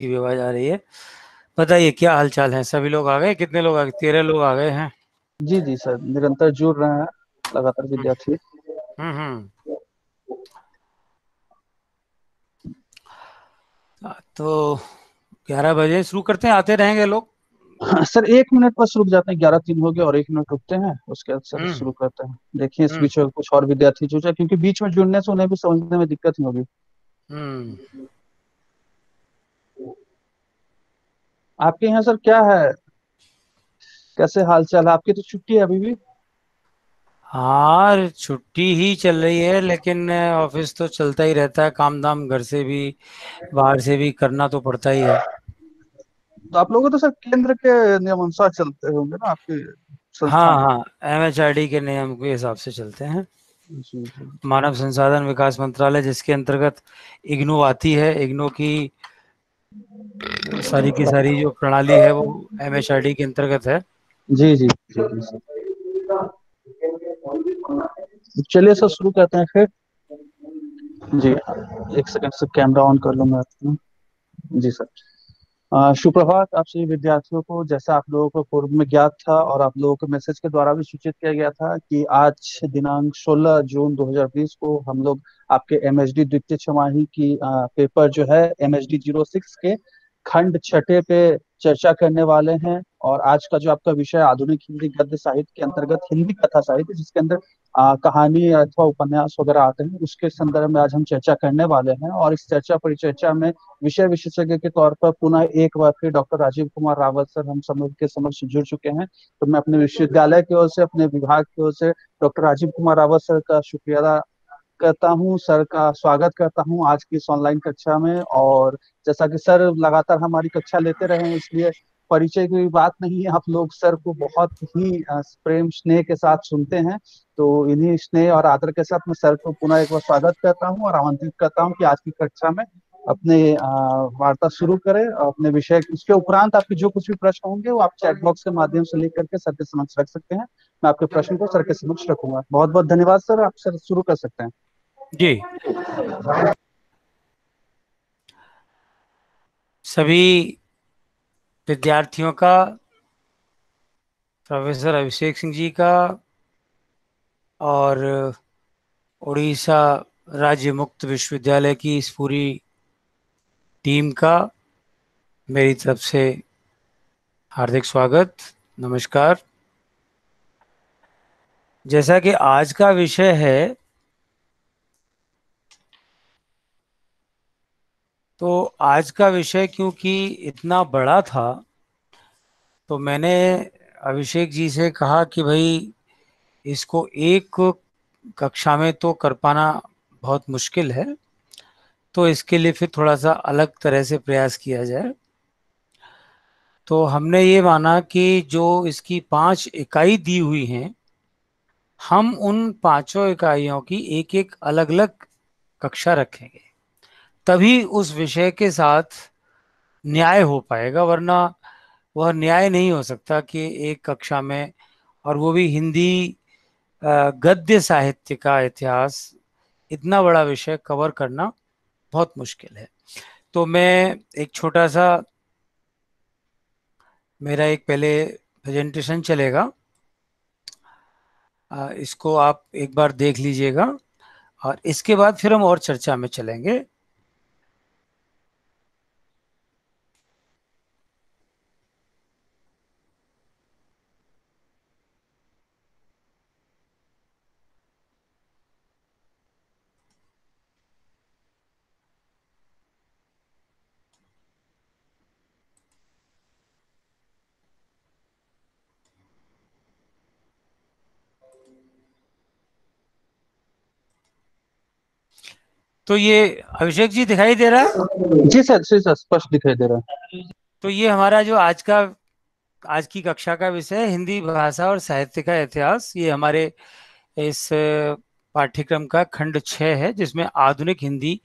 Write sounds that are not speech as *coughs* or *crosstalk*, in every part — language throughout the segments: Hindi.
की भी आवाज आ रही है बताइए क्या हालचाल है सभी लोग आ गए कितने लोग आ गए तेरह लोग आ गए हैं जी जी सर निरंतर जुड़ रहे हैं लगातार विद्यार्थी हम्म, हम्म। हाँ, तो ग्यारह बजे शुरू करते हैं आते रहेंगे लोग हाँ, सर एक मिनट बस रुक जाते हैं ग्यारह तीन हो गए और एक मिनट रुकते हैं उसके बाद सर हम्म। शुरू करते हैं देखिए इस बीच में कुछ और विद्यार्थी जुड़ जाए क्योंकि बीच में जुड़ने से उन्हें भी समझने में दिक्कत नहीं होगी आपके यहाँ सर क्या है कैसे हाल चाल आपकी तो छुट्टी है अभी भी हाँ छुट्टी ही चल रही है लेकिन ऑफिस तो चलता ही रहता है काम धाम घर से भी बाहर से भी करना तो पड़ता ही है तो आप लोगों तो सर केंद्र के नियमानुसार चलते होंगे ना आपके हाँ हाँ एम एच आर डी के नियम के हिसाब से चलते हैं मानव संसाधन विकास मंत्रालय जिसके अंतर्गत इग्नो आती है इग्नो की सारी की सारी जो प्रणाली है वो एम आर डी के अंतर्गत है जी जी, जी। तो चलिए सर शुरू करते हैं फिर जी एक सेकंड से कैमरा ऑन कर लूंगा जी सर सुप्रभात आप सभी विद्यार्थियों को जैसा आप लोगों को पूर्व में ज्ञात था और आप लोगों को मैसेज के द्वारा भी सूचित किया गया था कि आज दिनांक 16 जून 2020 को हम लोग आपके एमएसडी द्वितीय छमाही की पेपर जो है डी जीरो सिक्स के खंड छठे पे चर्चा करने वाले हैं और आज का जो आपका विषय आधुनिक हिंदी गद्य साहित्य के अंतर्गत हिंदी कथा साहित्य जिसके अंदर आ, कहानी अथवा उपन्यास वगैरह आते हैं उसके संदर्भ में आज हम चर्चा करने वाले हैं और इस चर्चा परिचर्चा में विषय विशेषज्ञ के तौर पर पुनः एक बार फिर डॉक्टर राजीव कुमार रावत सर हम समय के समक्ष जुड़ चुके हैं तो मैं अपने विश्वविद्यालय की ओर से अपने विभाग की ओर से डॉक्टर राजीव कुमार रावत सर का शुक्रिया करता हूँ सर का स्वागत करता हूँ आज की इस ऑनलाइन कक्षा में और जैसा कि सर लगातार हमारी कक्षा लेते रहे हैं इसलिए परिचय की बात नहीं है आप लोग सर को बहुत ही प्रेम स्नेह के साथ सुनते हैं तो इन्हीं स्नेह और आदर के साथ मैं सर को पुनः एक बार स्वागत करता हूँ और आमंत्रित करता हूँ कि आज की कक्षा में अपने वार्ता शुरू करें अपने विषय उसके उपरांत आपके जो कुछ भी प्रश्न होंगे वो आप चैट बॉक्स के माध्यम से लिख करके सर के समक्ष रख सकते हैं मैं आपके प्रश्न को सर के समक्ष रखूंगा बहुत बहुत धन्यवाद सर आप सर शुरू कर सकते हैं जी सभी विद्यार्थियों का प्रोफेसर अभिषेक सिंह जी का और उड़ीसा राज्य मुक्त विश्वविद्यालय की इस पूरी टीम का मेरी तरफ से हार्दिक स्वागत नमस्कार जैसा कि आज का विषय है तो आज का विषय क्योंकि इतना बड़ा था तो मैंने अभिषेक जी से कहा कि भाई इसको एक कक्षा में तो कर पाना बहुत मुश्किल है तो इसके लिए फिर थोड़ा सा अलग तरह से प्रयास किया जाए तो हमने ये माना कि जो इसकी पांच इकाई दी हुई हैं हम उन पांचों इकाइयों की एक एक अलग अलग कक्षा रखेंगे तभी उस विषय के साथ न्याय हो पाएगा वरना वह न्याय नहीं हो सकता कि एक कक्षा में और वो भी हिंदी गद्य साहित्य का इतिहास इतना बड़ा विषय कवर करना बहुत मुश्किल है तो मैं एक छोटा सा मेरा एक पहले प्रेजेंटेशन चलेगा इसको आप एक बार देख लीजिएगा और इसके बाद फिर हम और चर्चा में चलेंगे तो ये अभिषेक जी दिखाई दे रहा है जी सर जी सर स्पष्ट दिखाई दे रहा है तो ये हमारा जो आज का आज की कक्षा का विषय हिंदी भाषा और साहित्य का इतिहास ये हमारे इस पाठ्यक्रम का खंड छः है जिसमें आधुनिक हिंदी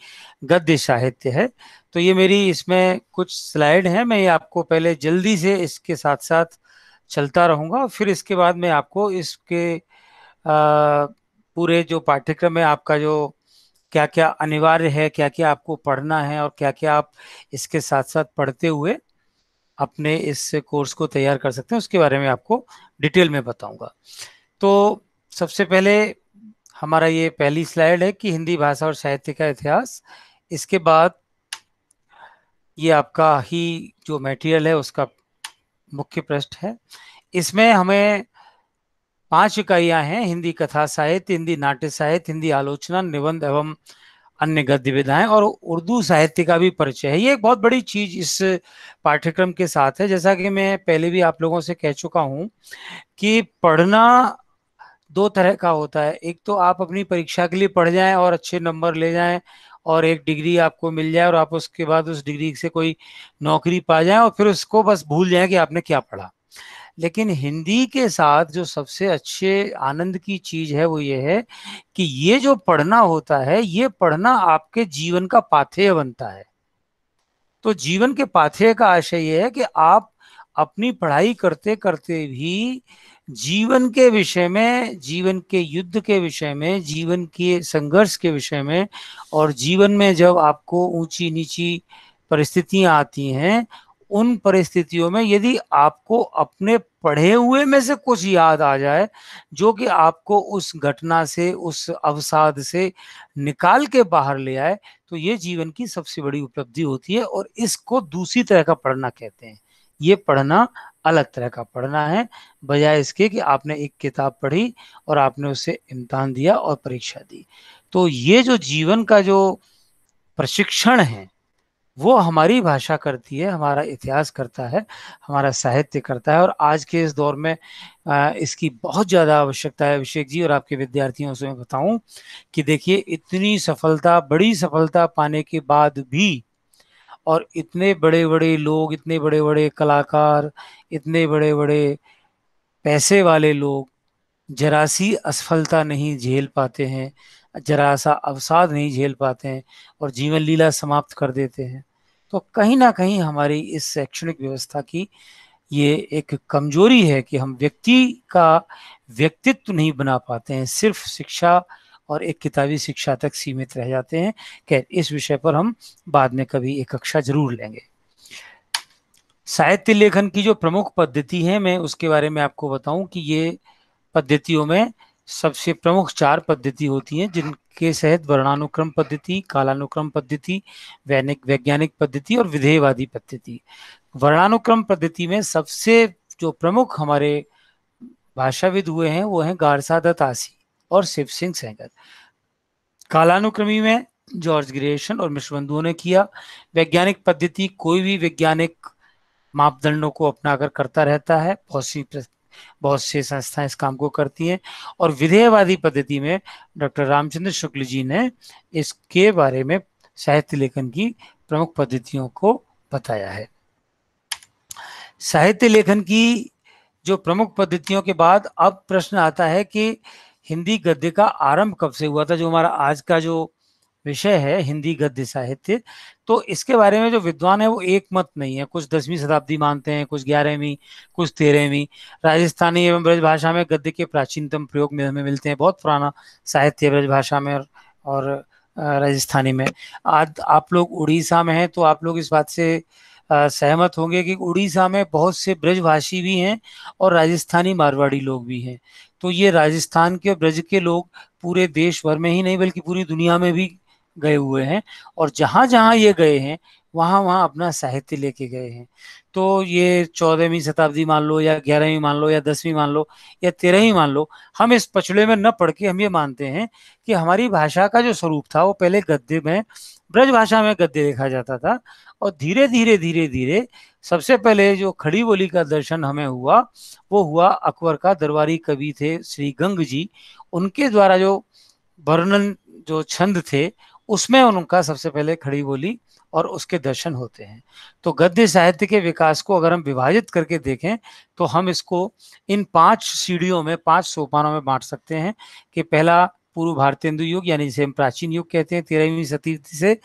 गद्य साहित्य है तो ये मेरी इसमें कुछ स्लाइड है मैं ये आपको पहले जल्दी से इसके साथ साथ चलता रहूँगा फिर इसके बाद मैं आपको इसके आ, पूरे जो पाठ्यक्रम है आपका जो क्या क्या अनिवार्य है क्या क्या आपको पढ़ना है और क्या क्या आप इसके साथ साथ पढ़ते हुए अपने इस कोर्स को तैयार कर सकते हैं उसके बारे में आपको डिटेल में बताऊंगा तो सबसे पहले हमारा ये पहली स्लाइड है कि हिंदी भाषा और साहित्य का इतिहास इसके बाद ये आपका ही जो मटेरियल है उसका मुख्य पृष्ठ है इसमें हमें पांच इकाइयां हैं हिंदी कथा साहित्य हिंदी नाट्य साहित्य हिंदी आलोचना निबंध एवं अन्य गद्य विधाएं और उर्दू साहित्य का भी परिचय है ये एक बहुत बड़ी चीज इस पाठ्यक्रम के साथ है जैसा कि मैं पहले भी आप लोगों से कह चुका हूँ कि पढ़ना दो तरह का होता है एक तो आप अपनी परीक्षा के लिए पढ़ जाएं और अच्छे नंबर ले जाएं और एक डिग्री आपको मिल जाए और आप उसके बाद उस डिग्री से कोई नौकरी पा जाए और फिर उसको बस भूल जाए कि आपने क्या पढ़ा लेकिन हिंदी के साथ जो सबसे अच्छे आनंद की चीज है वो ये है कि ये जो पढ़ना होता है ये पढ़ना आपके जीवन का पाथेय बनता है तो जीवन के पाथेय का आशय ये है कि आप अपनी पढ़ाई करते करते भी जीवन के विषय में जीवन के युद्ध के विषय में जीवन के संघर्ष के विषय में और जीवन में जब आपको ऊंची नीची परिस्थितियां आती हैं उन परिस्थितियों में यदि आपको अपने पढ़े हुए में से कुछ याद आ जाए जो कि आपको उस घटना से उस अवसाद से निकाल के बाहर ले आए तो ये जीवन की सबसे बड़ी उपलब्धि होती है और इसको दूसरी तरह का पढ़ना कहते हैं ये पढ़ना अलग तरह का पढ़ना है बजाय इसके कि आपने एक किताब पढ़ी और आपने उससे इम्तहान दिया और परीक्षा दी तो ये जो जीवन का जो प्रशिक्षण है वो हमारी भाषा करती है हमारा इतिहास करता है हमारा साहित्य करता है और आज के इस दौर में इसकी बहुत ज़्यादा आवश्यकता है अभिषेक जी और आपके विद्यार्थियों से मैं बताऊँ कि देखिए इतनी सफलता बड़ी सफलता पाने के बाद भी और इतने बड़े बड़े लोग इतने बड़े बड़े कलाकार इतने बड़े बड़े पैसे वाले लोग जरा सी असफलता नहीं झेल पाते हैं जरा सा अवसाद नहीं झेल पाते हैं और जीवन लीला समाप्त कर देते हैं तो कहीं ना कहीं हमारी इस शैक्षणिक व्यवस्था की ये एक कमजोरी है कि हम व्यक्ति का व्यक्तित्व नहीं बना पाते हैं सिर्फ शिक्षा और एक किताबी शिक्षा तक सीमित रह जाते हैं खैर इस विषय पर हम बाद में कभी एक कक्षा जरूर लेंगे साहित्य लेखन की जो प्रमुख पद्धति है मैं उसके बारे में आपको बताऊं कि ये पद्धतियों में सबसे प्रमुख चार पद्धति होती हैं जिन के सहित वर्णानुक्रम पद्धति कालानुक्रम पद्धति वैनिक वैज्ञानिक पद्धति और विधेयवादी पद्धति वर्णानुक्रम पद्धति में सबसे जो प्रमुख हमारे भाषाविद हुए हैं वो हैं गारसा दत्तासी और शिव सिंह सैगल कालानुक्रमी में जॉर्ज ग्रेशन और मिश्रबंधुओं ने किया वैज्ञानिक पद्धति कोई भी वैज्ञानिक मापदंडों को अपनाकर करता रहता है बहुत सी बहुत से संस्थाएं इस काम को करती है और विधेयवादी पद्धति में डॉक्टर रामचंद्र शुक्ल जी ने इसके बारे में साहित्य लेखन की प्रमुख पद्धतियों को बताया है साहित्य लेखन की जो प्रमुख पद्धतियों के बाद अब प्रश्न आता है कि हिंदी गद्य का आरंभ कब से हुआ था जो हमारा आज का जो विषय है हिंदी गद्य साहित्य तो इसके बारे में जो विद्वान है वो एक मत नहीं है कुछ दसवीं शताब्दी मानते हैं कुछ ग्यारहवीं कुछ तेरहवीं राजस्थानी एवं ब्रजभाषा में गद्य के प्राचीनतम प्रयोग में हमें मिलते हैं बहुत पुराना साहित्य ब्रजभाषा में और, और राजस्थानी में आज आप लोग उड़ीसा में हैं तो आप लोग इस बात से सहमत होंगे कि उड़ीसा में बहुत से ब्रजभाषी भी हैं और राजस्थानी मारवाड़ी लोग भी हैं तो ये राजस्थान के ब्रज के लोग पूरे देश भर में ही नहीं बल्कि पूरी दुनिया में भी गए हुए हैं और जहाँ जहाँ ये गए हैं वहाँ वहाँ अपना साहित्य लेके गए हैं तो ये चौदहवीं शताब्दी मान लो या ग्यारहवीं मान लो या दसवीं मान लो या तेरहवीं मान लो हम इस पछड़े में न पढ़ के हम ये मानते हैं कि हमारी भाषा का जो स्वरूप था वो पहले गद्य में ब्रज भाषा में गद्य देखा जाता था और धीरे धीरे धीरे धीरे सबसे पहले जो खड़ी बोली का दर्शन हमें हुआ वो हुआ अकबर का दरबारी कवि थे श्री गंग जी उनके द्वारा जो वर्णन जो छंद थे उसमें उनका सबसे पहले खड़ी बोली और उसके दर्शन होते हैं तो गद्य साहित्य के विकास को अगर हम विभाजित करके देखें तो हम इसको इन पांच सीढ़ियों में पांच सोपानों में बांट सकते हैं कि पहला पूर्व भारतेंदु युग यानी जिसे हम प्राचीन युग कहते हैं तेरहवीं सती से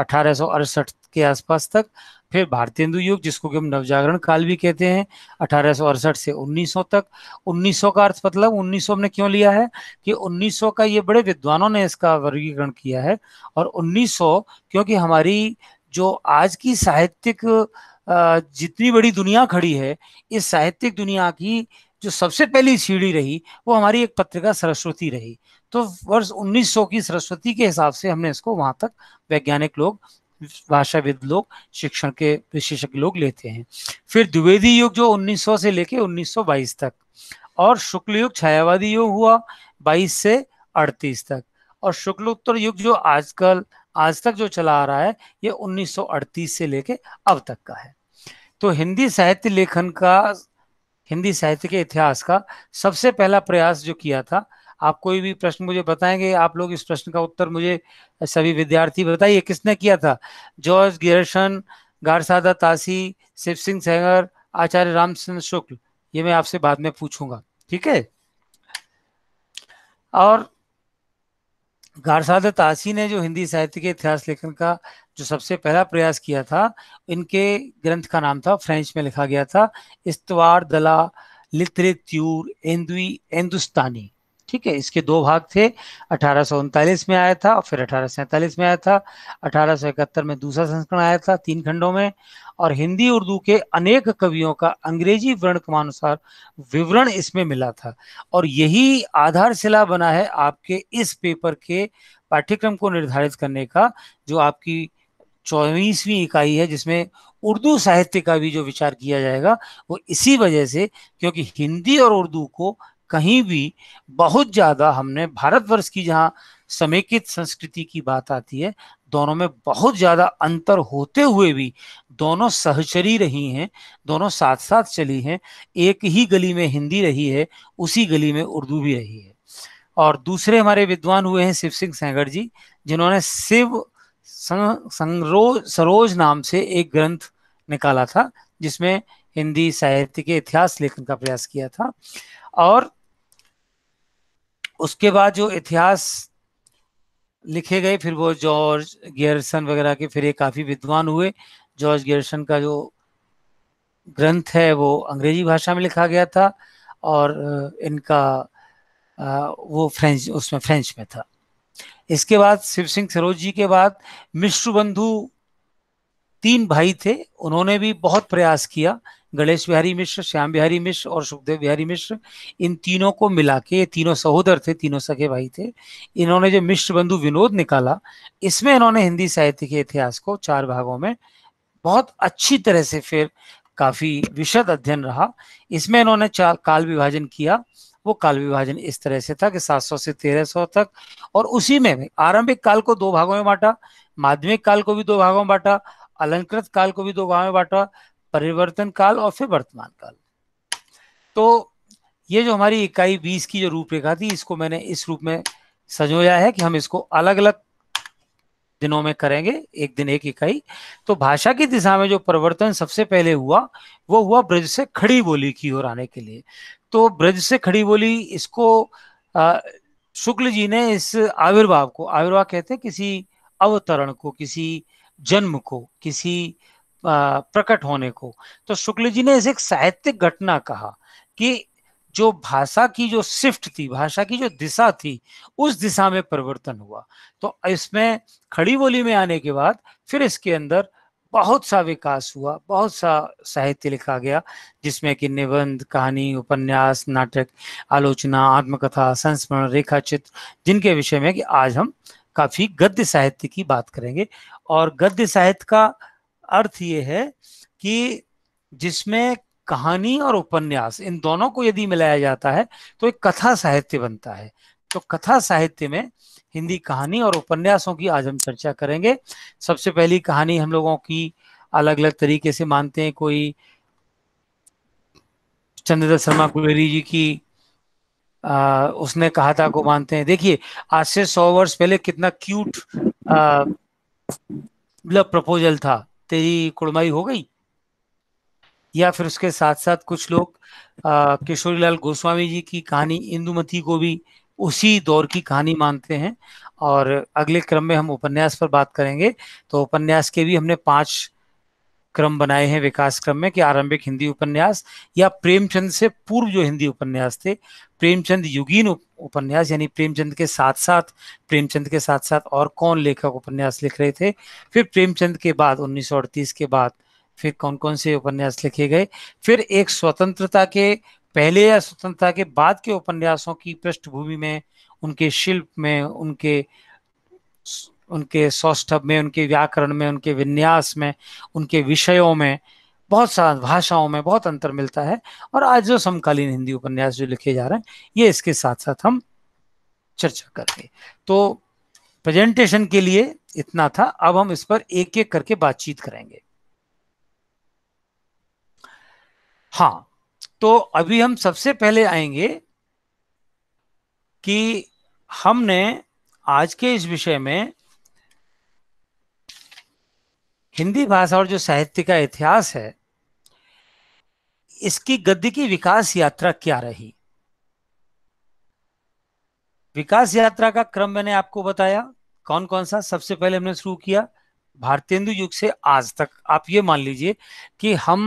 अठारह के आसपास तक फिर भारतीय हिंदू युग जिसको कि हम नवजागरण काल भी कहते हैं अठारह से 1900 तक 1900 का अर्थ मतलब 1900 हमने क्यों लिया है कि 1900 का ये बड़े विद्वानों ने इसका वर्गीकरण किया है और 1900 क्योंकि हमारी जो आज की साहित्यिक जितनी बड़ी दुनिया खड़ी है इस साहित्यिक दुनिया की जो सबसे पहली सीढ़ी रही वो हमारी एक पत्रिका सरस्वती रही तो वर्ष 1900 की सरस्वती के हिसाब से हमने इसको वहां तक वैज्ञानिक लोग भाषाविद लोग शिक्षण के विशेषज्ञ लोग लेते हैं फिर द्विवेदी युग जो 1900 से लेके 1922 तक और शुक्ल युग छायावादी युग हुआ 22 से 38 तक और शुक्लोत्तर युग जो आजकल आज तक जो चला आ रहा है ये 1938 से लेके अब तक का है तो हिंदी साहित्य लेखन का हिंदी साहित्य के इतिहास का सबसे पहला प्रयास जो किया था आप कोई भी प्रश्न मुझे बताएंगे आप लोग इस प्रश्न का उत्तर मुझे सभी विद्यार्थी बताइए किसने किया था George Grierson Garcin de Tassy Shiv Singh Sengar Acharya Ramchandra Shukla ये मैं आपसे बाद में पूछूंगा ठीक है और गारसादा तासी ने जो हिंदी साहित्य के इतिहास लेखन का जो सबसे पहला प्रयास किया था इनके ग्रंथ का नाम था फ्रेंच में लिखा गया था इस्तवार दला लित्रित्यूर एंदुई हिंदुस्तानी ठीक है इसके दो भाग थे अठारह में आया था और फिर अठारह में आया था अठारह में दूसरा संस्करण आया था तीन खंडों में और हिंदी उर्दू के अनेक कवियों का अंग्रेजी वर्ण क्रमानुसार विवरण इसमें मिला था और यही आधारशिला बना है आपके इस पेपर के पाठ्यक्रम को निर्धारित करने का जो आपकी चौबीसवीं इकाई है जिसमें उर्दू साहित्य का भी जो विचार किया जाएगा वो इसी वजह से क्योंकि हिंदी और उर्दू को कहीं भी बहुत ज़्यादा हमने भारतवर्ष की जहाँ समेकित संस्कृति की बात आती है दोनों में बहुत ज़्यादा अंतर होते हुए भी दोनों सहचरी रही हैं दोनों साथ साथ चली हैं एक ही गली में हिंदी रही है उसी गली में उर्दू भी रही है और दूसरे हमारे विद्वान हुए हैं शिव सिंह सैगड़ जी जिन्होंने शिव संरोज सरोज नाम से एक ग्रंथ निकाला था जिसमें हिंदी साहित्य के इतिहास लेखन का प्रयास किया था और उसके बाद जो इतिहास लिखे गए फिर वो जॉर्ज गियरसन वगैरह के फिर ये काफ़ी विद्वान हुए जॉर्ज गियरसन का जो ग्रंथ है वो अंग्रेजी भाषा में लिखा गया था और इनका वो फ्रेंच उसमें फ्रेंच में था इसके बाद शिव सिंह सरोज जी के बाद मिश्र बंधु तीन भाई थे उन्होंने भी बहुत प्रयास किया गणेश बिहारी मिश्र श्याम बिहारी मिश्र और सुखदेव बिहारी मिश्र इन तीनों को मिला के ये तीनों सहोदर थे तीनों सखे भाई थे इन्होंने जो मिश्र बंधु विनोद निकाला इसमें इन्होंने हिंदी साहित्य के इतिहास को चार भागों में बहुत अच्छी तरह से फिर काफी विशद अध्ययन रहा इसमें इन्होंने चार काल विभाजन किया वो काल विभाजन इस तरह से था कि 700 से 1300 तक और उसी में आरंभिक काल को दो भागों में बांटा माध्यमिक काल को भी दो भागों में बांटा अलंकृत काल को भी दो भाव में बांटा परिवर्तन काल और फिर वर्तमान काल तो ये जो हमारी इकाई बीस की जो रूपरेखा थी इसको मैंने इस रूप में सजोया है कि हम इसको अलग अलग दिनों में करेंगे एक दिन एक इकाई तो भाषा की दिशा में जो परिवर्तन सबसे पहले हुआ वो हुआ ब्रज से खड़ी बोली की ओर आने के लिए तो ब्रज से खड़ी बोली इसको शुक्ल जी ने इस आविर्भाव को आविर्भाव कहते हैं किसी अवतरण को किसी जन्म को किसी प्रकट होने को तो शुक्ल जी ने इसे एक साहित्यिक घटना कहा कि जो भाषा की जो शिफ्ट थी भाषा की जो दिशा थी उस दिशा में परिवर्तन हुआ तो इसमें खड़ी बोली में आने के बाद फिर इसके अंदर बहुत सा विकास हुआ बहुत सा साहित्य लिखा गया जिसमें कि निबंध कहानी उपन्यास नाटक आलोचना आत्मकथा संस्मरण रेखा चित्र जिनके विषय में कि आज हम काफी गद्य साहित्य की बात करेंगे और गद्य साहित्य का अर्थ ये है कि जिसमें कहानी और उपन्यास इन दोनों को यदि मिलाया जाता है तो एक कथा साहित्य बनता है तो कथा साहित्य में हिंदी कहानी और उपन्यासों की आज हम चर्चा करेंगे सबसे पहली कहानी हम लोगों की अलग अलग तरीके से मानते हैं कोई चंद्रदत्त शर्मा कुलेरी जी की आ, उसने कहा था को मानते हैं देखिए आज से सौ वर्ष पहले कितना क्यूट आ, मतलब प्रपोजल था तेरी कुड़माई हो गई या फिर उसके साथ साथ कुछ लोग किशोरीलाल गोस्वामी जी की कहानी इंदुमती को भी उसी दौर की कहानी मानते हैं और अगले क्रम में हम उपन्यास पर बात करेंगे तो उपन्यास के भी हमने पांच क्रम बनाए हैं विकास क्रम में कि आरंभिक हिंदी उपन्यास या प्रेमचंद से पूर्व जो हिंदी उपन्यास थे प्रेमचंद युगीन उपन्यास यानी प्रेमचंद के साथ साथ प्रेमचंद के साथ साथ और कौन लेखक उपन्यास लिख रहे थे फिर प्रेमचंद के बाद उन्नीस के बाद फिर कौन कौन से उपन्यास लिखे गए फिर एक स्वतंत्रता के पहले या स्वतंत्रता के बाद के उपन्यासों की पृष्ठभूमि में उनके शिल्प में उनके उनके सौष्ठभ में उनके व्याकरण में उनके विन्यास में उनके विषयों में बहुत सारा भाषाओं में बहुत अंतर मिलता है और आज जो समकालीन हिंदी उपन्यास जो लिखे जा रहे हैं ये इसके साथ साथ हम चर्चा करेंगे तो प्रेजेंटेशन के लिए इतना था अब हम इस पर एक एक करके बातचीत करेंगे हाँ तो अभी हम सबसे पहले आएंगे कि हमने आज के इस विषय में हिंदी भाषा और जो साहित्य का इतिहास है इसकी गद्य की विकास यात्रा क्या रही विकास यात्रा का क्रम मैंने आपको बताया कौन कौन सा सबसे पहले हमने शुरू किया भारतेंदु युग से आज तक आप ये मान लीजिए कि हम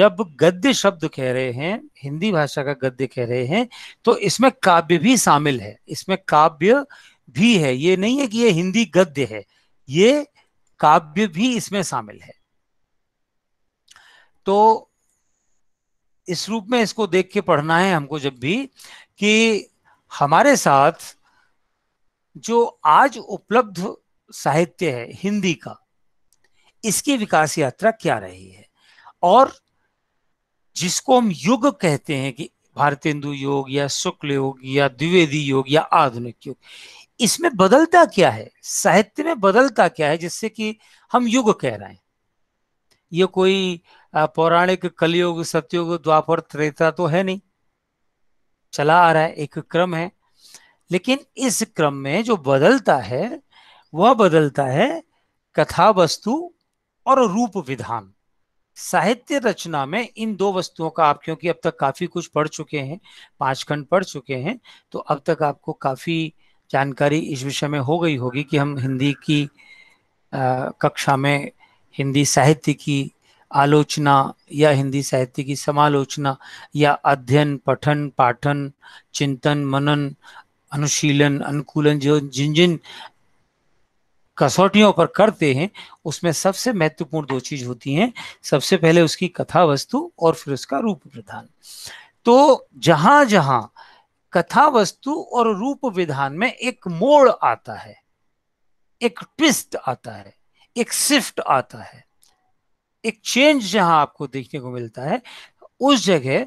जब गद्य शब्द कह रहे हैं हिंदी भाषा का गद्य कह रहे हैं तो इसमें काव्य भी शामिल है इसमें काव्य भी है ये नहीं है कि ये हिंदी गद्य है ये काव्य भी इसमें शामिल है तो इस रूप में इसको देख के पढ़ना है हमको जब भी कि हमारे साथ जो आज उपलब्ध साहित्य है हिंदी का इसकी विकास यात्रा क्या रही है और जिसको हम युग कहते हैं कि भारतेंदु योग या शुक्ल योग या द्विवेदी योग या आधुनिक युग इसमें बदलता क्या है साहित्य में बदलता क्या है जिससे कि हम युग कह रहे हैं ये कोई पौराणिक कलयुग सत्युग द्वापर त्रेता तो है नहीं चला आ रहा है एक क्रम है लेकिन इस क्रम में जो बदलता है वह बदलता है कथा वस्तु और रूप विधान साहित्य रचना में इन दो वस्तुओं का आप क्योंकि अब तक काफी कुछ पढ़ चुके हैं पांच खंड पढ़ चुके हैं तो अब तक आपको काफी जानकारी इस विषय में हो गई होगी कि हम हिंदी की आ, कक्षा में हिंदी साहित्य की आलोचना या हिंदी साहित्य की समालोचना या अध्ययन पठन पाठन चिंतन मनन अनुशीलन अनुकूलन जो जिन जिन कसौटियों पर करते हैं उसमें सबसे महत्वपूर्ण दो चीज होती हैं सबसे पहले उसकी कथा वस्तु और फिर उसका रूप प्रधान तो जहां जहां कथा वस्तु और रूप विधान में एक मोड़ आता है एक ट्विस्ट आता है एक शिफ्ट आता है एक चेंज जहां आपको देखने को मिलता है उस जगह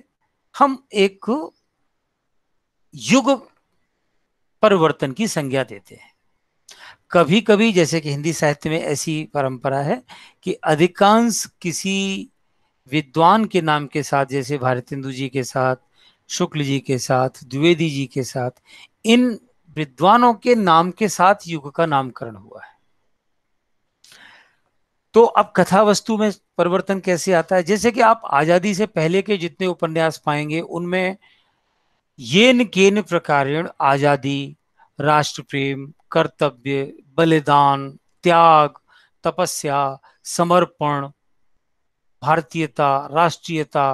हम एक युग परिवर्तन की संज्ञा देते हैं कभी कभी जैसे कि हिंदी साहित्य में ऐसी परंपरा है कि अधिकांश किसी विद्वान के नाम के साथ जैसे भारतेंदु जी के साथ शुक्ल जी के साथ द्विवेदी जी के साथ इन विद्वानों के नाम के साथ युग का नामकरण हुआ है तो अब कथा वस्तु में परिवर्तन कैसे आता है जैसे कि आप आजादी से पहले के जितने उपन्यास पाएंगे उनमें येन केन प्रकार आजादी राष्ट्रप्रेम कर्तव्य बलिदान त्याग तपस्या समर्पण भारतीयता राष्ट्रीयता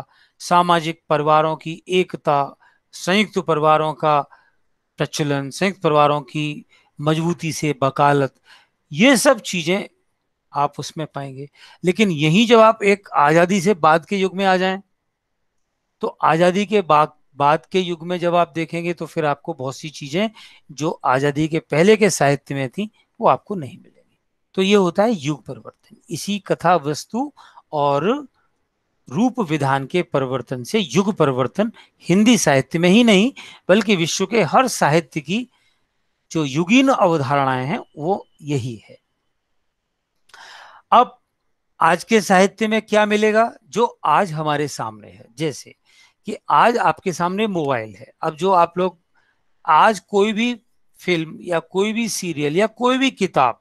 सामाजिक परिवारों की एकता संयुक्त परिवारों का प्रचलन संयुक्त परिवारों की मजबूती से वकालत ये सब चीज़ें आप उसमें पाएंगे लेकिन यही जब आप एक आज़ादी से बाद के युग में आ जाएं तो आज़ादी के बाद बाद के युग में जब आप देखेंगे तो फिर आपको बहुत सी चीज़ें जो आज़ादी के पहले के साहित्य में थी वो आपको नहीं मिलेंगी तो ये होता है युग परिवर्तन इसी कथा वस्तु और रूप विधान के परिवर्तन से युग परिवर्तन हिंदी साहित्य में ही नहीं बल्कि विश्व के हर साहित्य की जो युगीन अवधारणाएं हैं वो यही है अब आज के साहित्य में क्या मिलेगा जो आज हमारे सामने है जैसे कि आज आपके सामने मोबाइल है अब जो आप लोग आज कोई भी फिल्म या कोई भी सीरियल या कोई भी किताब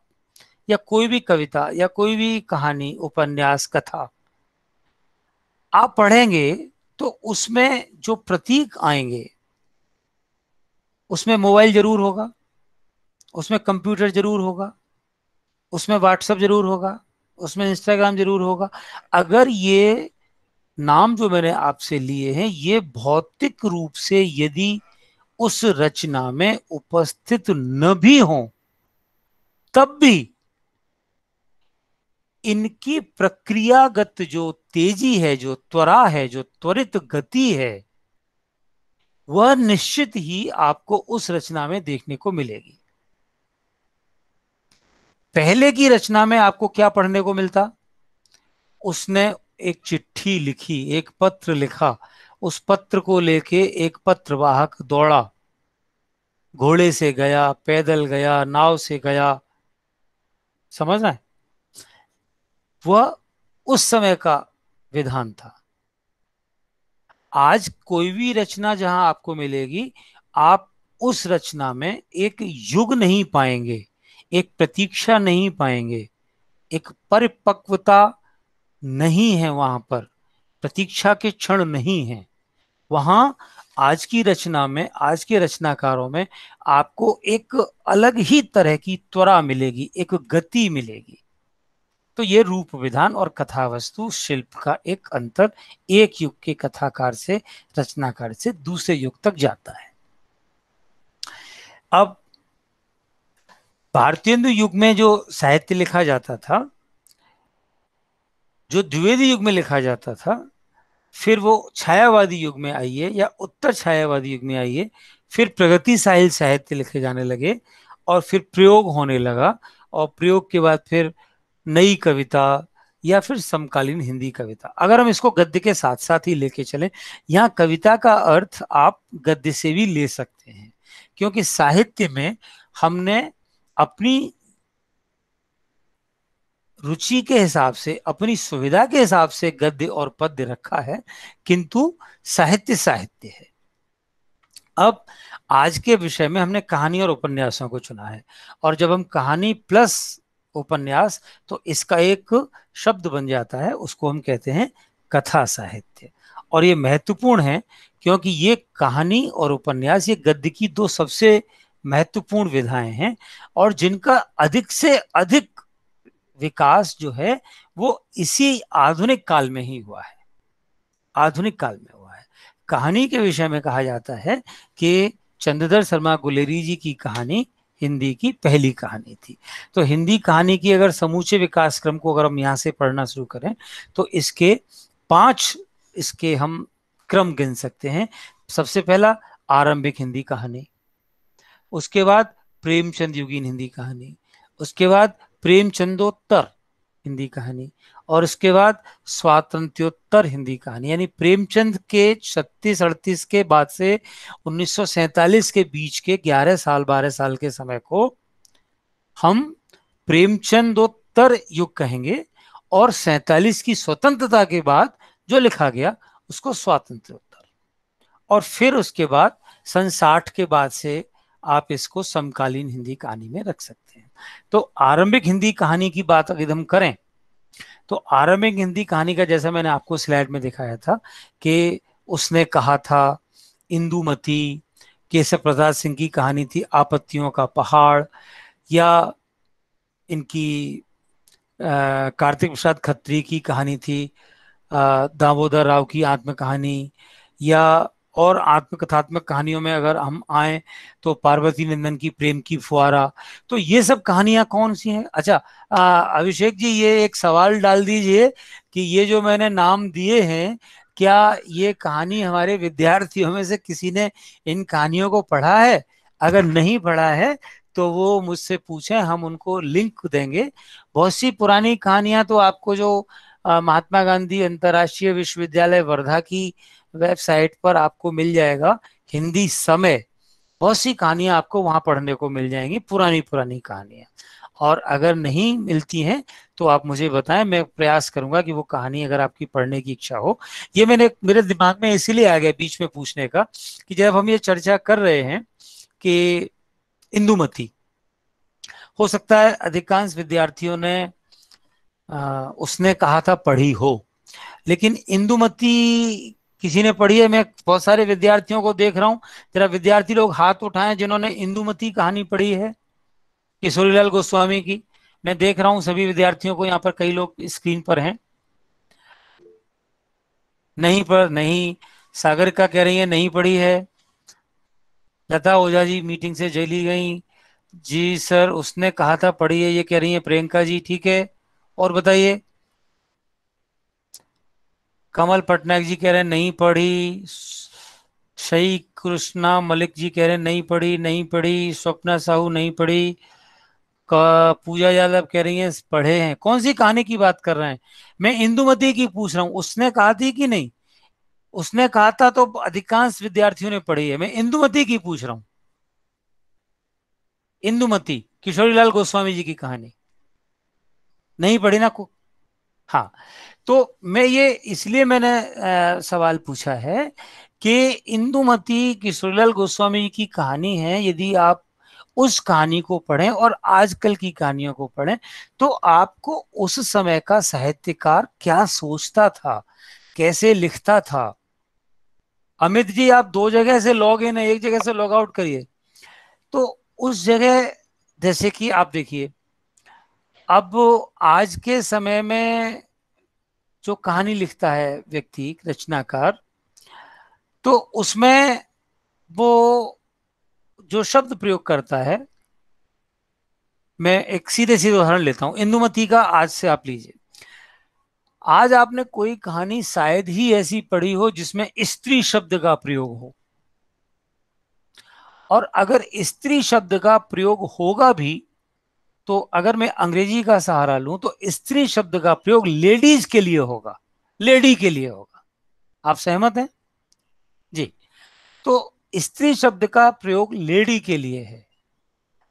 या कोई भी कविता या कोई भी कहानी उपन्यास कथा आप पढ़ेंगे तो उसमें जो प्रतीक आएंगे उसमें मोबाइल जरूर होगा उसमें कंप्यूटर जरूर होगा उसमें व्हाट्सएप जरूर होगा उसमें इंस्टाग्राम जरूर होगा अगर ये नाम जो मैंने आपसे लिए हैं ये भौतिक रूप से यदि उस रचना में उपस्थित न भी हो तब भी इनकी प्रक्रियागत जो तेजी है जो त्वरा है जो त्वरित गति है वह निश्चित ही आपको उस रचना में देखने को मिलेगी पहले की रचना में आपको क्या पढ़ने को मिलता उसने एक चिट्ठी लिखी एक पत्र लिखा उस पत्र को लेके एक पत्रवाहक दौड़ा घोड़े से गया पैदल गया नाव से गया समझ रहे वह उस समय का विधान था आज कोई भी रचना जहां आपको मिलेगी आप उस रचना में एक युग नहीं पाएंगे एक प्रतीक्षा नहीं पाएंगे एक परिपक्वता नहीं है वहां पर प्रतीक्षा के क्षण नहीं है वहां आज की रचना में आज के रचनाकारों में आपको एक अलग ही तरह की त्वरा मिलेगी एक गति मिलेगी तो ये रूप विधान और कथा वस्तु शिल्प का एक अंतर एक युग के कथाकार से रचनाकार से दूसरे युग तक जाता है अब भारतीय युग में जो साहित्य लिखा जाता था जो द्विवेदी युग में लिखा जाता था फिर वो छायावादी युग में आइए या उत्तर छायावादी युग में आइए फिर प्रगतिशाली साहित्य लिखे जाने लगे और फिर प्रयोग होने लगा और प्रयोग के बाद फिर नई कविता या फिर समकालीन हिंदी कविता अगर हम इसको गद्य के साथ साथ ही लेके चले यहाँ कविता का अर्थ आप गद्य से भी ले सकते हैं क्योंकि साहित्य में हमने अपनी रुचि के हिसाब से अपनी सुविधा के हिसाब से गद्य और पद्य रखा है किंतु साहित्य साहित्य है अब आज के विषय में हमने कहानी और उपन्यासों को चुना है और जब हम कहानी प्लस उपन्यास तो इसका एक शब्द बन जाता है उसको हम कहते हैं कथा साहित्य और ये महत्वपूर्ण है क्योंकि ये कहानी और उपन्यास ये गद्य की दो सबसे महत्वपूर्ण विधाएं हैं और जिनका अधिक से अधिक विकास जो है वो इसी आधुनिक काल में ही हुआ है आधुनिक काल में हुआ है कहानी के विषय में कहा जाता है कि चंद्रधर शर्मा गुलेरी जी की कहानी हिंदी की पहली कहानी थी तो हिंदी कहानी की अगर समूचे विकास क्रम को अगर हम यहाँ से पढ़ना शुरू करें तो इसके पांच इसके हम क्रम गिन सकते हैं सबसे पहला आरंभिक हिंदी कहानी उसके बाद प्रेमचंद युगीन हिंदी कहानी उसके बाद प्रेमचंदोत्तर हिंदी कहानी और उसके बाद स्वातंत्र्योत्तर हिंदी कहानी यानी प्रेमचंद के छत्तीस अड़तीस के बाद से उन्नीस के बीच के 11 साल 12 साल के समय को हम प्रेमचंदोत्तर युग कहेंगे और सैतालीस की स्वतंत्रता के बाद जो लिखा गया उसको स्वातंत्रोत्तर और फिर उसके बाद सन साठ के बाद से आप इसको समकालीन हिंदी कहानी में रख सकते हैं तो आरंभिक हिंदी कहानी की बात अगर हम करें तो आरंभिक हिंदी कहानी का जैसा मैंने आपको स्लाइड में दिखाया था कि उसने कहा था इंदुमती केशव प्रसाद सिंह की कहानी थी आपत्तियों का पहाड़ या इनकी कार्तिक प्रसाद खत्री की कहानी थी दामोदर राव की आत्म कहानी या और आत्मकथात्मक कहानियों में अगर हम आए तो पार्वती नंदन की प्रेम की फुआरा तो ये सब कहानियां कौन सी हैं अच्छा अभिषेक जी ये एक सवाल डाल दीजिए कि ये जो मैंने नाम दिए हैं क्या ये कहानी हमारे विद्यार्थियों में से किसी ने इन कहानियों को पढ़ा है अगर नहीं पढ़ा है तो वो मुझसे पूछे हम उनको लिंक देंगे बहुत सी पुरानी कहानियां तो आपको जो महात्मा गांधी अंतर्राष्ट्रीय विश्वविद्यालय वर्धा की वेबसाइट पर आपको मिल जाएगा हिंदी समय बहुत सी कहानियां आपको वहां पढ़ने को मिल जाएंगी पुरानी पुरानी कहानियां और अगर नहीं मिलती हैं तो आप मुझे बताएं मैं प्रयास करूंगा कि वो कहानी अगर आपकी पढ़ने की इच्छा हो ये मैंने मेरे दिमाग में इसीलिए आ गया बीच में पूछने का कि जब हम ये चर्चा कर रहे हैं कि इंदुमती हो सकता है अधिकांश विद्यार्थियों ने आ, उसने कहा था पढ़ी हो लेकिन इंदुमती किसी ने पढ़ी है मैं बहुत सारे विद्यार्थियों को देख रहा हूँ जरा विद्यार्थी लोग हाथ उठाएं जिन्होंने इंदुमती कहानी पढ़ी है किशोरीलाल गोस्वामी की मैं देख रहा हूँ सभी विद्यार्थियों को यहाँ पर कई लोग स्क्रीन पर हैं नहीं पर नहीं सागर का कह रही है नहीं पढ़ी है लता ओझा जी मीटिंग से जली गई जी सर उसने कहा था पढ़ी है ये कह रही है प्रियंका जी ठीक है और बताइए कमल पटनायक जी कह रहे हैं नहीं पढ़ी शही कृष्णा मलिक जी कह रहे हैं नहीं पढ़ी नहीं पढ़ी स्वप्ना साहू नहीं पढ़ी पूजा यादव कह रही हैं पढ़े हैं कौन सी कहानी की बात कर रहे हैं मैं इंदुमती की पूछ रहा हूँ उसने कहा थी कि नहीं उसने कहा था तो अधिकांश विद्यार्थियों ने पढ़ी है मैं इंदुमती की पूछ रहा हूं इंदुमती किशोरीलाल गोस्वामी जी की कहानी नहीं पढ़ी ना हाँ तो मैं ये इसलिए मैंने आ, सवाल पूछा है कि इंदुमती किशोरीलाल गोस्वामी की कहानी है यदि आप उस कहानी को पढ़ें और आजकल की कहानियों को पढ़ें तो आपको उस समय का साहित्यकार क्या सोचता था कैसे लिखता था अमित जी आप दो जगह से लॉग इन है एक जगह से लॉग आउट करिए तो उस जगह जैसे कि आप देखिए अब आज के समय में जो कहानी लिखता है व्यक्ति रचनाकार तो उसमें वो जो शब्द प्रयोग करता है मैं एक सीधे सीधे उदाहरण लेता हूं इंदुमती का आज से आप लीजिए आज आपने कोई कहानी शायद ही ऐसी पढ़ी हो जिसमें स्त्री शब्द का प्रयोग हो और अगर स्त्री शब्द का प्रयोग होगा भी तो अगर मैं अंग्रेजी का सहारा लूं तो स्त्री शब्द का प्रयोग लेडीज के लिए होगा लेडी के लिए होगा आप सहमत हैं जी तो स्त्री शब्द का प्रयोग लेडी के लिए है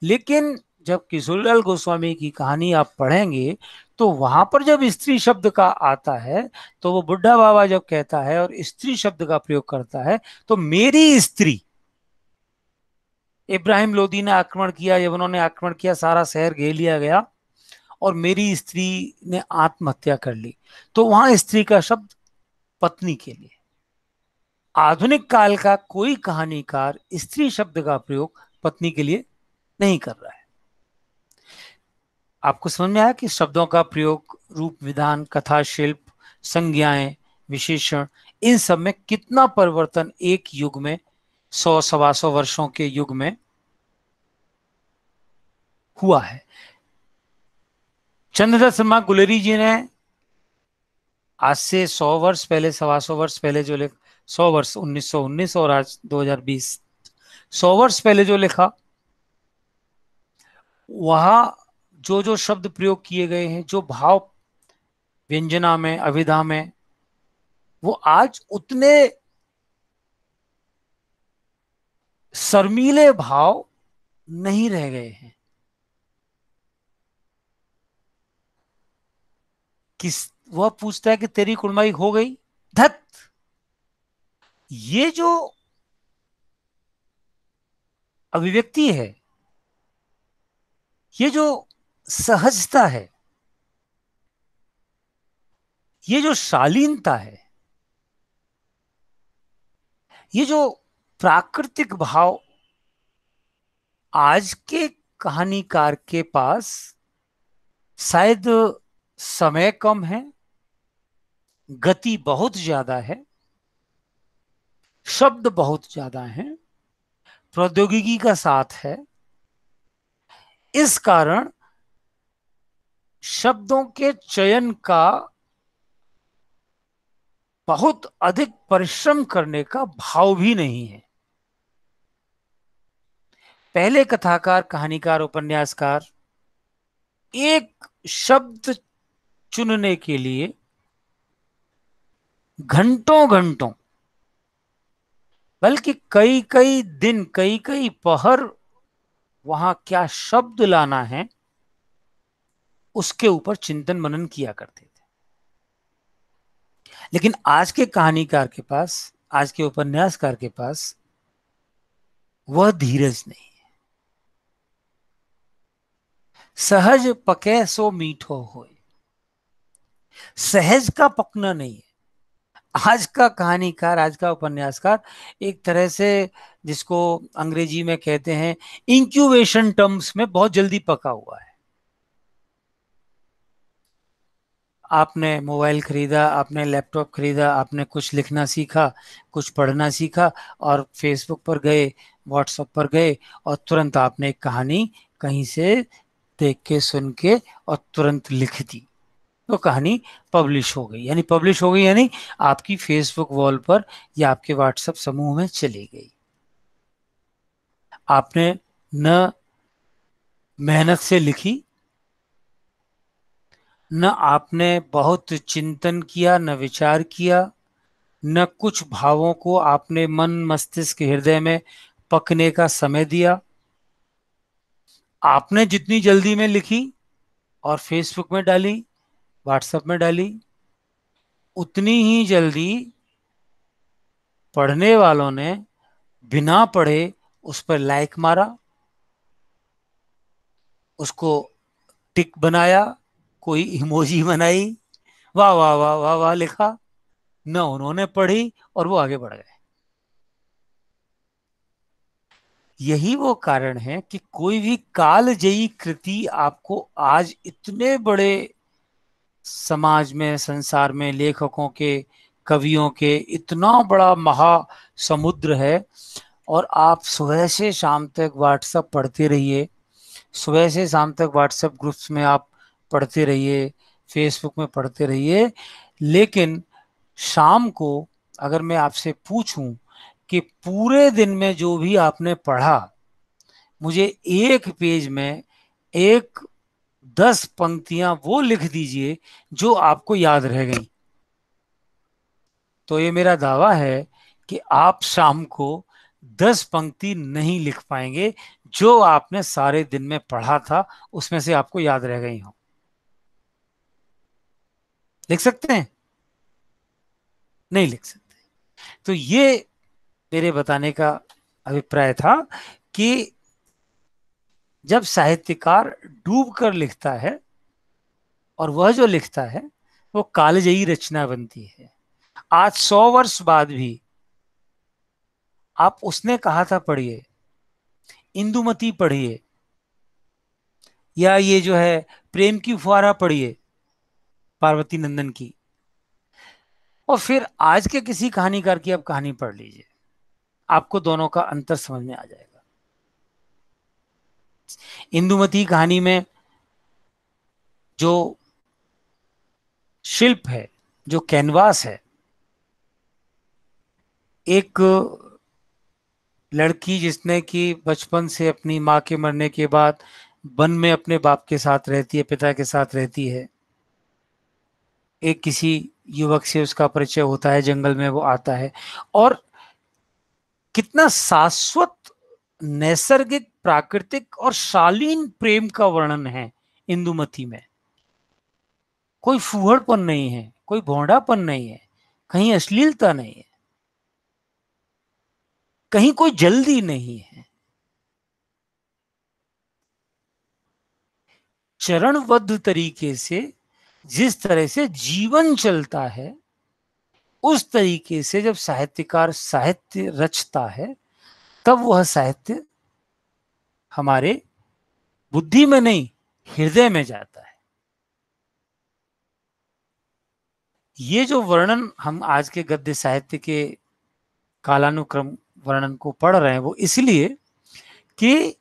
लेकिन जब किशोरीलाल गोस्वामी की कहानी आप पढ़ेंगे तो वहां पर जब स्त्री शब्द का आता है तो वो बुढ़ा बाबा जब कहता है और स्त्री शब्द का प्रयोग करता है तो मेरी स्त्री इब्राहिम लोदी ने आक्रमण किया जब उन्होंने आक्रमण किया सारा शहर घेर लिया गया और मेरी स्त्री ने आत्महत्या कर ली तो वहां स्त्री का शब्द पत्नी के लिए आधुनिक काल का कोई कहानीकार स्त्री शब्द का प्रयोग पत्नी के लिए नहीं कर रहा है आपको समझ में आया कि शब्दों का प्रयोग रूप विधान कथा शिल्प संज्ञाएं विशेषण इन सब में कितना परिवर्तन एक युग में सौ सवा सौ वर्षों के युग में हुआ है चंद्रदत्त शर्मा गुलेरी जी ने आज से सौ वर्ष पहले सवा सौ वर्ष पहले जो लिख सौ वर्ष 1919 और आज 2020 सौ वर्ष पहले जो लिखा वहा जो जो शब्द प्रयोग किए गए हैं जो भाव व्यंजना में अविधा में वो आज उतने शर्मीले भाव नहीं रह गए हैं किस वह पूछता है कि तेरी कुड़माई हो गई धत ये जो अभिव्यक्ति है ये जो सहजता है ये जो शालीनता है ये जो प्राकृतिक भाव आज के कहानीकार के पास शायद समय कम है गति बहुत ज्यादा है शब्द बहुत ज्यादा है प्रौद्योगिकी का साथ है इस कारण शब्दों के चयन का बहुत अधिक परिश्रम करने का भाव भी नहीं है पहले कथाकार कहानीकार उपन्यासकार एक शब्द चुनने के लिए घंटों घंटों बल्कि कई कई दिन कई कई पहर वहां क्या शब्द लाना है उसके ऊपर चिंतन मनन किया करते थे लेकिन आज के कहानीकार के पास आज के उपन्यासकार के पास वह धीरज नहीं सहज पके सो मीठो हो सहज का पकना नहीं है आज का कहानीकार आज का उपन्यासकार एक तरह से जिसको अंग्रेजी में कहते हैं इंक्यूबेशन टर्म्स में बहुत जल्दी पका हुआ है आपने मोबाइल खरीदा आपने लैपटॉप खरीदा आपने कुछ लिखना सीखा कुछ पढ़ना सीखा और फेसबुक पर गए व्हाट्सएप पर गए और तुरंत आपने एक कहानी कहीं से देख के सुन के और तुरंत लिख दी तो कहानी पब्लिश हो गई यानी पब्लिश हो गई यानी आपकी फेसबुक वॉल पर या आपके व्हाट्सएप समूह में चली गई आपने न मेहनत से लिखी न आपने बहुत चिंतन किया न विचार किया न कुछ भावों को आपने मन मस्तिष्क हृदय में पकने का समय दिया आपने जितनी जल्दी में लिखी और फेसबुक में डाली व्हाट्सएप में डाली उतनी ही जल्दी पढ़ने वालों ने बिना पढ़े उस पर लाइक मारा उसको टिक बनाया कोई इमोजी बनाई वाह वाह वाह वाह वाह लिखा न उन्होंने पढ़ी और वो आगे बढ़ गए यही वो कारण है कि कोई भी कालजयी कृति आपको आज इतने बड़े समाज में संसार में लेखकों के कवियों के इतना बड़ा महा समुद्र है और आप सुबह से शाम तक व्हाट्सएप पढ़ते रहिए सुबह से शाम तक व्हाट्सएप ग्रुप्स में आप पढ़ते रहिए फेसबुक में पढ़ते रहिए लेकिन शाम को अगर मैं आपसे पूछूं कि पूरे दिन में जो भी आपने पढ़ा मुझे एक पेज में एक दस पंक्तियां वो लिख दीजिए जो आपको याद रह गई तो ये मेरा दावा है कि आप शाम को दस पंक्ति नहीं लिख पाएंगे जो आपने सारे दिन में पढ़ा था उसमें से आपको याद रह गई हो लिख सकते हैं नहीं लिख सकते तो ये मेरे बताने का अभिप्राय था कि जब साहित्यकार डूब कर लिखता है और वह जो लिखता है वो कालजयी रचना बनती है आज सौ वर्ष बाद भी आप उसने कहा था पढ़िए इंदुमती पढ़िए या ये जो है प्रेम की फुहारा पढ़िए पार्वती नंदन की और फिर आज के किसी कहानीकार की आप कहानी पढ़ लीजिए आपको दोनों का अंतर समझ में आ जाएगा इंदुमती कहानी में जो शिल्प है जो कैनवास है एक लड़की जिसने कि बचपन से अपनी माँ के मरने के बाद वन में अपने बाप के साथ रहती है पिता के साथ रहती है एक किसी युवक से उसका परिचय होता है जंगल में वो आता है और कितना शाश्वत नैसर्गिक प्राकृतिक और शालीन प्रेम का वर्णन है इंदुमती में कोई फूहड़पन नहीं है कोई भोंडापन नहीं है कहीं अश्लीलता नहीं है कहीं कोई जल्दी नहीं है चरणबद्ध तरीके से जिस तरह से जीवन चलता है उस तरीके से जब साहित्यकार साहित्य रचता है तब वह साहित्य हमारे बुद्धि में नहीं हृदय में जाता है ये जो वर्णन हम आज के गद्य साहित्य के कालानुक्रम वर्णन को पढ़ रहे हैं वो इसलिए कि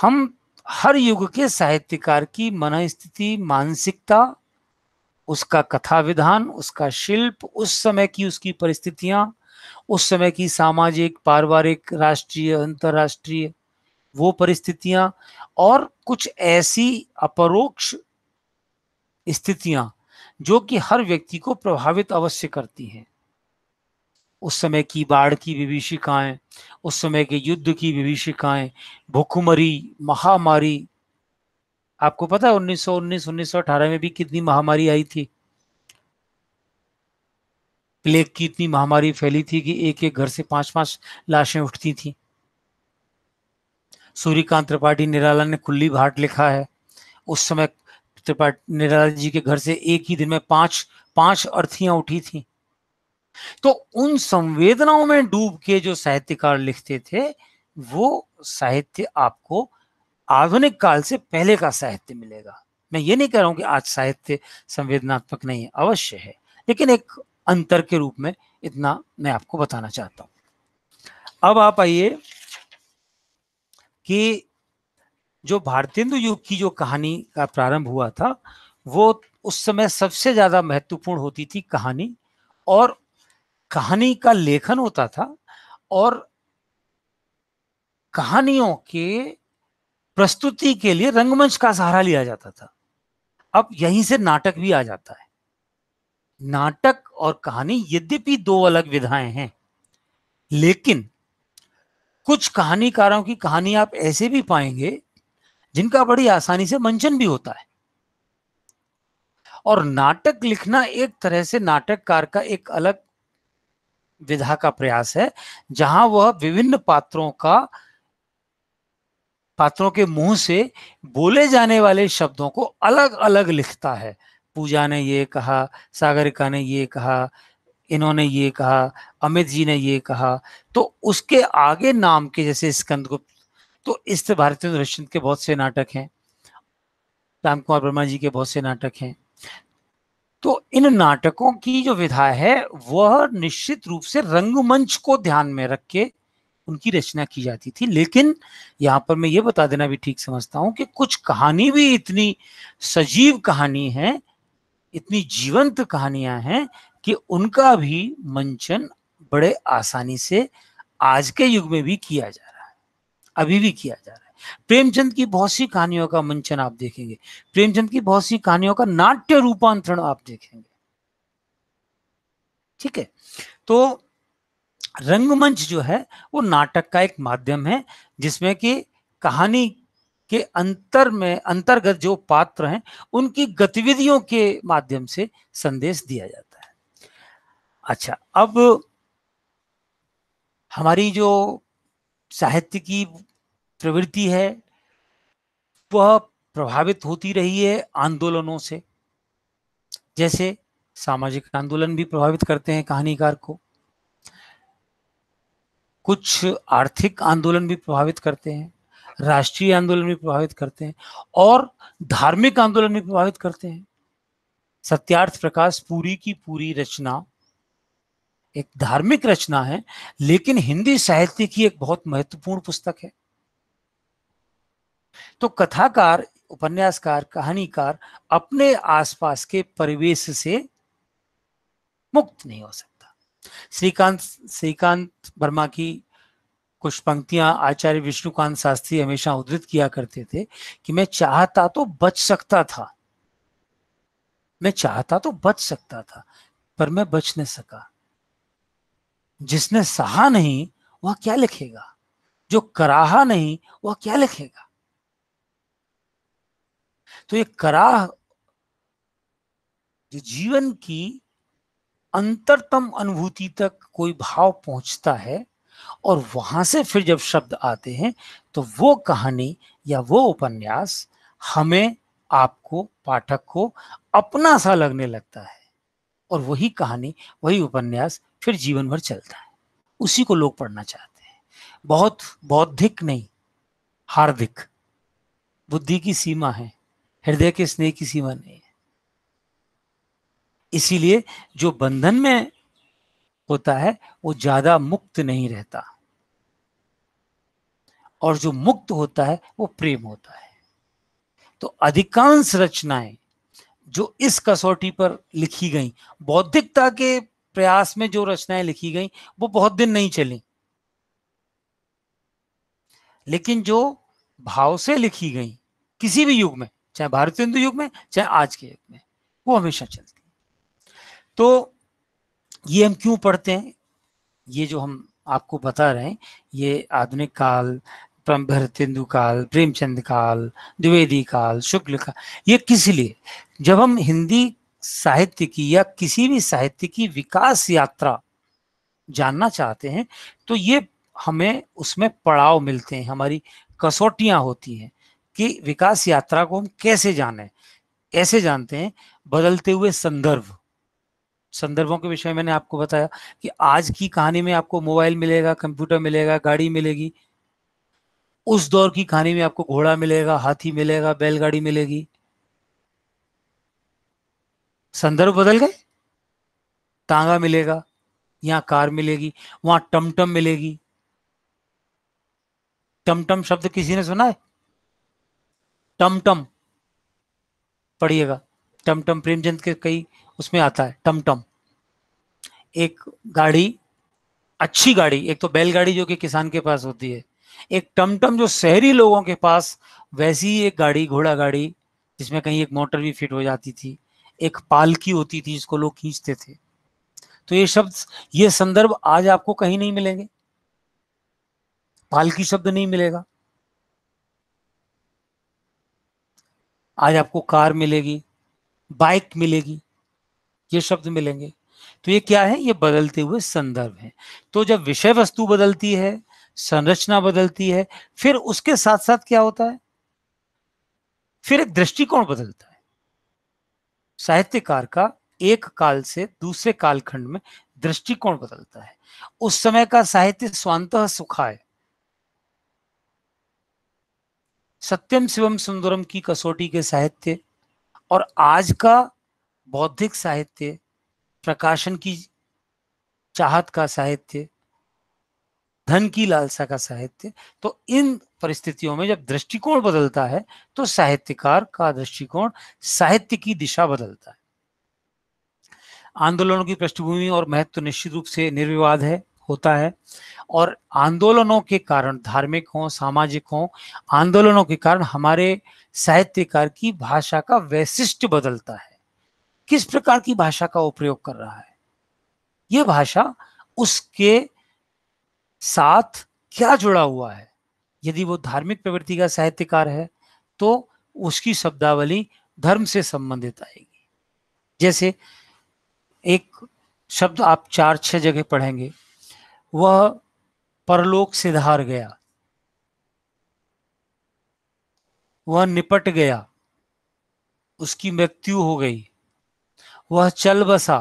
हम हर युग के साहित्यकार की मनस्थिति मानसिकता उसका कथा विधान उसका शिल्प उस समय की उसकी परिस्थितियां उस समय की सामाजिक पारिवारिक राष्ट्रीय अंतर्राष्ट्रीय वो परिस्थितियां और कुछ ऐसी अपरोक्ष स्थितियां जो कि हर व्यक्ति को प्रभावित अवश्य करती हैं उस समय की बाढ़ की विभीषिकाएं उस समय के युद्ध की विभीषिकाएं भुखमरी महामारी आपको पता है उन्नीस सौ उन्नीस उन्नीस सौ अठारह में भी कितनी महामारी आई थी प्लेग की इतनी महामारी फैली थी कि एक एक घर से पांच पांच लाशें उठती थी सूर्यकांत त्रिपाठी निराला ने खुली भाट लिखा है उस समय त्रिपाठी निराला जी के घर से एक ही दिन में पांच पांच अर्थियां उठी थी तो उन संवेदनाओं में डूब के जो साहित्यकार लिखते थे वो साहित्य आपको आधुनिक काल से पहले का साहित्य मिलेगा मैं ये नहीं कह रहा हूं कि आज साहित्य संवेदनात्मक नहीं है अवश्य है लेकिन एक अंतर के रूप में इतना मैं आपको बताना चाहता हूं अब आप आइए कि जो भारतेंदु युग की जो कहानी का प्रारंभ हुआ था वो उस समय सबसे ज्यादा महत्वपूर्ण होती थी कहानी और कहानी का लेखन होता था और कहानियों के प्रस्तुति के लिए रंगमंच का सहारा लिया जाता था अब यहीं से नाटक भी आ जाता है नाटक और कहानी यद्यपि दो अलग विधाएं हैं लेकिन कुछ कहानीकारों की कहानी आप ऐसे भी पाएंगे जिनका बड़ी आसानी से मंचन भी होता है और नाटक लिखना एक तरह से नाटककार का एक अलग विधा का प्रयास है जहां वह विभिन्न पात्रों का पात्रों के मुंह से बोले जाने वाले शब्दों को अलग अलग लिखता है पूजा ने ये कहा सागरिका ने ये कहा इन्होंने ये कहा अमित जी ने ये कहा तो उसके आगे नाम के जैसे स्कंद गुप्त तो इस भारतीय दर्शन के बहुत से नाटक हैं राम कुमार वर्मा जी के बहुत से नाटक हैं तो इन नाटकों की जो विधा है वह निश्चित रूप से रंगमंच को ध्यान में रख के उनकी रचना की जाती थी लेकिन यहाँ पर मैं ये बता देना भी ठीक समझता हूँ कि कुछ कहानी भी इतनी सजीव कहानी है इतनी जीवंत कहानियां हैं कि उनका भी मंचन बड़े आसानी से आज के युग में भी किया जा रहा है अभी भी किया जा रहा है प्रेमचंद की बहुत सी कहानियों का मंचन आप देखेंगे प्रेमचंद की बहुत सी कहानियों का नाट्य रूपांतरण आप देखेंगे ठीक है तो रंगमंच जो है वो नाटक का एक माध्यम है जिसमें कि कहानी के अंतर में अंतर्गत जो पात्र हैं उनकी गतिविधियों के माध्यम से संदेश दिया जाता है अच्छा अब हमारी जो साहित्य की प्रवृत्ति है वह प्रभावित होती रही है आंदोलनों से जैसे सामाजिक आंदोलन भी प्रभावित करते हैं कहानीकार को कुछ आर्थिक आंदोलन भी प्रभावित करते हैं राष्ट्रीय आंदोलन भी प्रभावित करते हैं और धार्मिक आंदोलन भी प्रभावित करते हैं सत्यार्थ प्रकाश पूरी की पूरी रचना एक धार्मिक रचना है लेकिन हिंदी साहित्य की एक बहुत महत्वपूर्ण पुस्तक है तो कथाकार उपन्यासकार कहानीकार अपने आसपास के परिवेश से मुक्त नहीं हो सकते श्रीकांत श्रीकांत वर्मा की कुछ पंक्तियां आचार्य विष्णुकांत शास्त्री हमेशा उद्धृत किया करते थे कि मैं चाहता तो बच सकता था मैं चाहता तो बच सकता था पर मैं बच नहीं सका जिसने सहा नहीं वह क्या लिखेगा जो कराहा नहीं वह क्या लिखेगा तो ये कराह जो जीवन की अंतरतम अनुभूति तक कोई भाव पहुंचता है और वहां से फिर जब शब्द आते हैं तो वो कहानी या वो उपन्यास हमें आपको पाठक को अपना सा लगने लगता है और वही कहानी वही उपन्यास फिर जीवन भर चलता है उसी को लोग पढ़ना चाहते हैं बहुत बौद्धिक नहीं हार्दिक बुद्धि की सीमा है हृदय के स्नेह की सीमा नहीं इसीलिए जो बंधन में होता है वो ज्यादा मुक्त नहीं रहता और जो मुक्त होता है वो प्रेम होता है तो अधिकांश रचनाएं जो इस कसौटी पर लिखी गई बौद्धिकता के प्रयास में जो रचनाएं लिखी गई वो बहुत दिन नहीं चली लेकिन जो भाव से लिखी गई किसी भी युग में चाहे भारतीय हिंदू युग में चाहे आज के युग में वो हमेशा चलती तो ये हम क्यों पढ़ते हैं ये जो हम आपको बता रहे हैं ये आधुनिक काल भरतेंदु काल प्रेमचंद काल द्विवेदी काल शुक्ल काल ये किस लिए जब हम हिंदी साहित्य की या किसी भी साहित्य की विकास यात्रा जानना चाहते हैं तो ये हमें उसमें पड़ाव मिलते हैं हमारी कसौटियां होती हैं कि विकास यात्रा को हम कैसे जाने कैसे जानते हैं बदलते हुए संदर्भ संदर्भों के विषय में मैंने आपको बताया कि आज की कहानी में आपको मोबाइल मिलेगा कंप्यूटर मिलेगा गाड़ी मिलेगी उस दौर की कहानी में आपको घोड़ा मिलेगा हाथी मिलेगा बैलगाड़ी मिलेगी संदर्भ बदल गए तांगा मिलेगा यहाँ कार मिलेगी वहां टमटम मिलेगी टमटम शब्द किसी ने सुना है टमटम पढ़िएगा टमटम प्रेमचंद के कई उसमें आता है टमटम एक गाड़ी अच्छी गाड़ी एक तो बैलगाड़ी जो कि किसान के पास होती है एक टमटम जो शहरी लोगों के पास वैसी एक गाड़ी घोड़ा गाड़ी जिसमें कहीं एक मोटर भी फिट हो जाती थी एक पालकी होती थी जिसको लोग खींचते थे तो ये शब्द ये संदर्भ आज आपको कहीं नहीं मिलेंगे पालकी शब्द नहीं मिलेगा आज आपको कार मिलेगी बाइक मिलेगी ये शब्द मिलेंगे तो ये क्या है ये बदलते हुए संदर्भ है तो जब विषय वस्तु बदलती है संरचना बदलती है फिर उसके साथ साथ क्या होता है फिर एक दृष्टिकोण बदलता है साहित्यकार का एक काल से दूसरे कालखंड में दृष्टिकोण बदलता है उस समय का साहित्य स्वांत सुखा है सत्यम शिवम सुंदरम की कसौटी के साहित्य और आज का बौद्धिक साहित्य प्रकाशन की चाहत का साहित्य धन की लालसा का साहित्य तो इन परिस्थितियों में जब दृष्टिकोण बदलता है तो साहित्यकार का दृष्टिकोण साहित्य की दिशा बदलता है आंदोलनों की पृष्ठभूमि और महत्व तो निश्चित रूप से निर्विवाद है होता है और आंदोलनों के कारण धार्मिक हो सामाजिक हो आंदोलनों के कारण हमारे साहित्यकार की भाषा का वैशिष्ट बदलता है किस प्रकार की भाषा का उपयोग कर रहा है यह भाषा उसके साथ क्या जुड़ा हुआ है यदि वो धार्मिक प्रवृत्ति का साहित्यकार है तो उसकी शब्दावली धर्म से संबंधित आएगी जैसे एक शब्द आप चार छह जगह पढ़ेंगे वह परलोक सिधार गया वह निपट गया उसकी मृत्यु हो गई वह चल बसा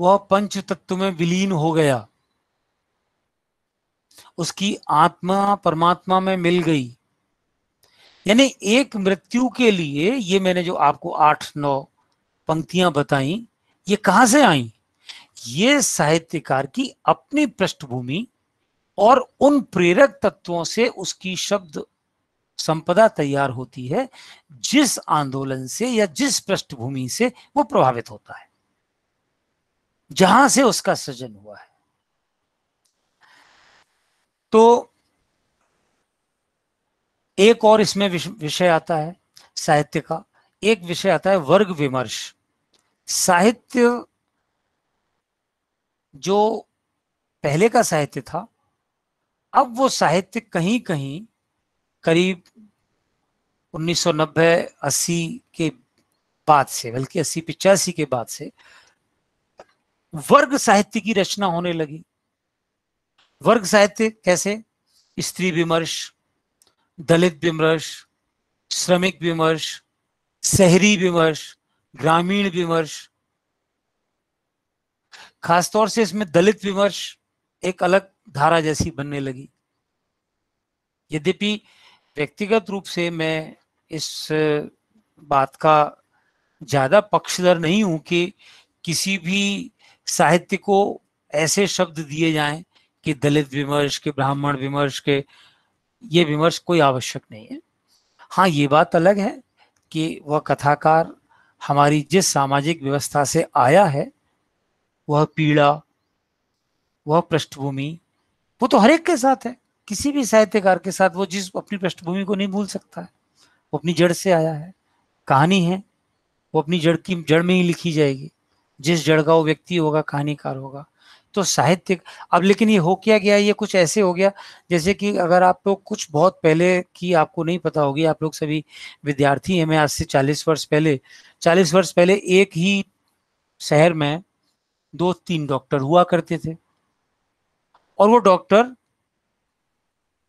वह पंच तत्व में विलीन हो गया उसकी आत्मा परमात्मा में मिल गई यानी एक मृत्यु के लिए ये मैंने जो आपको आठ नौ पंक्तियां बताई ये कहां से आई ये साहित्यकार की अपनी पृष्ठभूमि और उन प्रेरक तत्वों से उसकी शब्द संपदा तैयार होती है जिस आंदोलन से या जिस पृष्ठभूमि से वो प्रभावित होता है जहां से उसका सृजन हुआ है तो एक और इसमें विषय आता है साहित्य का एक विषय आता है वर्ग विमर्श साहित्य जो पहले का साहित्य था अब वो साहित्य कहीं कहीं करीब 1990-80 के बाद से बल्कि अस्सी पिचासी के बाद से वर्ग साहित्य की रचना होने लगी वर्ग साहित्य कैसे स्त्री विमर्श दलित विमर्श श्रमिक विमर्श शहरी विमर्श ग्रामीण विमर्श खासतौर से इसमें दलित विमर्श एक अलग धारा जैसी बनने लगी यद्यपि व्यक्तिगत रूप से मैं इस बात का ज़्यादा पक्षधर नहीं हूँ कि किसी भी साहित्य को ऐसे शब्द दिए जाएं कि दलित विमर्श के ब्राह्मण विमर्श के ये विमर्श कोई आवश्यक नहीं है हाँ ये बात अलग है कि वह कथाकार हमारी जिस सामाजिक व्यवस्था से आया है वह पीड़ा वह पृष्ठभूमि वो तो हर एक के साथ है किसी भी साहित्यकार के साथ वो जिस अपनी पृष्ठभूमि को नहीं भूल सकता है वो अपनी जड़ से आया है कहानी है वो अपनी जड़ की जड़ में ही लिखी जाएगी जिस जड़ का वो व्यक्ति होगा कहानीकार होगा तो साहित्य अब लेकिन ये हो क्या गया ये कुछ ऐसे हो गया जैसे कि अगर आप लोग कुछ बहुत पहले की आपको नहीं पता होगी आप लोग सभी विद्यार्थी हैं मैं आज से चालीस वर्ष पहले चालीस वर्ष पहले एक ही शहर में दो तीन डॉक्टर हुआ करते थे और वो डॉक्टर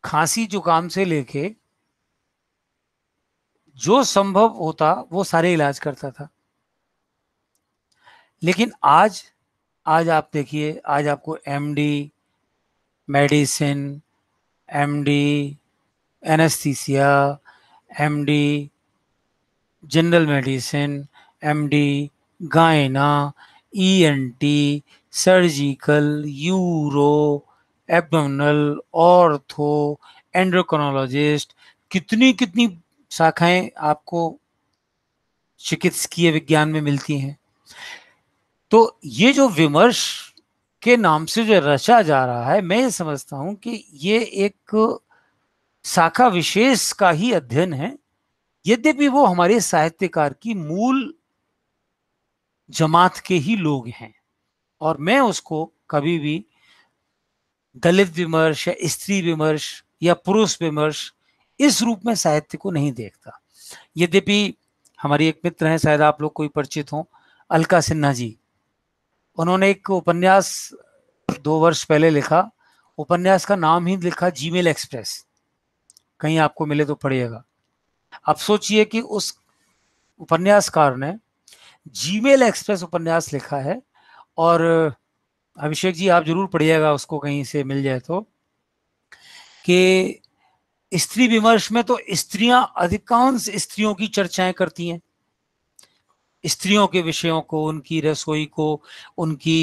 खांसी जुकाम से लेके जो संभव होता वो सारे इलाज करता था लेकिन आज आज आप देखिए आज आपको MD medicine MD anaesthesia MD general medicine MD gynae ENT e surgical uro abdominal ortho endocrinologist कितनी कितनी शाखाएं आपको चिकित्सकीय विज्ञान में मिलती हैं तो ये जो विमर्श के नाम से जो रचा जा रहा है मैं ये समझता हूं कि ये एक शाखा विशेष का ही अध्ययन है यद्यपि वो हमारे साहित्यकार की मूल जमात के ही लोग हैं और मैं उसको कभी भी दलित विमर्श या स्त्री विमर्श या पुरुष विमर्श इस रूप में साहित्य को नहीं देखता यद्यपि हमारी एक मित्र हैं शायद आप लोग कोई परिचित हों अलका सिन्हा जी उन्होंने एक उपन्यास दो वर्ष पहले लिखा उपन्यास का नाम ही लिखा जीमेल एक्सप्रेस कहीं आपको मिले तो पढ़िएगा आप सोचिए कि उस उपन्यासकार ने जीमेल एक्सप्रेस उपन्यास लिखा है और अभिषेक जी आप जरूर पढ़िएगा उसको कहीं से मिल जाए तो कि स्त्री विमर्श में तो स्त्रियां अधिकांश स्त्रियों की चर्चाएं करती हैं स्त्रियों के विषयों को उनकी रसोई को उनकी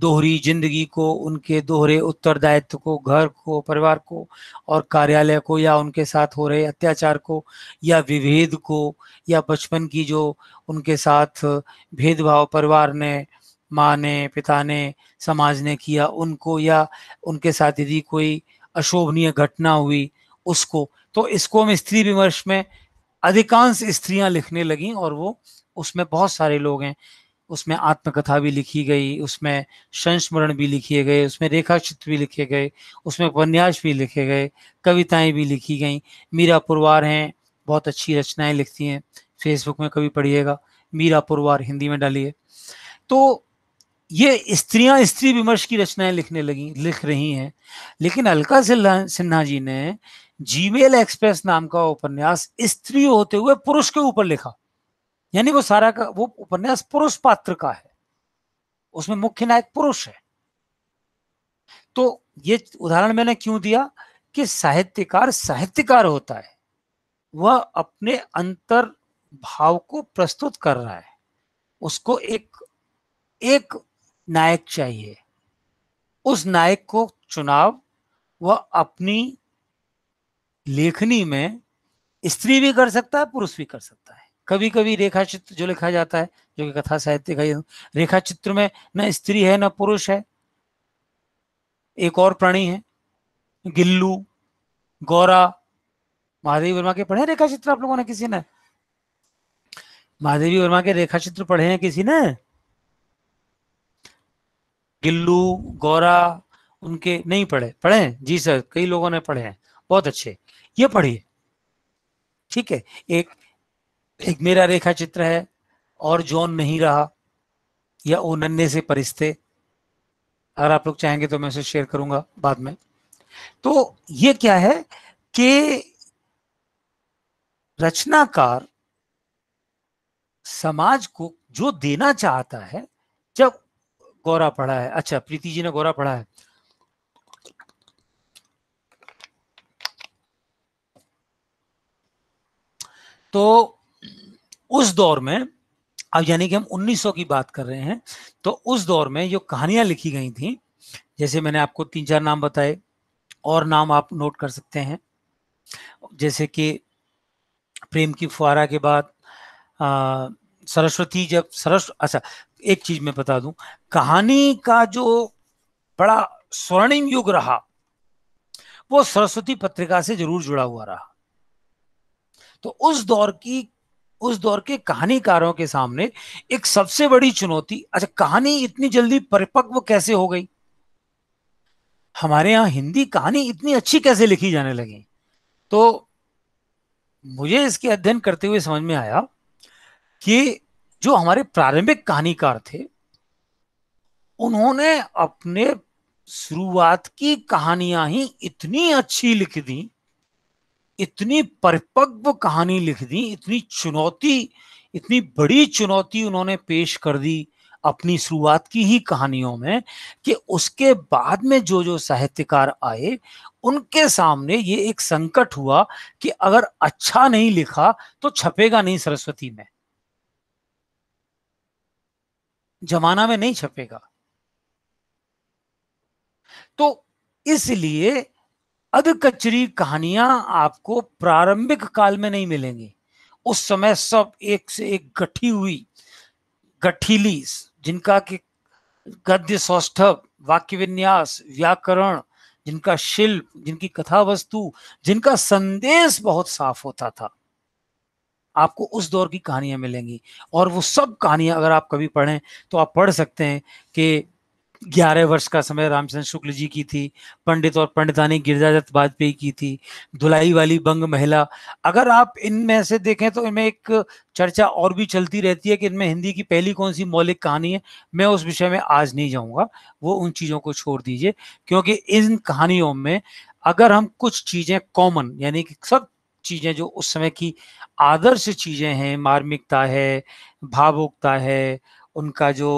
दोहरी जिंदगी को उनके दोहरे उत्तरदायित्व को घर को परिवार को और कार्यालय को या उनके साथ हो रहे अत्याचार को या विभेद को या बचपन की जो उनके साथ भेदभाव परिवार ने माँ ने पिता ने समाज ने किया उनको या उनके साथ यदि कोई अशोभनीय घटना हुई उसको तो इसको हम स्त्री विमर्श में अधिकांश स्त्रियां लिखने लगी और वो उसमें बहुत सारे लोग हैं उसमें आत्मकथा भी लिखी गई उसमें संस्मरण भी लिखे गए उसमें रेखा चित्र भी लिखे गए उसमें उपन्यास भी लिखे गए कविताएं भी लिखी गई मीरा पुरवार हैं बहुत अच्छी रचनाएं लिखती हैं फेसबुक में कभी पढ़िएगा मीरा पुरवार हिंदी में डालिए तो ये स्त्रियां स्त्री विमर्श की रचनाएं लिखने लगी लिख रही हैं लेकिन अलका सिन्हा जी ने जीमेल एक्सप्रेस नाम का उपन्यास स्त्री होते हुए पुरुष के ऊपर लिखा यानी वो सारा का वो उपन्यास पुरुष पात्र का है उसमें मुख्य नायक पुरुष है तो ये उदाहरण मैंने क्यों दिया कि साहित्यकार साहित्यकार होता है वह अपने अंतर भाव को प्रस्तुत कर रहा है उसको एक एक नायक चाहिए उस नायक को चुनाव वह अपनी लेखनी में स्त्री भी कर सकता है पुरुष भी कर सकता है कभी कभी रेखा चित्र जो लिखा जाता है जो कि कथा साहित्य का रेखा चित्र में न स्त्री है न पुरुष है एक और प्राणी है गिल्लू गौरा महादेवी वर्मा के पढ़े रेखा चित्र आप लोगों ने किसी ने महादेवी वर्मा के रेखा चित्र पढ़े हैं किसी ने गिल्लू गौरा उनके नहीं पढ़े पढ़े हैं जी सर कई लोगों ने पढ़े हैं बहुत अच्छे ये पढ़िए ठीक है एक एक मेरा रेखा चित्र है और जॉन नहीं रहा या ओ नन्हे से परिस्ते अगर आप लोग चाहेंगे तो मैं उसे शेयर करूंगा बाद में तो ये क्या है कि रचनाकार समाज को जो देना चाहता है जब गौरा पढ़ा है अच्छा प्रीति जी ने गौरा पढ़ा है तो उस दौर में अब यानी कि हम 1900 की बात कर रहे हैं तो उस दौर में जो कहानियां लिखी गई थी जैसे मैंने आपको तीन चार नाम बताए और नाम आप नोट कर सकते हैं जैसे कि प्रेम की फुहारा के बाद सरस्वती जब सरस्व अच्छा एक चीज मैं बता दूं कहानी का जो बड़ा स्वर्णिम युग रहा वो सरस्वती पत्रिका से जरूर जुड़ा हुआ रहा तो उस दौर की उस दौर के कहानीकारों के सामने एक सबसे बड़ी चुनौती अच्छा कहानी इतनी जल्दी परिपक्व कैसे हो गई हमारे यहां हिंदी कहानी इतनी अच्छी कैसे लिखी जाने लगी तो मुझे इसके अध्ययन करते हुए समझ में आया कि जो हमारे प्रारंभिक कहानीकार थे उन्होंने अपने शुरुआत की कहानियां ही इतनी अच्छी लिख दी इतनी परिपक्व कहानी लिख दी इतनी चुनौती इतनी बड़ी चुनौती उन्होंने पेश कर दी अपनी शुरुआत की ही कहानियों में कि उसके बाद में जो जो साहित्यकार आए उनके सामने ये एक संकट हुआ कि अगर अच्छा नहीं लिखा तो छपेगा नहीं सरस्वती में जमाना में नहीं छपेगा तो इसलिए अध कचरी कहानियां आपको प्रारंभिक काल में नहीं मिलेंगी उस समय सब एक से एक गठी हुई गठीली जिनका के गद्य सौष्ठव वाक्य विन्यास व्याकरण जिनका शिल्प जिनकी कथा वस्तु जिनका संदेश बहुत साफ होता था आपको उस दौर की कहानियाँ मिलेंगी और वो सब कहानियाँ अगर आप कभी पढ़ें तो आप पढ़ सकते हैं कि ग्यारह वर्ष का समय रामचंद्र शुक्ल जी की थी पंडित और पंडितानी गिरजादत्त वाजपेयी की थी धुलाई वाली बंग महिला अगर आप इनमें से देखें तो इनमें एक चर्चा और भी चलती रहती है कि इनमें हिंदी की पहली कौन सी मौलिक कहानी है मैं उस विषय में आज नहीं जाऊंगा वो उन चीज़ों को छोड़ दीजिए क्योंकि इन कहानियों में अगर हम कुछ चीज़ें कॉमन यानी कि सब चीज़ें जो उस समय की आदर्श चीज़ें हैं मार्मिकता है भावुकता है उनका जो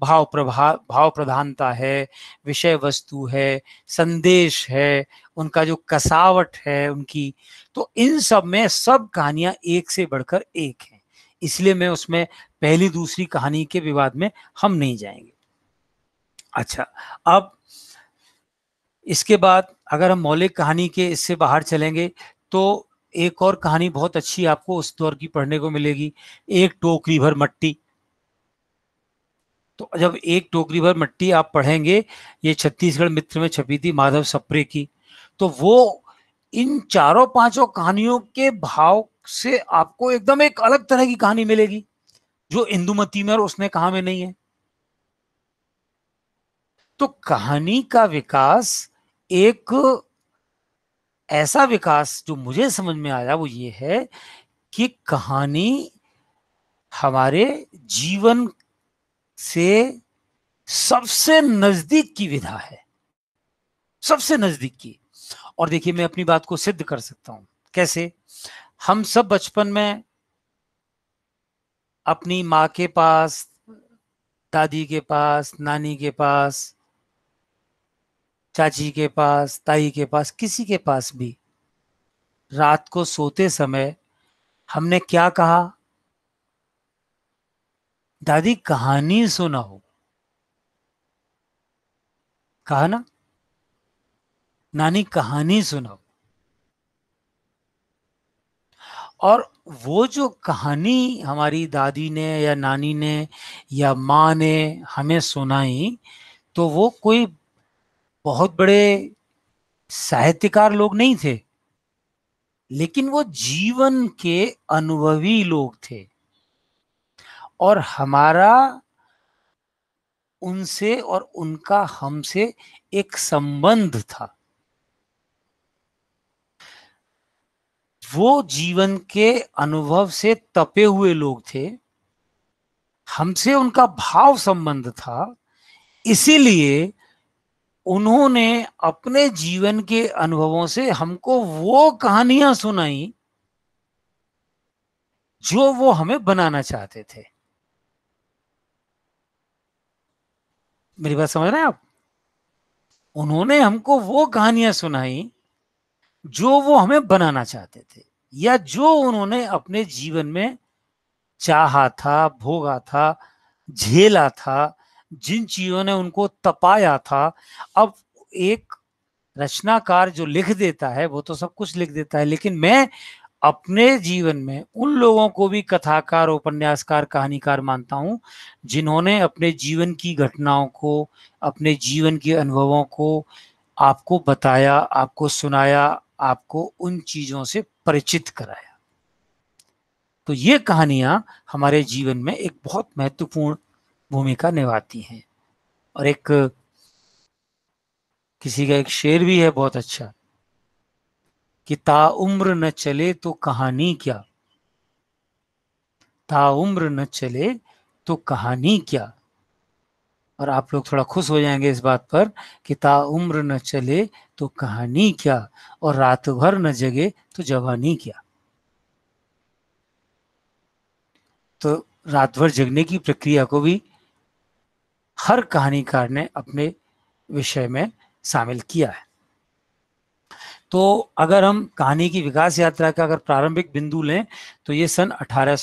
भाव प्रभाव भाव प्रधानता है विषय वस्तु है संदेश है उनका जो कसावट है उनकी तो इन सब में सब कहानियां एक से बढ़कर एक हैं इसलिए मैं उसमें पहली दूसरी कहानी के विवाद में हम नहीं जाएंगे अच्छा अब इसके बाद अगर हम मौलिक कहानी के इससे बाहर चलेंगे तो एक और कहानी बहुत अच्छी आपको उस दौर की पढ़ने को मिलेगी एक टोकरी भर मट्टी तो जब एक टोकरी भर मट्टी आप पढ़ेंगे ये छत्तीसगढ़ मित्र में छपी थी माधव सप्रे की तो वो इन चारों पांचों कहानियों के भाव से आपको एकदम एक अलग तरह की कहानी मिलेगी जो इंदुमती में और उसने कहा में नहीं है तो कहानी का विकास एक ऐसा विकास जो मुझे समझ में आया वो ये है कि कहानी हमारे जीवन से सबसे नजदीक की विधा है सबसे नजदीक की और देखिए मैं अपनी बात को सिद्ध कर सकता हूं कैसे हम सब बचपन में अपनी माँ के पास दादी के पास नानी के पास चाची के पास ताई के पास किसी के पास भी रात को सोते समय हमने क्या कहा दादी कहानी सुनाओ कहा ना नानी कहानी सुनाओ और वो जो कहानी हमारी दादी ने या नानी ने या माँ ने हमें सुनाई तो वो कोई बहुत बड़े साहित्यकार लोग नहीं थे लेकिन वो जीवन के अनुभवी लोग थे और हमारा उनसे और उनका हमसे एक संबंध था वो जीवन के अनुभव से तपे हुए लोग थे हमसे उनका भाव संबंध था इसीलिए उन्होंने अपने जीवन के अनुभवों से हमको वो कहानियां सुनाई जो वो हमें बनाना चाहते थे मेरी बात समझ रहे हैं आप उन्होंने हमको वो कहानियां सुनाई जो वो हमें बनाना चाहते थे या जो उन्होंने अपने जीवन में चाहा था भोगा था झेला था जिन चीजों ने उनको तपाया था अब एक रचनाकार जो लिख देता है वो तो सब कुछ लिख देता है लेकिन मैं अपने जीवन में उन लोगों को भी कथाकार उपन्यासकार कहानीकार मानता हूं जिन्होंने अपने जीवन की घटनाओं को अपने जीवन के अनुभवों को आपको बताया आपको सुनाया आपको उन चीजों से परिचित कराया तो ये कहानियां हमारे जीवन में एक बहुत महत्वपूर्ण भूमिका निभाती हैं और एक किसी का एक शेर भी है बहुत अच्छा कि ताउम्र न चले तो कहानी क्या ताउम्र न चले तो कहानी क्या और आप लोग थोड़ा खुश हो जाएंगे इस बात पर कि ताउम्र न चले तो कहानी क्या और रात भर न जगे तो जवानी क्या तो रात भर जगने की प्रक्रिया को भी हर कहानीकार ने अपने विषय में शामिल किया है तो अगर हम कहानी की विकास यात्रा का अगर प्रारंभिक बिंदु लें तो ये सन अठारह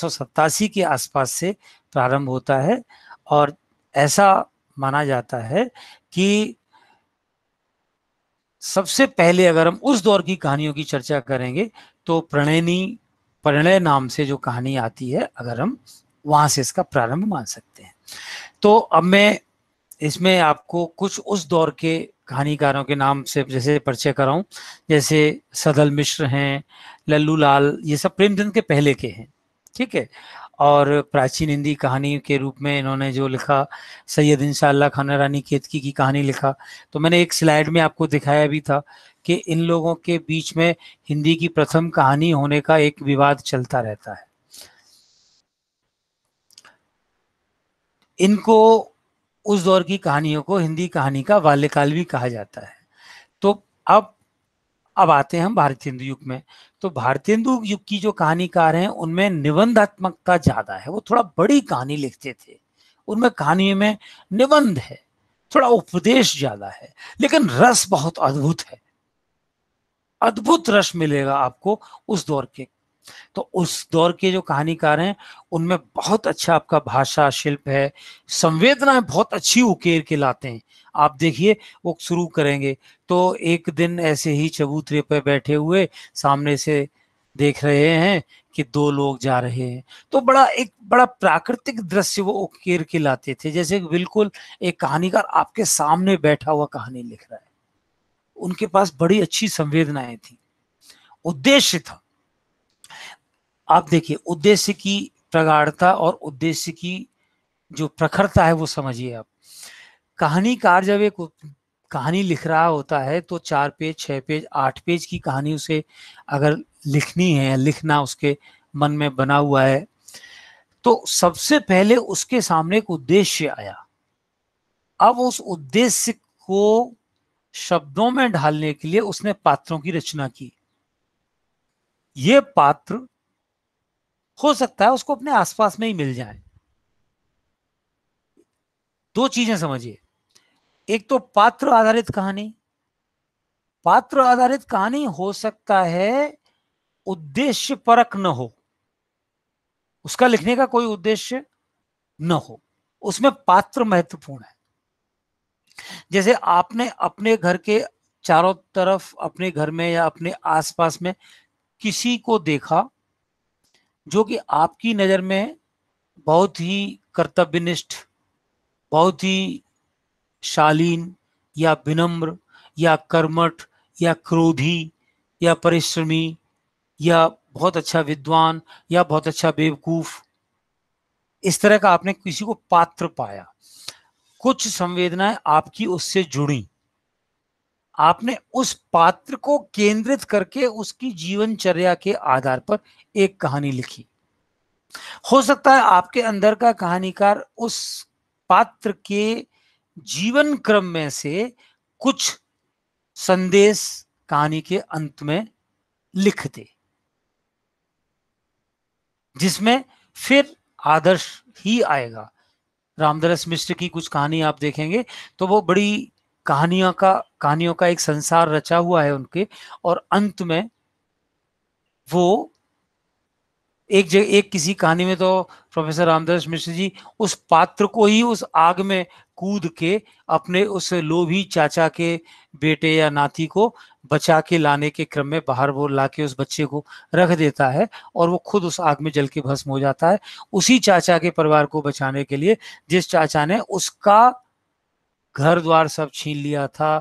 के आसपास से प्रारंभ होता है और ऐसा माना जाता है कि सबसे पहले अगर हम उस दौर की कहानियों की चर्चा करेंगे तो प्रणयनी प्रणय नाम से जो कहानी आती है अगर हम वहां से इसका प्रारंभ मान सकते हैं तो अब मैं इसमें आपको कुछ उस दौर के कहानीकारों के नाम से जैसे परिचय कराऊं जैसे सदल मिश्र हैं लल्लू लाल ये सब प्रेमचंद के पहले के हैं ठीक है और प्राचीन हिंदी कहानी के रूप में इन्होंने जो लिखा सैयद इंशाल्लाह खाना रानी केतकी की कहानी लिखा तो मैंने एक स्लाइड में आपको दिखाया भी था कि इन लोगों के बीच में हिंदी की प्रथम कहानी होने का एक विवाद चलता रहता है इनको उस दौर की कहानियों को हिंदी कहानी का बाल्यकाल भी कहा जाता है तो अब अब आते हैं हम भारतीय हिंदू युग में तो भारतीय हिंदू युग की जो कहानीकार हैं उनमें निबंधात्मकता ज्यादा है वो थोड़ा बड़ी कहानी लिखते थे उनमें कहानी में निबंध है थोड़ा उपदेश ज्यादा है लेकिन रस बहुत अद्भुत है अद्भुत रस मिलेगा आपको उस दौर के तो उस दौर के जो कहानीकार हैं उनमें बहुत अच्छा आपका भाषा शिल्प है संवेदनाएं बहुत अच्छी उकेर के लाते हैं आप देखिए वो शुरू करेंगे तो एक दिन ऐसे ही चबूतरे पर बैठे हुए सामने से देख रहे हैं कि दो लोग जा रहे हैं तो बड़ा एक बड़ा प्राकृतिक दृश्य वो उकेर के लाते थे जैसे बिल्कुल एक कहानीकार आपके सामने बैठा हुआ कहानी लिख रहा है उनके पास बड़ी अच्छी संवेदनाएं थी उद्देश्य था आप देखिए उद्देश्य की प्रगाढ़ता और उद्देश्य की जो प्रखरता है वो समझिए आप कहानीकार जब एक कहानी लिख रहा होता है तो चार पेज छः पेज आठ पेज की कहानी उसे अगर लिखनी है लिखना उसके मन में बना हुआ है तो सबसे पहले उसके सामने एक उद्देश्य आया अब उस उद्देश्य को शब्दों में ढालने के लिए उसने पात्रों की रचना की ये पात्र हो सकता है उसको अपने आसपास में ही मिल जाए दो चीजें समझिए एक तो पात्र आधारित कहानी पात्र आधारित कहानी हो सकता है उद्देश्य परक न हो उसका लिखने का कोई उद्देश्य न हो उसमें पात्र महत्वपूर्ण है जैसे आपने अपने घर के चारों तरफ अपने घर में या अपने आसपास में किसी को देखा जो कि आपकी नज़र में बहुत ही कर्तव्यनिष्ठ बहुत ही शालीन या विनम्र या कर्मठ या क्रोधी या परिश्रमी या बहुत अच्छा विद्वान या बहुत अच्छा बेवकूफ इस तरह का आपने किसी को पात्र पाया कुछ संवेदनाएं आपकी उससे जुड़ी आपने उस पात्र को केंद्रित करके उसकी जीवनचर्या के आधार पर एक कहानी लिखी हो सकता है आपके अंदर का कहानीकार उस पात्र के जीवन क्रम में से कुछ संदेश कहानी के अंत में लिख दे जिसमें फिर आदर्श ही आएगा रामदरस मिश्र की कुछ कहानी आप देखेंगे तो वो बड़ी कहानियों का कहानियों का एक संसार रचा हुआ है उनके और अंत में वो एक जगह एक किसी कहानी में तो प्रोफेसर रामदास मिश्र जी उस पात्र को ही उस आग में कूद के अपने उस लोभी चाचा के बेटे या नाती को बचा के लाने के क्रम में बाहर वो ला के उस बच्चे को रख देता है और वो खुद उस आग में जल के भस्म हो जाता है उसी चाचा के परिवार को बचाने के लिए जिस चाचा ने उसका घर द्वार सब छीन लिया था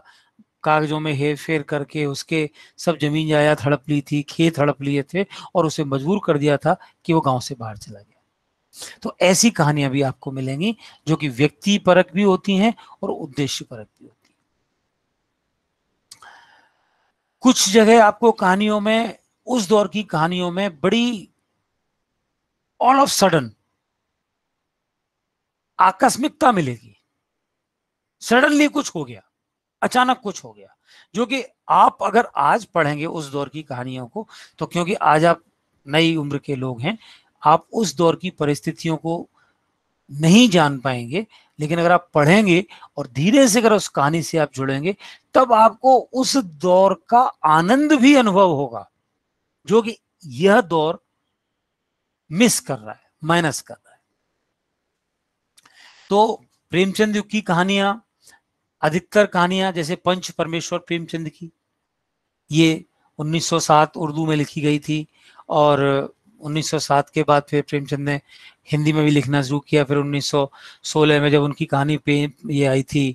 कागजों में हेर फेर करके उसके सब जमीन जायदाद हड़प ली थी खेत हड़प लिए थे और उसे मजबूर कर दिया था कि वो गांव से बाहर चला गया तो ऐसी कहानियां भी आपको मिलेंगी जो कि व्यक्ति परक भी होती हैं और उद्देश्य परक भी होती है कुछ जगह आपको कहानियों में उस दौर की कहानियों में बड़ी ऑल ऑफ सडन आकस्मिकता मिलेगी सडनली कुछ हो गया अचानक कुछ हो गया जो कि आप अगर आज पढ़ेंगे उस दौर की कहानियों को तो क्योंकि आज आप नई उम्र के लोग हैं आप उस दौर की परिस्थितियों को नहीं जान पाएंगे लेकिन अगर आप पढ़ेंगे और धीरे से अगर उस कहानी से आप जुड़ेंगे तब आपको उस दौर का आनंद भी अनुभव होगा जो कि यह दौर मिस कर रहा है माइनस कर रहा है तो प्रेमचंद की कहानियां अधिकतर कहानियां जैसे पंच परमेश्वर प्रेमचंद की ये 1907 उर्दू में लिखी गई थी और 1907 के बाद फिर प्रेमचंद ने हिंदी में भी लिखना शुरू किया फिर 1916 में जब उनकी कहानी ये आई थी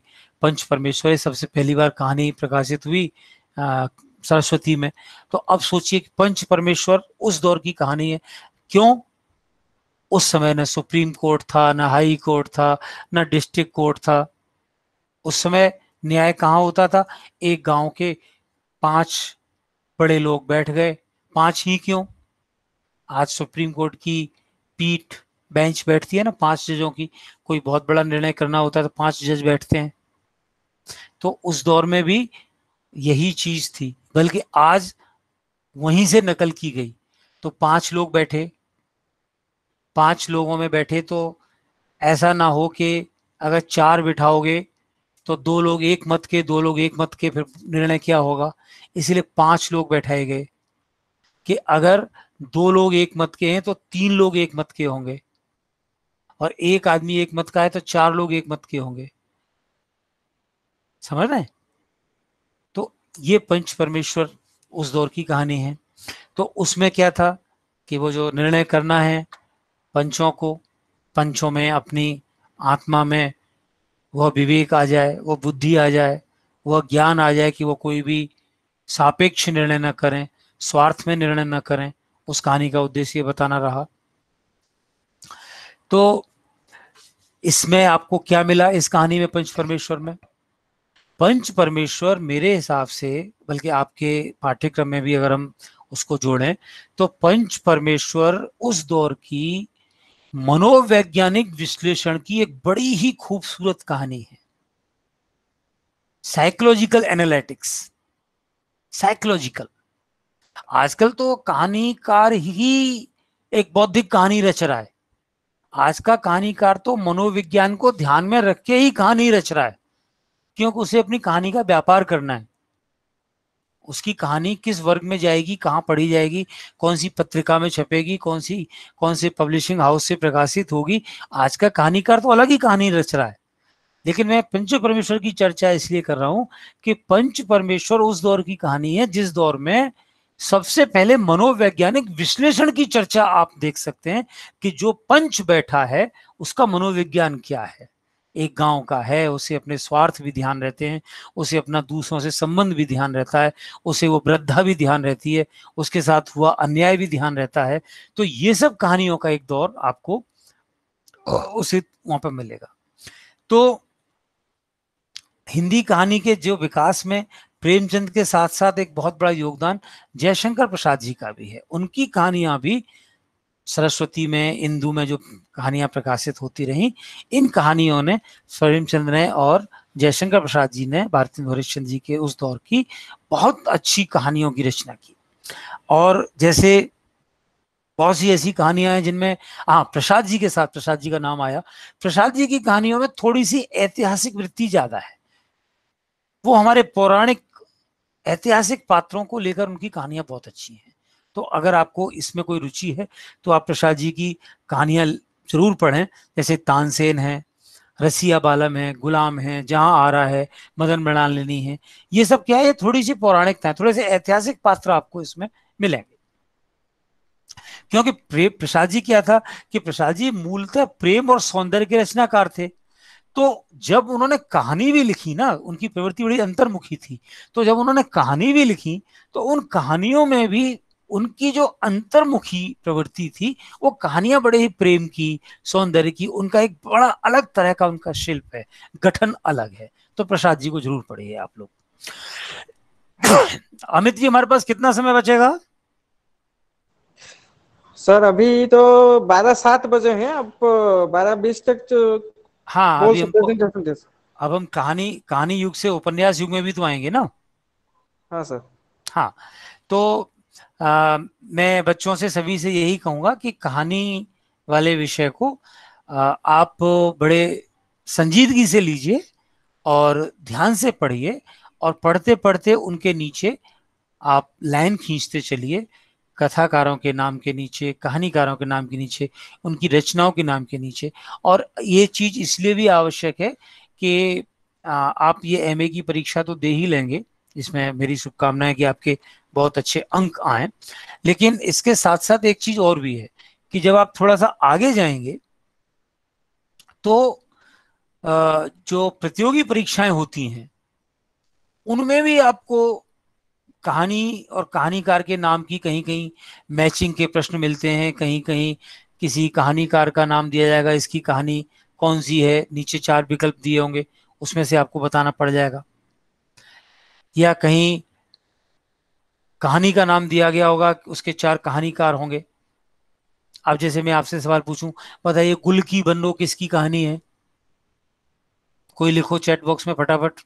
पंच परमेश्वर सबसे पहली बार कहानी प्रकाशित हुई सरस्वती में तो अब सोचिए कि पंच परमेश्वर उस दौर की कहानी है क्यों उस समय न सुप्रीम कोर्ट था न हाई कोर्ट था न डिस्ट्रिक्ट कोर्ट था उस समय न्याय कहाँ होता था एक गांव के पांच बड़े लोग बैठ गए पांच ही क्यों आज सुप्रीम कोर्ट की पीठ बेंच बैठती है ना पांच जजों की कोई बहुत बड़ा निर्णय करना होता है तो पांच जज बैठते हैं तो उस दौर में भी यही चीज थी बल्कि आज वहीं से नकल की गई तो पांच लोग बैठे पांच लोगों में बैठे तो ऐसा ना हो कि अगर चार बिठाओगे तो दो लोग एक मत के दो लोग एक मत के फिर निर्णय क्या होगा इसलिए पांच लोग बैठाए गए कि अगर दो लोग एक मत के हैं तो तीन लोग एक मत के होंगे और एक आदमी एक मत का है तो चार लोग एक मत के होंगे समझ रहे तो ये पंच परमेश्वर उस दौर की कहानी है तो उसमें क्या था कि वो जो निर्णय करना है पंचों को पंचों में अपनी आत्मा में वह विवेक आ जाए वह बुद्धि आ जाए वह ज्ञान आ जाए कि वह कोई भी सापेक्ष निर्णय न करें स्वार्थ में निर्णय न करें उस कहानी का उद्देश्य बताना रहा तो इसमें आपको क्या मिला इस कहानी में पंच परमेश्वर में पंच परमेश्वर मेरे हिसाब से बल्कि आपके पाठ्यक्रम में भी अगर हम उसको जोड़ें तो पंच परमेश्वर उस दौर की मनोवैज्ञानिक विश्लेषण की एक बड़ी ही खूबसूरत कहानी है साइकोलॉजिकल एनालिटिक्स साइकोलॉजिकल आजकल तो कहानीकार ही एक बौद्धिक कहानी रच रहा है आज का कहानीकार तो मनोविज्ञान को ध्यान में रख के ही कहानी रच रहा है क्योंकि उसे अपनी कहानी का व्यापार करना है उसकी कहानी किस वर्ग में जाएगी कहाँ पढ़ी जाएगी कौन सी पत्रिका में छपेगी कौन सी कौन से पब्लिशिंग हाउस से प्रकाशित होगी आज का कहानीकार तो अलग ही कहानी रच रहा है लेकिन मैं पंच परमेश्वर की चर्चा इसलिए कर रहा हूं कि पंच परमेश्वर उस दौर की कहानी है जिस दौर में सबसे पहले मनोवैज्ञानिक विश्लेषण की चर्चा आप देख सकते हैं कि जो पंच बैठा है उसका मनोविज्ञान क्या है एक गांव का है उसे अपने स्वार्थ भी ध्यान रहते हैं उसे अपना दूसरों से संबंध भी ध्यान रहता है उसे वो वृद्धा भी ध्यान रहती है उसके साथ हुआ अन्याय भी ध्यान रहता है तो ये सब कहानियों का एक दौर आपको उसे वहां पर मिलेगा तो हिंदी कहानी के जो विकास में प्रेमचंद के साथ साथ एक बहुत बड़ा योगदान जयशंकर प्रसाद जी का भी है उनकी कहानियां भी सरस्वती में इंदू में जो कहानियां प्रकाशित होती रहीं इन कहानियों ने चंद्र ने और जयशंकर प्रसाद जी ने भारती हरीश चंद्र जी के उस दौर की बहुत अच्छी कहानियों की रचना की और जैसे बहुत सी ऐसी कहानियां हैं जिनमें हाँ प्रसाद जी के साथ प्रसाद जी का नाम आया प्रसाद जी की कहानियों में थोड़ी सी ऐतिहासिक वृत्ति ज्यादा है वो हमारे पौराणिक ऐतिहासिक पात्रों को लेकर उनकी कहानियां बहुत अच्छी हैं तो अगर आपको इसमें कोई रुचि है तो आप प्रसाद जी की कहानियां जरूर पढ़ें जैसे तानसेन है रसिया बालम है गुलाम है जहां आ रहा है मदन लेनी है ये सब क्या है थोड़ी सी पौराणिकता है थोड़े से ऐतिहासिक पात्र आपको इसमें मिलेंगे क्योंकि प्रसाद जी क्या था कि प्रसाद जी मूलतः प्रेम और सौंदर्य के रचनाकार थे तो जब उन्होंने कहानी भी लिखी ना उनकी प्रवृत्ति बड़ी अंतर्मुखी थी तो जब उन्होंने कहानी भी लिखी तो उन कहानियों में भी उनकी जो अंतर्मुखी प्रवृत्ति थी वो कहानियां बड़े ही प्रेम की सौंदर्य की उनका एक बड़ा अलग तरह का उनका शिल्प है गठन अलग है तो प्रसाद जी को जरूर पढ़िए आप लोग *coughs* अमित जी हमारे पास कितना समय बचेगा सर अभी तो बारह सात बजे हैं अब बारह बीस तक तो हाँ अभी हम, अब हम कहानी कहानी युग से उपन्यास युग में भी तो आएंगे ना हाँ सर हाँ तो आ, मैं बच्चों से सभी से यही कहूँगा कि कहानी वाले विषय को आ, आप बड़े संजीदगी से लीजिए और ध्यान से पढ़िए और पढ़ते पढ़ते उनके नीचे आप लाइन खींचते चलिए कथाकारों के नाम के नीचे कहानीकारों के नाम के नीचे उनकी रचनाओं के नाम के नीचे और ये चीज़ इसलिए भी आवश्यक है कि आप ये एमए की परीक्षा तो दे ही लेंगे इसमें मेरी शुभकामनाएं कि आपके बहुत अच्छे अंक आए लेकिन इसके साथ साथ एक चीज और भी है कि जब आप थोड़ा सा आगे जाएंगे तो जो प्रतियोगी परीक्षाएं होती हैं उनमें भी आपको कहानी और कहानीकार के नाम की कहीं कहीं मैचिंग के प्रश्न मिलते हैं कहीं कहीं किसी कहानीकार का नाम दिया जाएगा इसकी कहानी कौन सी है नीचे चार विकल्प दिए होंगे उसमें से आपको बताना पड़ जाएगा या कहीं कहानी का नाम दिया गया होगा उसके चार कहानीकार होंगे अब जैसे मैं आपसे सवाल पूछूं बताइए गुल की बनो किसकी कहानी है कोई लिखो चैट बॉक्स में फटाफट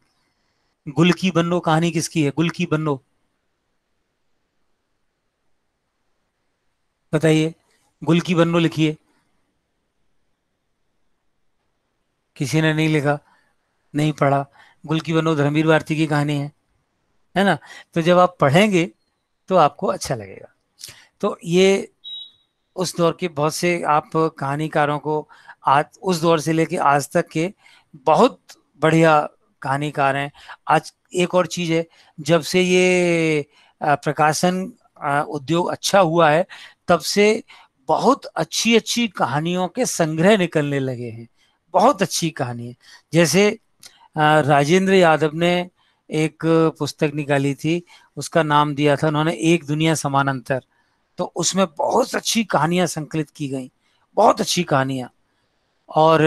गुल की बन्नो कहानी किसकी है गुल की बन्नो बताइए गुल की बन्नो लिखिए किसी ने नहीं लिखा नहीं पढ़ा गुल की बनो धर्मवीर भारती की कहानी है है ना तो जब आप पढ़ेंगे तो आपको अच्छा लगेगा तो ये उस दौर के बहुत से आप कहानीकारों को आज उस दौर से लेके आज तक के बहुत बढ़िया कहानीकार हैं आज एक और चीज़ है जब से ये प्रकाशन उद्योग अच्छा हुआ है तब से बहुत अच्छी अच्छी कहानियों के संग्रह निकलने लगे हैं बहुत अच्छी कहानी है जैसे राजेंद्र यादव ने एक पुस्तक निकाली थी उसका नाम दिया था उन्होंने एक दुनिया समानांतर तो उसमें बहुत अच्छी कहानियां संकलित की गई बहुत अच्छी कहानियां और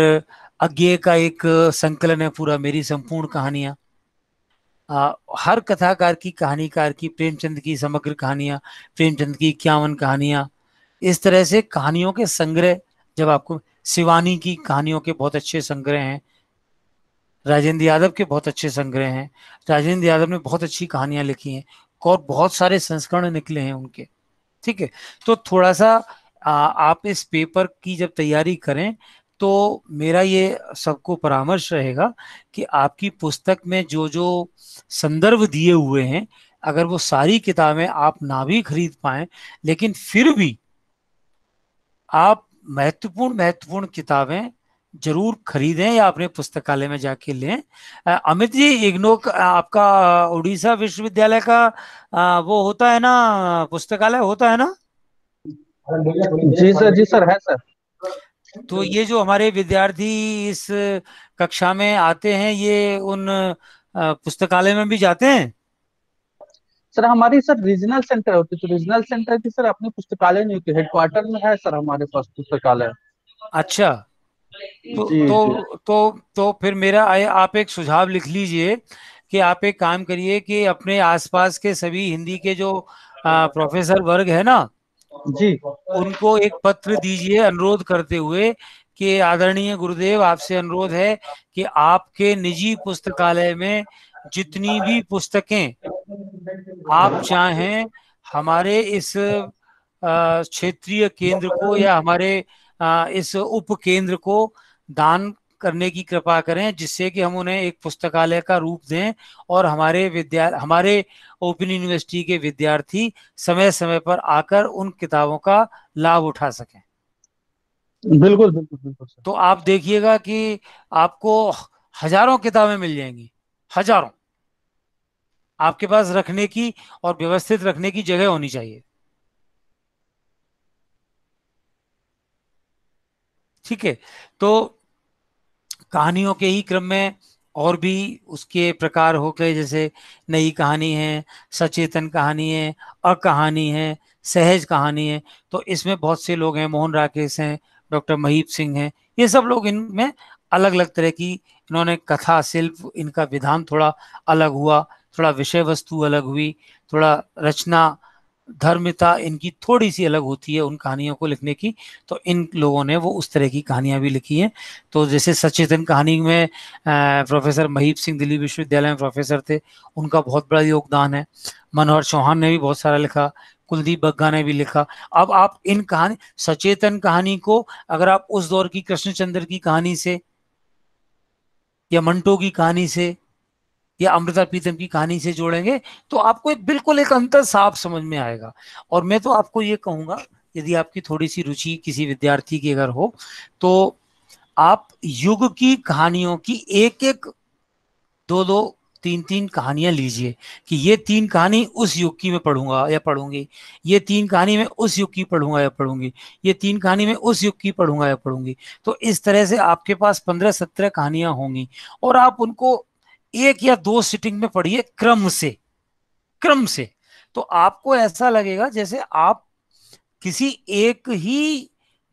अज्ञे का एक संकलन है पूरा मेरी संपूर्ण कहानियां हर कथाकार की कहानीकार की प्रेमचंद की समग्र कहानियां प्रेमचंद की इक्यावन कहानियां इस तरह से कहानियों के संग्रह जब आपको शिवानी की कहानियों के बहुत अच्छे संग्रह हैं राजेंद्र यादव के बहुत अच्छे संग्रह हैं राजेंद्र यादव ने बहुत अच्छी कहानियां लिखी हैं और बहुत सारे संस्करण निकले हैं उनके ठीक है तो थोड़ा सा आ, आप इस पेपर की जब तैयारी करें तो मेरा ये सबको परामर्श रहेगा कि आपकी पुस्तक में जो जो संदर्भ दिए हुए हैं अगर वो सारी किताबें आप ना भी खरीद पाए लेकिन फिर भी आप महत्वपूर्ण महत्वपूर्ण किताबें जरूर खरीदें या अपने पुस्तकालय में जाके लें अमित जी इग्नो आपका उड़ीसा विश्वविद्यालय का वो होता है ना पुस्तकालय होता है ना जी सर जी सर है सर तो ये जो हमारे विद्यार्थी इस कक्षा में आते हैं ये उन पुस्तकालय में भी जाते हैं सर हमारी सर रीजनल सेंटर होती है तो रीजनल सेंटर की सर अपने पुस्तकालय नहीं होती हेडक्वार्टर में है सर हमारे पास पुस्तकालय अच्छा तो तो, तो तो फिर मेरा आप एक सुझाव लिख लीजिए कि आप एक काम करिए कि अपने आसपास के सभी हिंदी के जो आ, प्रोफेसर वर्ग है ना जी उनको एक पत्र दीजिए अनुरोध करते हुए कि आदरणीय गुरुदेव आपसे अनुरोध है कि आपके निजी पुस्तकालय में जितनी भी पुस्तकें आप चाहें हमारे इस क्षेत्रीय केंद्र को या हमारे इस उप केंद्र को दान करने की कृपा करें जिससे कि हम उन्हें एक पुस्तकालय का रूप दें और हमारे विद्या हमारे ओपन यूनिवर्सिटी के विद्यार्थी समय समय पर आकर उन किताबों का लाभ उठा सकें बिल्कुल बिल्कुल बिल्कुल तो आप देखिएगा कि आपको हजारों किताबें मिल जाएंगी हजारों आपके पास रखने की और व्यवस्थित रखने की जगह होनी चाहिए ठीक है तो कहानियों के ही क्रम में और भी उसके प्रकार हो गए जैसे नई कहानी है सचेतन कहानी है अकहानी है सहज कहानी है तो इसमें बहुत से लोग हैं मोहन राकेश हैं डॉक्टर महीप सिंह हैं ये सब लोग इनमें अलग अलग तरह की इन्होंने कथा शिल्प इनका विधान थोड़ा अलग हुआ थोड़ा विषय वस्तु अलग हुई थोड़ा रचना धर्मिता इनकी थोड़ी सी अलग होती है उन कहानियों को लिखने की तो इन लोगों ने वो उस तरह की कहानियां भी लिखी हैं तो जैसे सचेतन कहानी में प्रोफेसर महीप सिंह दिल्ली विश्वविद्यालय में प्रोफेसर थे उनका बहुत बड़ा योगदान है मनोहर चौहान ने भी बहुत सारा लिखा कुलदीप बग्गा ने भी लिखा अब आप इन कहानी सचेतन कहानी को अगर आप उस दौर की कृष्णचंद्र की कहानी से या मंटो की कहानी से या अमृता प्रीतम की कहानी से जोड़ेंगे तो आपको एक बिल्कुल एक अंतर साफ समझ में आएगा और मैं तो आपको ये कहूंगा यदि आपकी थोड़ी सी रुचि किसी विद्यार्थी की अगर हो तो आप युग की कहानियों की एक एक दो दो तीन तीन कहानियां लीजिए कि ये तीन कहानी उस युग की मैं पढ़ूंगा या पढ़ूंगी ये तीन कहानी मैं उस युग की पढ़ूंगा या पढ़ूंगी ये तीन कहानी मैं उस युग की पढ़ूंगा या पढ़ूंगी तो इस तरह से आपके पास पंद्रह सत्रह कहानियां होंगी और आप उनको एक या दो सिटिंग में पढ़िए क्रम से क्रम से तो आपको ऐसा लगेगा जैसे आप किसी एक ही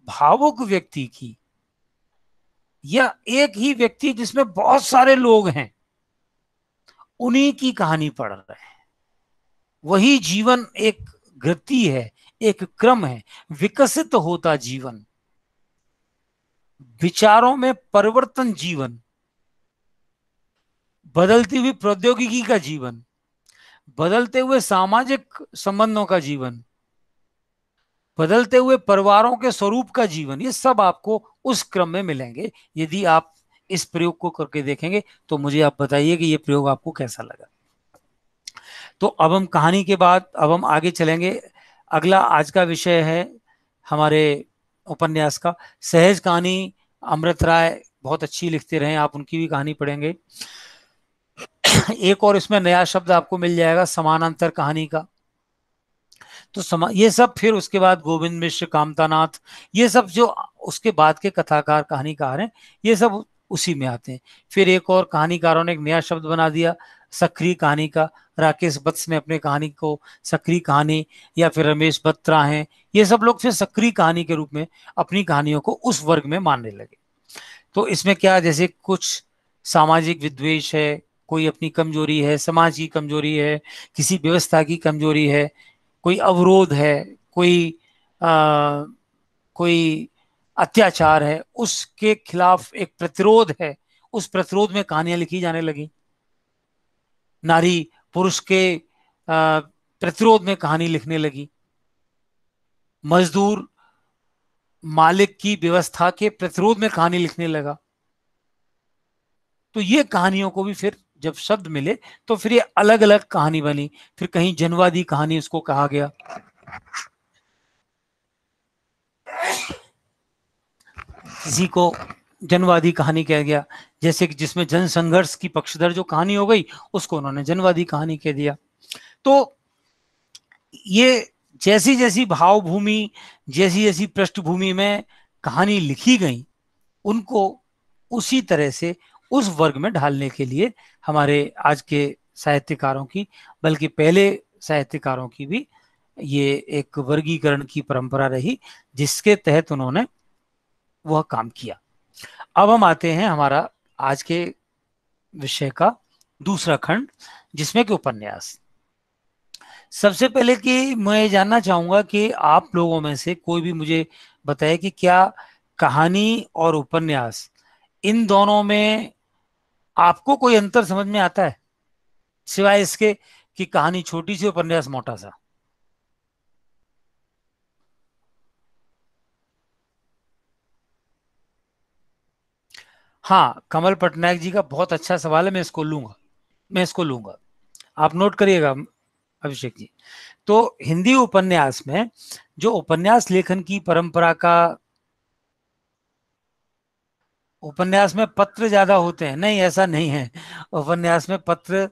भावुक व्यक्ति की या एक ही व्यक्ति जिसमें बहुत सारे लोग हैं उन्हीं की कहानी पढ़ रहे हैं वही जीवन एक गति है एक क्रम है विकसित होता जीवन विचारों में परिवर्तन जीवन बदलती हुई प्रौद्योगिकी का जीवन बदलते हुए सामाजिक संबंधों का जीवन बदलते हुए परिवारों के स्वरूप का जीवन ये सब आपको उस क्रम में मिलेंगे यदि आप इस प्रयोग को करके देखेंगे तो मुझे आप बताइए कि ये प्रयोग आपको कैसा लगा तो अब हम कहानी के बाद अब हम आगे चलेंगे अगला आज का विषय है हमारे उपन्यास का सहज कहानी अमृत राय बहुत अच्छी लिखते रहे आप उनकी भी कहानी पढ़ेंगे *coughs* एक और इसमें नया शब्द आपको मिल जाएगा समानांतर कहानी का तो समा ये सब फिर उसके बाद गोविंद मिश्र कामतानाथ ये सब जो उसके बाद के कथाकार कहानीकार हैं ये सब उसी में आते हैं फिर एक और कहानीकारों ने एक नया शब्द बना दिया सक्रिय कहानी का राकेश बत्स ने अपने कहानी को सक्रिय कहानी या फिर रमेश बत्रा हैं ये सब लोग फिर सक्रिय कहानी के रूप में अपनी कहानियों को उस वर्ग में मानने लगे तो इसमें क्या जैसे कुछ सामाजिक विद्वेष है कोई अपनी कमजोरी है समाज की कमजोरी है किसी व्यवस्था की कमजोरी है कोई अवरोध है कोई आ, कोई अत्याचार है उसके खिलाफ एक प्रतिरोध है उस प्रतिरोध में कहानियां लिखी जाने लगी नारी पुरुष के प्रतिरोध में कहानी लिखने लगी मजदूर मालिक की व्यवस्था के प्रतिरोध में कहानी लिखने लगा तो ये कहानियों को भी फिर जब शब्द मिले तो फिर ये अलग अलग कहानी बनी फिर कहीं जनवादी कहानी उसको कहा गया किसी को जनवादी कहानी कह गया जैसे कि जिसमें जन संघर्ष की पक्षधर जो कहानी हो गई उसको उन्होंने जनवादी कहानी कह दिया तो ये जैसी जैसी भावभूमि जैसी जैसी पृष्ठभूमि में कहानी लिखी गई उनको उसी तरह से उस वर्ग में ढालने के लिए हमारे आज के साहित्यकारों की बल्कि पहले साहित्यकारों की भी ये एक वर्गीकरण की परंपरा रही जिसके तहत उन्होंने वह काम किया अब हम आते हैं हमारा आज के विषय का दूसरा खंड जिसमें कि उपन्यास सबसे पहले कि मैं जानना चाहूंगा कि आप लोगों में से कोई भी मुझे बताए कि क्या कहानी और उपन्यास इन दोनों में आपको कोई अंतर समझ में आता है सिवाय इसके कि कहानी छोटी सी उपन्यास मोटा सा हाँ कमल पटनायक जी का बहुत अच्छा सवाल है मैं इसको लूंगा मैं इसको लूंगा आप नोट करिएगा अभिषेक जी तो हिंदी उपन्यास में जो उपन्यास लेखन की परंपरा का उपन्यास में पत्र ज्यादा होते हैं नहीं ऐसा नहीं है उपन्यास में पत्र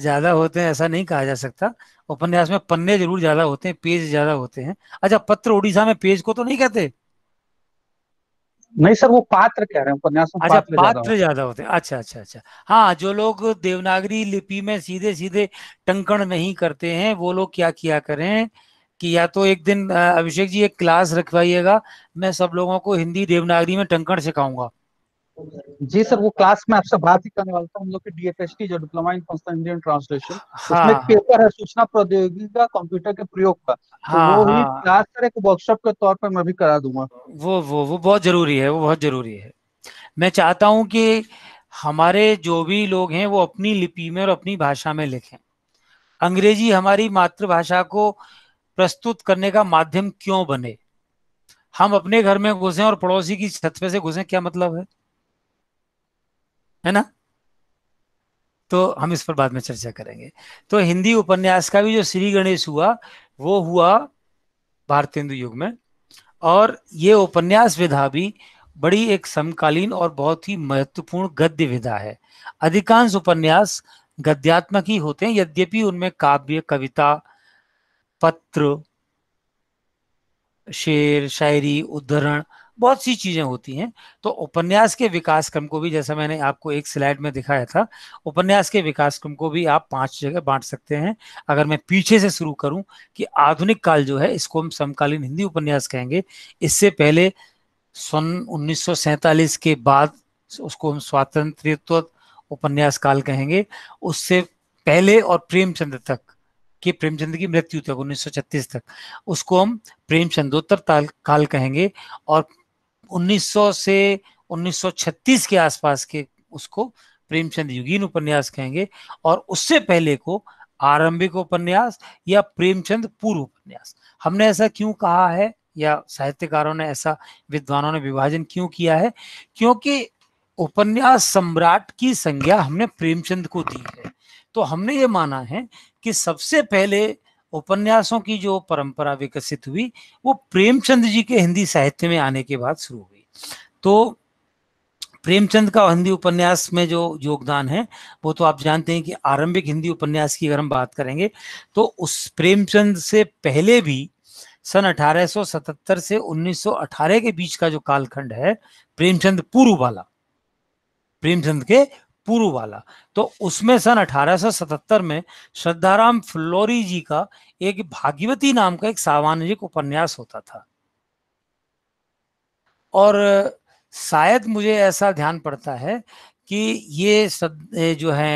ज्यादा होते हैं ऐसा नहीं कहा जा सकता उपन्यास में पन्ने जरूर ज्यादा होते हैं पेज ज्यादा होते हैं अच्छा पत्र उड़ीसा में पेज को तो नहीं कहते नहीं सर वो पात्र कह रहे हैं उपन्यास में अच्छा पात्र ज्यादा होते हैं अच्छा अच्छा अच्छा हाँ जो लोग देवनागरी लिपि में सीधे सीधे टंकण नहीं करते हैं वो लोग क्या किया करें कि या तो एक दिन अभिषेक जी एक क्लास रखवाइएगा मैं सब लोगों को हिंदी देवनागरी में टंकण सिखाऊंगा जी सर वो क्लास में आपसे बात ही करने वाला था हम लोग के डीएफएसटी जो diploma in functional Indian translation हाँ, उसमें पेपर है सूचना प्रौद्योगिकी का कंप्यूटर के प्रयोग का तो हाँ, तो वो ही क्लास हाँ। सर एक वर्कशॉप के तौर पर मैं भी करा दूंगा वो वो वो बहुत जरूरी है वो बहुत जरूरी है मैं चाहता हूं कि हमारे जो भी लोग हैं वो अपनी लिपि में और अपनी भाषा में लिखें अंग्रेजी हमारी मातृभाषा को प्रस्तुत करने का माध्यम क्यों बने हम अपने घर में घुसें और पड़ोसी की छत पे से घुसें क्या मतलब है है ना तो हम इस पर बाद में चर्चा करेंगे तो हिंदी उपन्यास का भी जो श्री गणेश हुआ वो हुआ भारतेंदु युग में और ये उपन्यास विधा भी बड़ी एक समकालीन और बहुत ही महत्वपूर्ण गद्य विधा है अधिकांश उपन्यास गद्यात्मक ही होते हैं यद्यपि उनमें काव्य कविता पत्र शेर शायरी उद्धरण बहुत सी चीज़ें होती हैं तो उपन्यास के विकास क्रम को भी जैसा मैंने आपको एक स्लाइड में दिखाया था उपन्यास के विकास क्रम को भी आप पांच जगह बांट सकते हैं अगर मैं पीछे से शुरू करूं कि आधुनिक काल जो है इसको हम समकालीन हिंदी उपन्यास कहेंगे इससे पहले सन उन्नीस के बाद उसको हम स्वातंत्र उपन्यास काल कहेंगे उससे पहले और प्रेमचंद तक कि प्रेमचंद की मृत्यु तक 1936 तक उसको हम प्रेमचंदोत्तर काल कहेंगे और 1900 से 1936 के आसपास के उसको प्रेमचंद युगीन उपन्यास कहेंगे और उससे पहले को आरंभिक उपन्यास या प्रेमचंद पूर्व उपन्यास हमने ऐसा क्यों कहा है या साहित्यकारों ने ऐसा विद्वानों ने विभाजन क्यों किया है क्योंकि उपन्यास सम्राट की संज्ञा हमने प्रेमचंद को दी है तो हमने ये माना है कि सबसे पहले उपन्यासों की जो परंपरा विकसित हुई वो प्रेमचंद जी के हिंदी साहित्य में आने के बाद शुरू हुई तो प्रेमचंद का हिंदी उपन्यास में जो योगदान है वो तो आप जानते हैं कि आरंभिक हिंदी उपन्यास की अगर हम बात करेंगे तो उस प्रेमचंद से पहले भी सन 1877 से 1918 के बीच का जो कालखंड है प्रेमचंद पूर्व वाला प्रेमचंद के पूर्व वाला तो उसमें सन 1877 में श्रद्धाराम फ्लोरी जी का एक भागीवती नाम का एक सामाजिक उपन्यास होता था और शायद मुझे ऐसा ध्यान पड़ता है कि ये जो है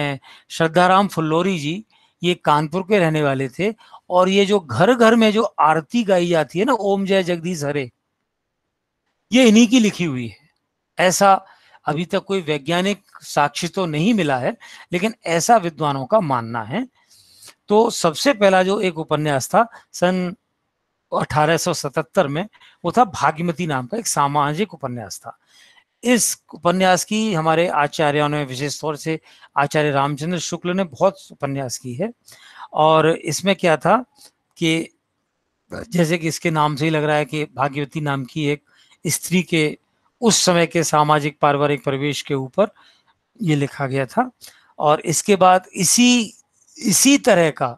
श्रद्धाराम फुल्लोरी जी ये कानपुर के रहने वाले थे और ये जो घर घर में जो आरती गाई जाती है ना ओम जय जगदीश हरे ये इन्हीं की लिखी हुई है ऐसा अभी तक कोई वैज्ञानिक साक्ष्य तो नहीं मिला है लेकिन ऐसा विद्वानों का मानना है तो सबसे पहला जो एक उपन्यास था सन 1877 में वो था भाग्यमती नाम का एक सामाजिक उपन्यास था इस उपन्यास की हमारे आचार्यों ने विशेष तौर से आचार्य रामचंद्र शुक्ल ने बहुत उपन्यास की है और इसमें क्या था कि जैसे कि इसके नाम से ही लग रहा है कि भाग्यवती नाम की एक स्त्री के उस समय के सामाजिक पारिवारिक परिवेश के ऊपर ये लिखा गया था और इसके बाद इसी इसी तरह का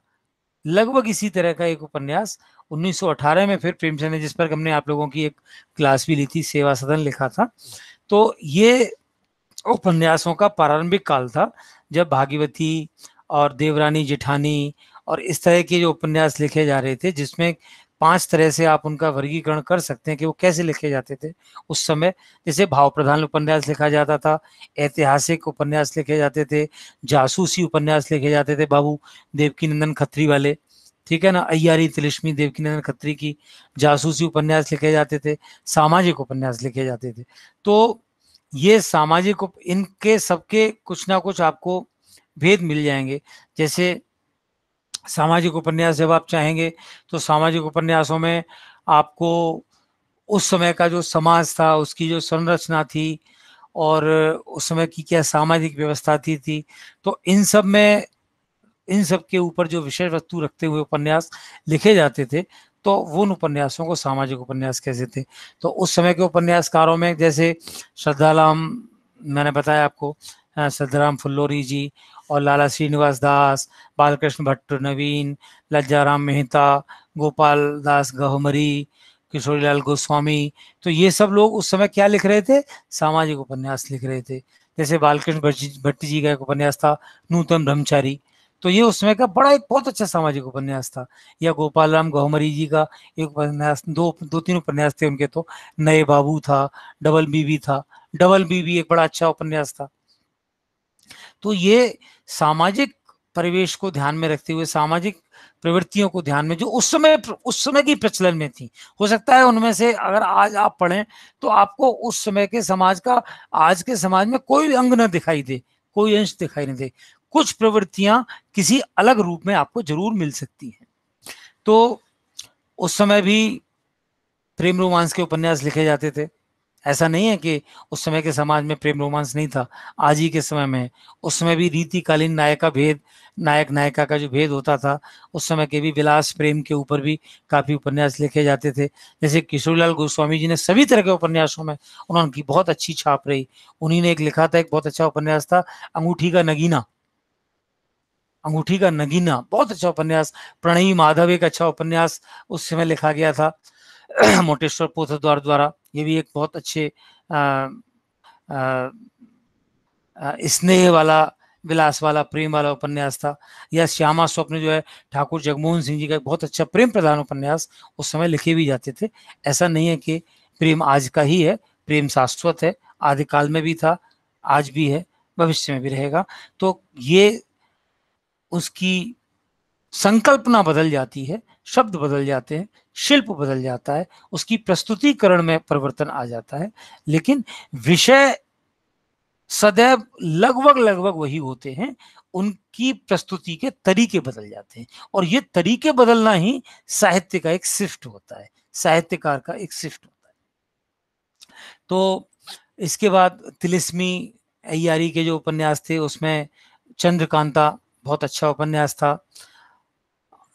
लगभग इसी तरह का एक उपन्यास 1918 में फिर प्रेमचंद ने जिस पर हमने आप लोगों की एक क्लास भी ली थी सेवा सदन लिखा था तो ये उपन्यासों का प्रारंभिक काल था जब भागीवती और देवरानी जेठानी और इस तरह के जो उपन्यास लिखे जा रहे थे जिसमें पांच तरह से आप उनका वर्गीकरण कर सकते हैं कि वो कैसे लिखे जाते थे उस समय जैसे भाव प्रधान उपन्यास लिखा जाता था ऐतिहासिक उपन्यास लिखे जाते थे जासूसी उपन्यास लिखे जाते थे बाबू देवकी नंदन खत्री वाले ठीक है ना अयारी तिलक्ष्मी देवकी नंदन खत्री की जासूसी उपन्यास लिखे जाते थे सामाजिक उपन्यास लिखे जाते थे तो ये सामाजिक इनके सबके कुछ ना कुछ आपको भेद मिल जाएंगे जैसे सामाजिक उपन्यास जब आप चाहेंगे तो सामाजिक उपन्यासों में आपको उस समय का जो समाज था उसकी जो संरचना थी और उस समय की क्या सामाजिक व्यवस्था थी थी तो इन सब में इन सब के ऊपर जो विषय वस्तु रखते हुए उपन्यास लिखे जाते थे तो उन उपन्यासों को सामाजिक उपन्यास कहते थे तो उस समय के उपन्यासकारों में जैसे श्रद्धाराम मैंने बताया आपको श्रद्धाराम फुल्लोरी जी और लाला श्रीनिवास दास बालकृष्ण भट्ट नवीन लज्जाराम मेहता गोपाल दास गहमरी किशोरीलाल गोस्वामी तो ये सब लोग उस समय क्या लिख रहे थे सामाजिक उपन्यास लिख रहे थे जैसे बालकृष्ण भट्ट जी का एक उपन्यास था नूतन ब्रह्मचारी तो ये उस समय का बड़ा एक बहुत अच्छा सामाजिक उपन्यास था या गोपाल राम गहमरी जी का एक उपन्यास दो दो तीन उपन्यास थे उनके तो नए बाबू था डबल बीबी था डबल बीबी एक बड़ा अच्छा उपन्यास था तो ये सामाजिक परिवेश को ध्यान में रखते हुए सामाजिक प्रवृत्तियों को ध्यान में जो उस समय उस समय की प्रचलन में थी हो सकता है उनमें से अगर आज आप पढ़ें तो आपको उस समय के समाज का आज के समाज में कोई अंग न दिखाई दे कोई अंश दिखाई नहीं दे कुछ प्रवृत्तियां किसी अलग रूप में आपको जरूर मिल सकती हैं तो उस समय भी प्रेम रोमांस के उपन्यास लिखे जाते थे ऐसा नहीं है कि उस समय के समाज में प्रेम रोमांस नहीं था आज ही के समय में उस समय भी रीतिकालीन नायक का भेद नायक नायिका का जो भेद होता था उस समय के भी विलास प्रेम के ऊपर भी काफ़ी उपन्यास लिखे जाते थे जैसे किशोरीलाल गोस्वामी जी ने सभी तरह के उपन्यासों में उन्होंने बहुत अच्छी छाप रही उन्हीं ने एक लिखा था एक बहुत अच्छा उपन्यास था अंगूठी का नगीना अंगूठी का नगीना बहुत अच्छा उपन्यास प्रणयी माधव एक अच्छा उपन्यास उस समय लिखा गया था *clears throat* मोटेश्वर पोथ द्वारा ये भी एक बहुत अच्छे स्नेह वाला विलास वाला प्रेम वाला उपन्यास था या श्यामा स्वप्न जो है ठाकुर जगमोहन सिंह जी का बहुत अच्छा प्रेम प्रधान उपन्यास उस समय लिखे भी जाते थे ऐसा नहीं है कि प्रेम आज का ही है प्रेम शाश्वत है आदिकाल में भी था आज भी है भविष्य में भी रहेगा तो ये उसकी संकल्पना बदल जाती है शब्द बदल जाते हैं शिल्प बदल जाता है उसकी प्रस्तुतिकरण में परिवर्तन आ जाता है लेकिन विषय सदैव लगभग लगभग वही होते हैं उनकी प्रस्तुति के तरीके बदल जाते हैं और ये तरीके बदलना ही साहित्य का एक शिफ्ट होता है साहित्यकार का एक शिफ्ट होता है तो इसके बाद तिलिस्मी अयारी के जो उपन्यास थे उसमें चंद्रकांता बहुत अच्छा उपन्यास था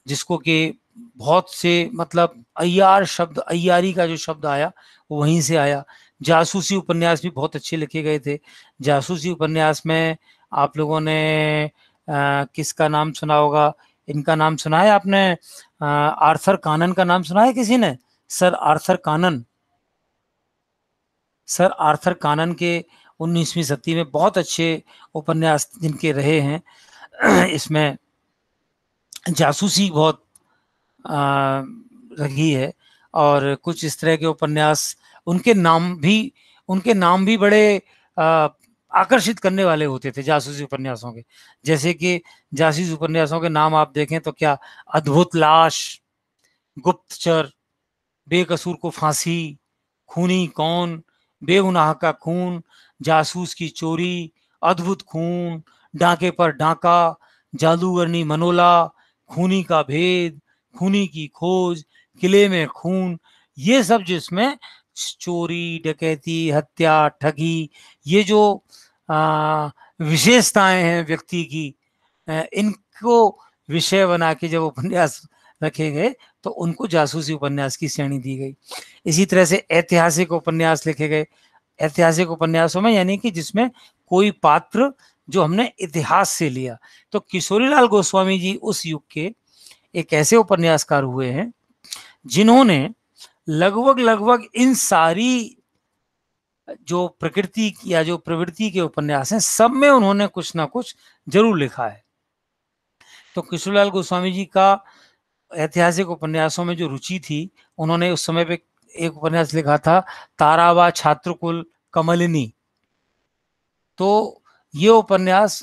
जिसको कि बहुत से मतलब अयार शब्द अयारी का जो शब्द आया वो वहीं से आया जासूसी उपन्यास भी बहुत अच्छे लिखे गए थे जासूसी उपन्यास में आप लोगों ने आ, किसका नाम सुना होगा इनका नाम सुना है आपने आ, आर्थर कानन का नाम सुना है किसी ने sir Arthur Conan sir Arthur Conan के 19वीं सदी में बहुत अच्छे उपन्यास जिनके रहे हैं *clears throat* इसमें जासूसी बहुत रही है और कुछ इस तरह के उपन्यास उनके नाम भी उनके नाम भी बड़े आकर्षित करने वाले होते थे जासूसी उपन्यासों के जैसे कि जासूसी उपन्यासों के नाम आप देखें तो क्या अद्भुत लाश गुप्तचर बेकसूर को फांसी खूनी कौन बेगुनाह का खून जासूस की चोरी अद्भुत खून डांके पर डांका जादूगरनी मनोला खूनी का भेद खूनी की खोज किले में खून ये सब जिसमें चोरी डकैती हत्या ठगी ये जो विशेषताएं हैं व्यक्ति की इनको विषय बना के जब उपन्यास रखे गए तो उनको जासूसी उपन्यास की श्रेणी दी गई इसी तरह से ऐतिहासिक उपन्यास लिखे गए ऐतिहासिक उपन्यासों में यानी कि जिसमें कोई पात्र जो हमने इतिहास से लिया तो किशोरीलाल गोस्वामी जी उस युग के एक ऐसे उपन्यासकार हुए हैं जिन्होंने लगभग लगभग इन सारी जो प्रकृति या जो प्रवृत्ति के उपन्यास हैं सब में उन्होंने कुछ ना कुछ जरूर लिखा है तो किशोरलाल गोस्वामी जी का ऐतिहासिक उपन्यासों में जो रुचि थी उन्होंने उस समय पे एक उपन्यास लिखा था तारावा छात्रकुल कमलिनी तो ये उपन्यास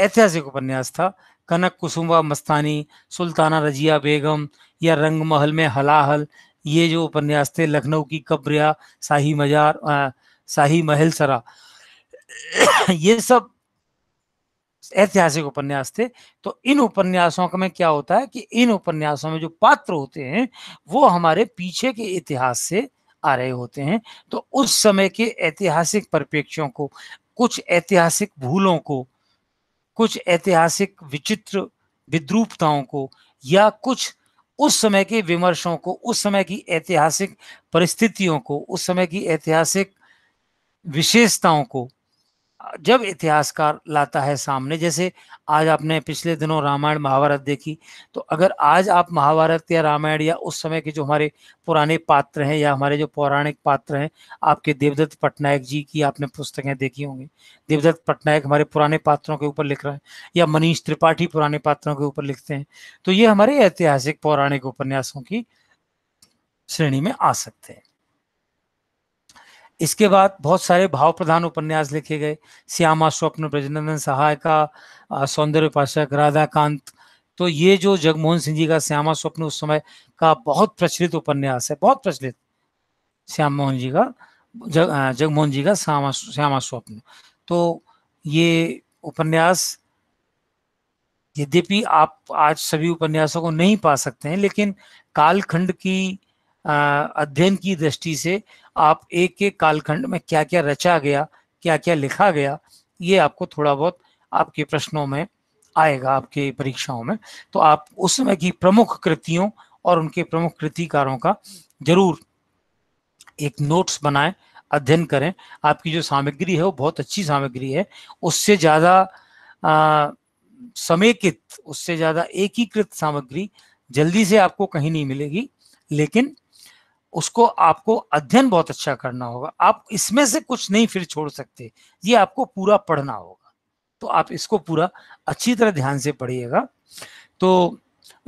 ऐतिहासिक उपन्यास था कनक कुसुम्बा मस्तानी सुल्ताना रजिया बेगम या रंग महल में हलाहल ये जो उपन्यास थे लखनऊ की कब्रिया शाही मजार आ, शाही महल सरा ये सब ऐतिहासिक उपन्यास थे तो इन उपन्यासों में क्या होता है कि इन उपन्यासों में जो पात्र होते हैं वो हमारे पीछे के इतिहास से आ रहे होते हैं तो उस समय के ऐतिहासिक परिप्रेक्ष्यों को कुछ ऐतिहासिक भूलों को कुछ ऐतिहासिक विचित्र विद्रूपताओं को या कुछ उस समय के विमर्शों को उस समय की ऐतिहासिक परिस्थितियों को उस समय की ऐतिहासिक विशेषताओं को जब इतिहासकार लाता है सामने जैसे आज आपने पिछले दिनों रामायण महाभारत देखी तो अगर आज आप महाभारत या रामायण या उस समय के जो हमारे पुराने पात्र हैं या हमारे जो पौराणिक पात्र हैं आपके देवदत्त पटनायक जी की आपने पुस्तकें देखी होंगी देवदत्त पटनायक हमारे पुराने पात्रों के ऊपर लिख रहे हैं या मनीष त्रिपाठी पुराने पात्रों के ऊपर लिखते हैं तो ये हमारे ऐतिहासिक पौराणिक उपन्यासों की श्रेणी में आ सकते हैं इसके बाद बहुत सारे भाव प्रधान उपन्यास लिखे गए श्यामा स्वप्न ब्रजनंदन सहाय का सौंदर्य उपासक राधाकांत तो ये जो जगमोहन सिंह जी का श्यामा स्वप्न उस समय का बहुत प्रचलित उपन्यास है बहुत प्रचलित श्याम मोहन जी का जग जगमोहन जी का श्यामा श्यामा स्वप्न तो ये उपन्यास यद्यपि आप आज सभी उपन्यासों को नहीं पा सकते हैं लेकिन कालखंड की अध्ययन की दृष्टि से आप एक एक कालखंड में क्या क्या रचा गया क्या क्या लिखा गया ये आपको थोड़ा बहुत आपके प्रश्नों में आएगा आपके परीक्षाओं में तो आप उस समय की प्रमुख कृतियों और उनके प्रमुख कृतिकारों का जरूर एक नोट्स बनाएं अध्ययन करें आपकी जो सामग्री है वो बहुत अच्छी सामग्री है उससे ज़्यादा समेकित उससे ज़्यादा एकीकृत सामग्री जल्दी से आपको कहीं नहीं मिलेगी लेकिन उसको आपको अध्ययन बहुत अच्छा करना होगा आप इसमें से कुछ नहीं फिर छोड़ सकते ये आपको पूरा पढ़ना होगा तो आप इसको पूरा अच्छी तरह ध्यान से पढ़िएगा तो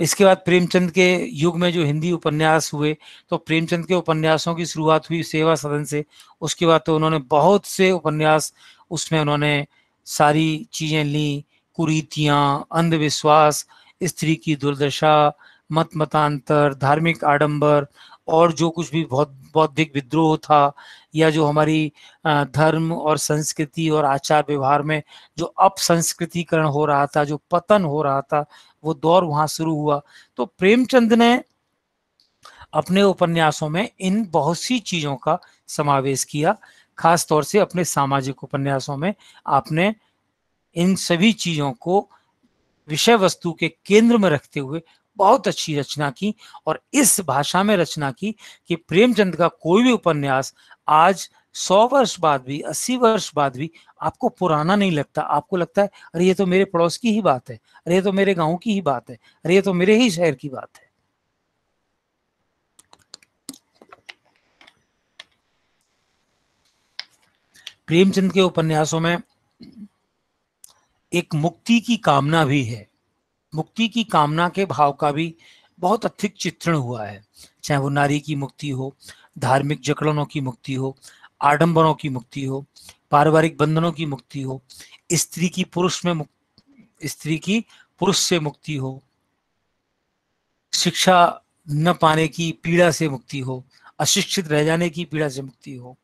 इसके बाद प्रेमचंद के युग में जो हिंदी उपन्यास हुए तो प्रेमचंद के उपन्यासों की शुरुआत हुई सेवा सदन से उसके बाद तो उन्होंने बहुत से उपन्यास उसमें उन्होंने सारी चीज़ें ली कुरीतियाँ अंधविश्वास स्त्री की दुर्दशा मत मतांतर धार्मिक आडंबर और जो कुछ भी बहुत बौद्धिक विद्रोह था या जो हमारी धर्म और संस्कृति और आचार व्यवहार में जो अपसंस्कृतिकरण हो रहा था जो पतन हो रहा था वो दौर वहां शुरू हुआ तो प्रेमचंद ने अपने उपन्यासों में इन बहुत सी चीज़ों का समावेश किया खास तौर से अपने सामाजिक उपन्यासों में आपने इन सभी चीज़ों को विषय वस्तु के केंद्र में रखते हुए बहुत अच्छी रचना की और इस भाषा में रचना की कि प्रेमचंद का कोई भी उपन्यास आज सौ वर्ष बाद भी अस्सी वर्ष बाद भी आपको पुराना नहीं लगता आपको लगता है अरे ये तो मेरे पड़ोस की ही बात है अरे ये तो मेरे गांव की ही बात है अरे ये तो मेरे ही शहर की बात है प्रेमचंद के उपन्यासों में एक मुक्ति की कामना भी है मुक्ति की कामना के भाव का भी बहुत अधिक चित्रण हुआ है चाहे वो नारी की मुक्ति हो धार्मिक जकड़नों की मुक्ति हो आडंबरों की मुक्ति हो पारिवारिक बंधनों की मुक्ति हो स्त्री की पुरुष में स्त्री की पुरुष से मुक्ति हो शिक्षा न पाने की पीड़ा से मुक्ति हो अशिक्षित रह जाने की पीड़ा से मुक्ति हो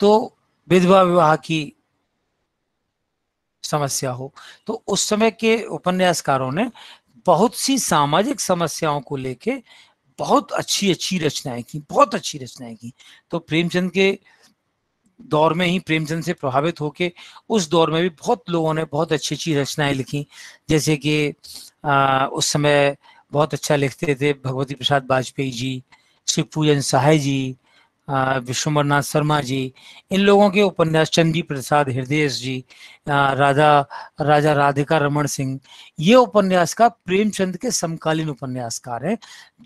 तो विधवा विवाह की समस्या हो तो उस समय के उपन्यासकारों ने बहुत सी सामाजिक समस्याओं को लेके बहुत अच्छी अच्छी रचनाएं की बहुत अच्छी रचनाएं की तो प्रेमचंद के दौर में ही प्रेमचंद से प्रभावित होके उस दौर में भी बहुत लोगों ने बहुत अच्छी अच्छी रचनाएं लिखी जैसे कि उस समय बहुत अच्छा लिखते थे भगवती प्रसाद वाजपेयी जी शिव पूजन सहाय जी विश्वम्बर नाथ शर्मा जी इन लोगों के उपन्यास चंदी प्रसाद हृदय जी राधा राजा राधिका रमन सिंह ये उपन्यासकार प्रेमचंद के समकालीन उपन्यासकार हैं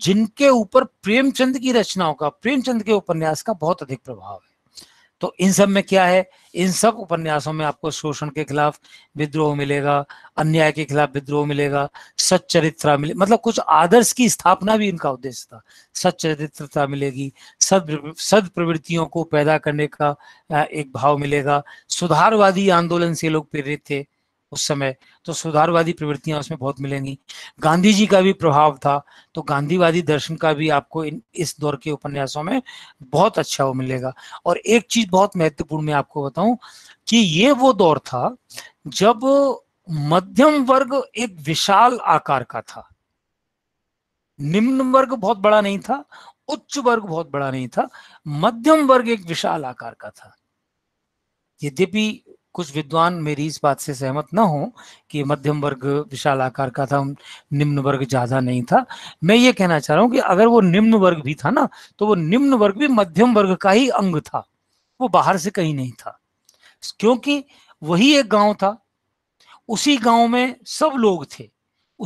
जिनके ऊपर प्रेमचंद की रचनाओं का प्रेमचंद के उपन्यास का बहुत अधिक प्रभाव है तो इन सब में क्या है इन सब उपन्यासों में आपको शोषण के खिलाफ विद्रोह मिलेगा अन्याय के खिलाफ विद्रोह मिलेगा सच्चरित्रा मिले मतलब कुछ आदर्श की स्थापना भी इनका उद्देश्य था सच्चरित्रता मिलेगी सद सद प्रवृत्तियों को पैदा करने का एक भाव मिलेगा सुधारवादी आंदोलन से लोग प्रेरित थे उस समय तो सुधारवादी प्रवृत्तियां उसमें बहुत मिलेंगी गांधी जी का भी प्रभाव था तो गांधीवादी दर्शन का भी आपको इन इस दौर के उपन्यासों में बहुत अच्छा वो मिलेगा और एक चीज बहुत महत्वपूर्ण मैं आपको बताऊं कि ये वो दौर था जब मध्यम वर्ग एक विशाल आकार का था निम्न वर्ग बहुत बड़ा नहीं था उच्च वर्ग बहुत बड़ा नहीं था मध्यम वर्ग एक विशाल आकार का था यद्यपि कुछ विद्वान मेरी इस बात से सहमत न हो कि मध्यम वर्ग विशाल आकार का था निम्न वर्ग ज्यादा नहीं था मैं ये कहना चाह रहा हूँ कि अगर वो निम्न वर्ग भी था ना तो वो निम्न वर्ग भी मध्यम वर्ग का ही अंग था वो बाहर से कहीं नहीं था क्योंकि वही एक गांव था उसी गांव में सब लोग थे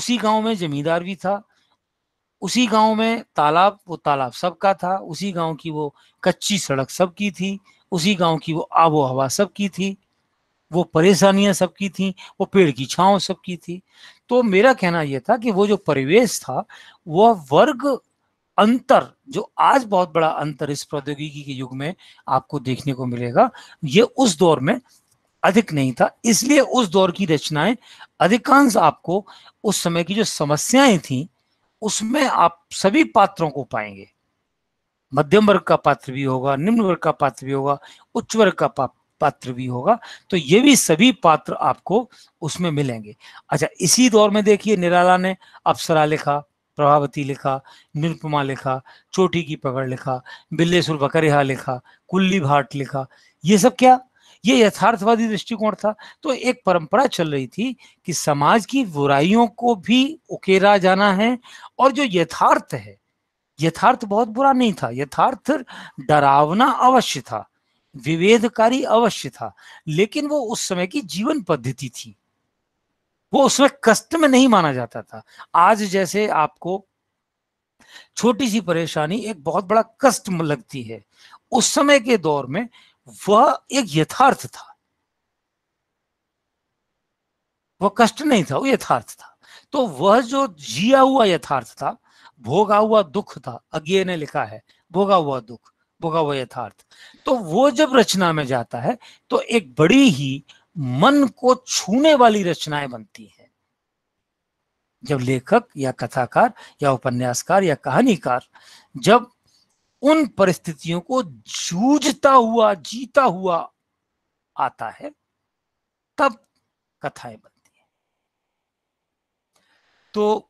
उसी गांव में जमींदार भी था उसी गांव में तालाब वो तालाब सबका था उसी गांव की वो कच्ची सड़क सबकी थी उसी गांव की वो आबो हवा सबकी थी वो परेशानियां सबकी थी वो पेड़ की छाओ सबकी थी तो मेरा कहना यह था कि वो जो परिवेश था वह वर्ग अंतर जो आज बहुत बड़ा अंतर इस प्रौद्योगिकी के युग में आपको देखने को मिलेगा ये उस दौर में अधिक नहीं था इसलिए उस दौर की रचनाएं अधिकांश आपको उस समय की जो समस्याएं थी उसमें आप सभी पात्रों को पाएंगे मध्यम वर्ग का पात्र भी होगा निम्न वर्ग का पात्र भी होगा उच्च वर्ग का पात्र भी होगा तो ये भी सभी पात्र आपको उसमें मिलेंगे अच्छा इसी दौर में देखिए निराला ने अप्सरा लिखा प्रभावती लिखा निरुपमा लिखा चोटी की पकड़ लिखा बिल्लेसुर बकरिहा लिखा कुल्ली भाट लिखा ये सब क्या ये यथार्थवादी दृष्टिकोण था तो एक परंपरा चल रही थी कि समाज की बुराइयों को भी उकेरा जाना है और जो यथार्थ है यथार्थ बहुत बुरा नहीं था यथार्थ डरावना अवश्य था विवेदकारी अवश्य था लेकिन वो उस समय की जीवन पद्धति थी वो उस समय कष्ट में नहीं माना जाता था आज जैसे आपको छोटी सी परेशानी एक बहुत बड़ा कष्ट लगती है उस समय के दौर में वह एक यथार्थ था वह कष्ट नहीं था वो यथार्थ था तो वह जो जिया हुआ यथार्थ था भोगा हुआ दुख था अज्ञे ने लिखा है भोगा हुआ दुख होगा वह यथार्थ तो वो जब रचना में जाता है तो एक बड़ी ही मन को छूने वाली रचनाएं बनती हैं जब लेखक या कथाकार या उपन्यासकार या कहानीकार जब उन परिस्थितियों को जूझता हुआ जीता हुआ आता है तब कथाएं बनती है तो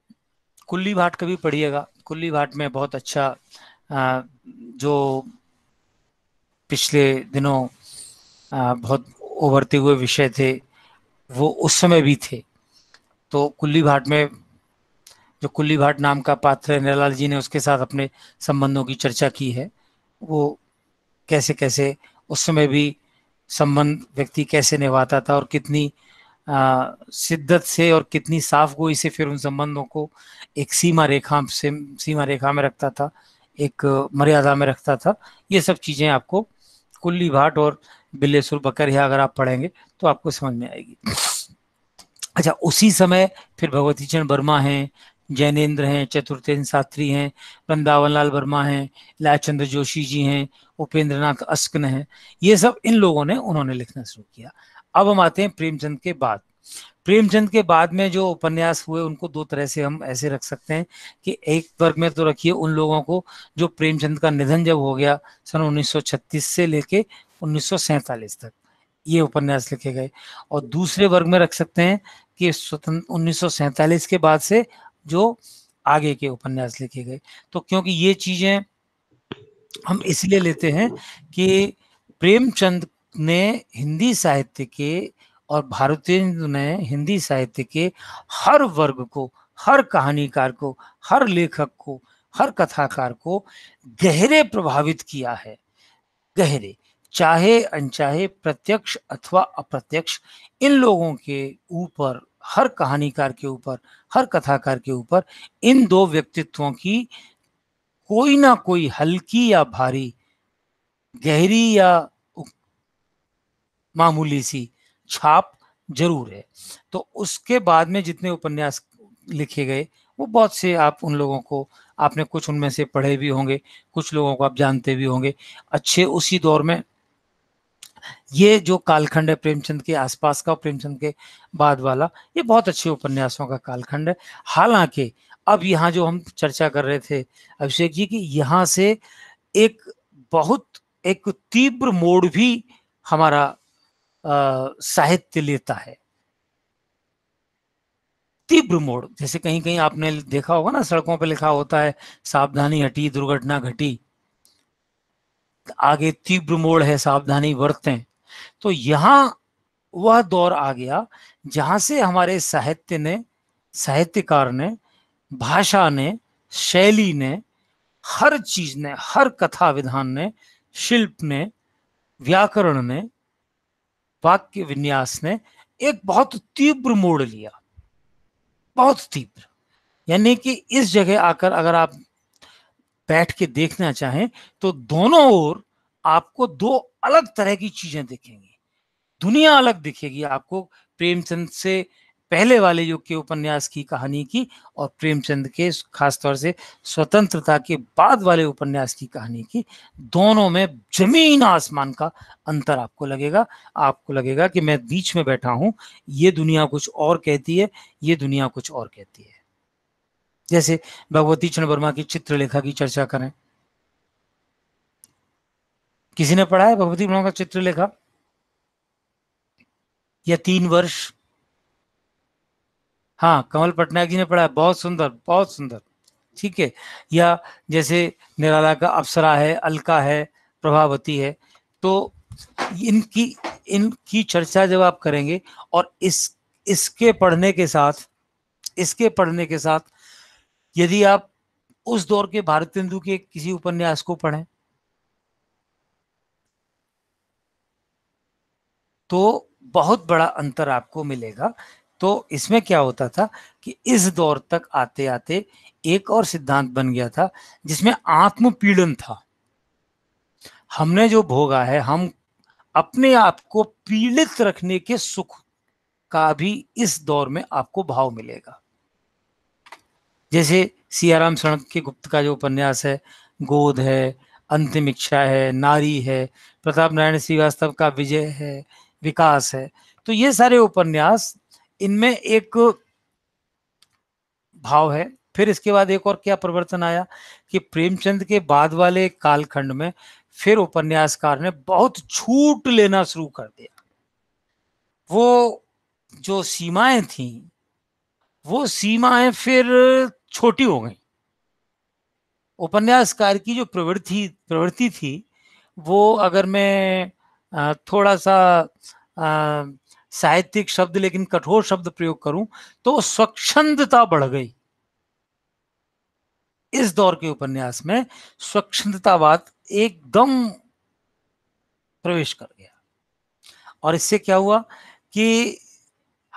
कुल्ली भाट कभी पढ़िएगा कुल्ली भाट में बहुत अच्छा जो पिछले दिनों बहुत उभरते हुए विषय थे वो उस समय भी थे तो कुल्ली भाट में जो कुल्ली भाट नाम का पात्र है निरालाल जी ने उसके साथ अपने संबंधों की चर्चा की है वो कैसे कैसे उस समय भी संबंध व्यक्ति कैसे निभाता था और कितनी शिद्दत से और कितनी साफ गोई से फिर उन संबंधों को एक सीमा रेखा से सीमा रेखा में रखता था एक मर्यादा में रखता था ये सब चीज़ें आपको कुल्ली भाट और बिलेसुर बकरिया अगर आप पढ़ेंगे तो आपको समझ में आएगी अच्छा उसी समय फिर भगवती चरण वर्मा हैं जैनेन्द्र हैं चतुर्थेन्द्र शास्त्री हैं वृंदावन लाल वर्मा हैं लालचंद्र जोशी जी हैं उपेंद्र नाथ अस्कन हैं ये सब इन लोगों ने उन्होंने लिखना शुरू किया अब हम आते हैं प्रेमचंद के बाद प्रेमचंद के बाद में जो उपन्यास हुए उनको दो तरह से हम ऐसे रख सकते हैं कि एक वर्ग में तो रखिए उन लोगों को जो प्रेमचंद का निधन जब हो गया सन 1936 से लेके उन्नीस तक ये उपन्यास लिखे गए और दूसरे वर्ग में रख सकते हैं कि स्वतंत्र उन्नीस के बाद से जो आगे के उपन्यास लिखे गए तो क्योंकि ये चीजें हम इसलिए लेते हैं कि प्रेमचंद ने हिंदी साहित्य के और भारतीय ने हिंदी साहित्य के हर वर्ग को हर कहानीकार को हर लेखक को हर कथाकार को गहरे प्रभावित किया है गहरे चाहे अनचाहे प्रत्यक्ष अथवा अप्रत्यक्ष इन लोगों के ऊपर हर कहानीकार के ऊपर हर कथाकार के ऊपर इन दो व्यक्तित्वों की कोई ना कोई हल्की या भारी गहरी या मामूली सी छाप जरूर है तो उसके बाद में जितने उपन्यास लिखे गए वो बहुत से आप उन लोगों को आपने कुछ उनमें से पढ़े भी होंगे कुछ लोगों को आप जानते भी होंगे अच्छे उसी दौर में ये जो कालखंड है प्रेमचंद के आसपास का प्रेमचंद के बाद वाला ये बहुत अच्छे उपन्यासों का कालखंड है हालांकि अब यहाँ जो हम चर्चा कर रहे थे अभिषेक जी की यहाँ से एक बहुत एक तीव्र मोड़ भी हमारा साहित्य लेता है तीव्र मोड़ जैसे कहीं कहीं आपने देखा होगा ना सड़कों पर लिखा होता है सावधानी हटी दुर्घटना घटी आगे तीव्र मोड़ है सावधानी बरतें तो यहां वह दौर आ गया जहां से हमारे साहित्य ने साहित्यकार ने भाषा ने शैली ने हर चीज ने हर कथा विधान ने शिल्प ने व्याकरण ने वाक्य विन्यास ने एक बहुत तीव्र मोड़ लिया बहुत तीव्र यानी कि इस जगह आकर अगर आप बैठ के देखना चाहें तो दोनों ओर आपको दो अलग तरह की चीजें दिखेंगी दुनिया अलग दिखेगी आपको प्रेमचंद से पहले वाले युग के उपन्यास की कहानी की और प्रेमचंद के खासतौर से स्वतंत्रता के बाद वाले उपन्यास की कहानी की दोनों में जमीन आसमान का अंतर आपको लगेगा आपको लगेगा कि मैं बीच में बैठा हूं ये दुनिया कुछ और कहती है ये दुनिया कुछ और कहती है जैसे भगवती चरण वर्मा की चित्रलेखा की चर्चा करें किसी ने पढ़ा है भगवती वर्मा का चित्रलेखा या तीन वर्ष हाँ कमल पटनायक जी ने पढ़ा है बहुत सुंदर बहुत सुंदर ठीक है या जैसे निराला का अप्सरा है अलका है प्रभावती है तो इनकी इनकी चर्चा जब आप करेंगे और इस इसके पढ़ने के साथ इसके पढ़ने के साथ यदि आप उस दौर के भारतेंदु के किसी उपन्यास को पढ़ें तो बहुत बड़ा अंतर आपको मिलेगा तो इसमें क्या होता था कि इस दौर तक आते आते एक और सिद्धांत बन गया था जिसमें आत्मपीड़न था हमने जो भोगा है हम अपने आप को पीड़ित रखने के सुख का भी इस दौर में आपको भाव मिलेगा जैसे सियाराम सड़क के गुप्त का जो उपन्यास है गोद है अंतिम इच्छा है नारी है प्रताप नारायण श्रीवास्तव का विजय है विकास है तो ये सारे उपन्यास इनमें एक भाव है फिर इसके बाद एक और क्या परिवर्तन आया कि प्रेमचंद के बाद वाले कालखंड में फिर उपन्यासकार ने बहुत छूट लेना शुरू कर दिया वो जो सीमाएं थी वो सीमाएं फिर छोटी हो गई उपन्यासकार की जो प्रवृत्ति प्रवृत्ति थी वो अगर मैं थोड़ा सा साहित्यिक शब्द लेकिन कठोर शब्द प्रयोग करूं तो स्वच्छंदता बढ़ गई इस दौर के उपन्यास में स्वच्छंदतावाद एकदम प्रवेश कर गया और इससे क्या हुआ कि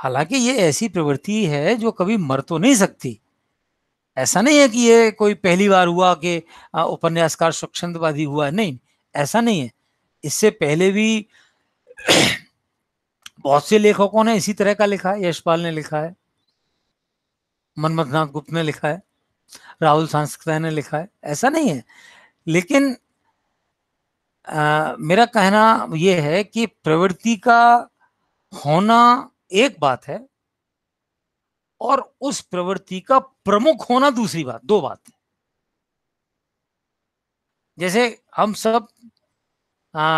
हालांकि ये ऐसी प्रवृत्ति है जो कभी मर तो नहीं सकती ऐसा नहीं है कि ये कोई पहली बार हुआ कि उपन्यासकार स्वच्छंदवादी हुआ नहीं ऐसा नहीं है इससे पहले भी बहुत से लेखकों ने इसी तरह का लिखा है यशपाल ने लिखा है मनमथनाथ गुप्त ने लिखा है राहुल सांस्कृता ने लिखा है ऐसा नहीं है लेकिन आ, मेरा कहना यह है कि प्रवृत्ति का होना एक बात है और उस प्रवृत्ति का प्रमुख होना दूसरी बात दो बात है जैसे हम सब आ,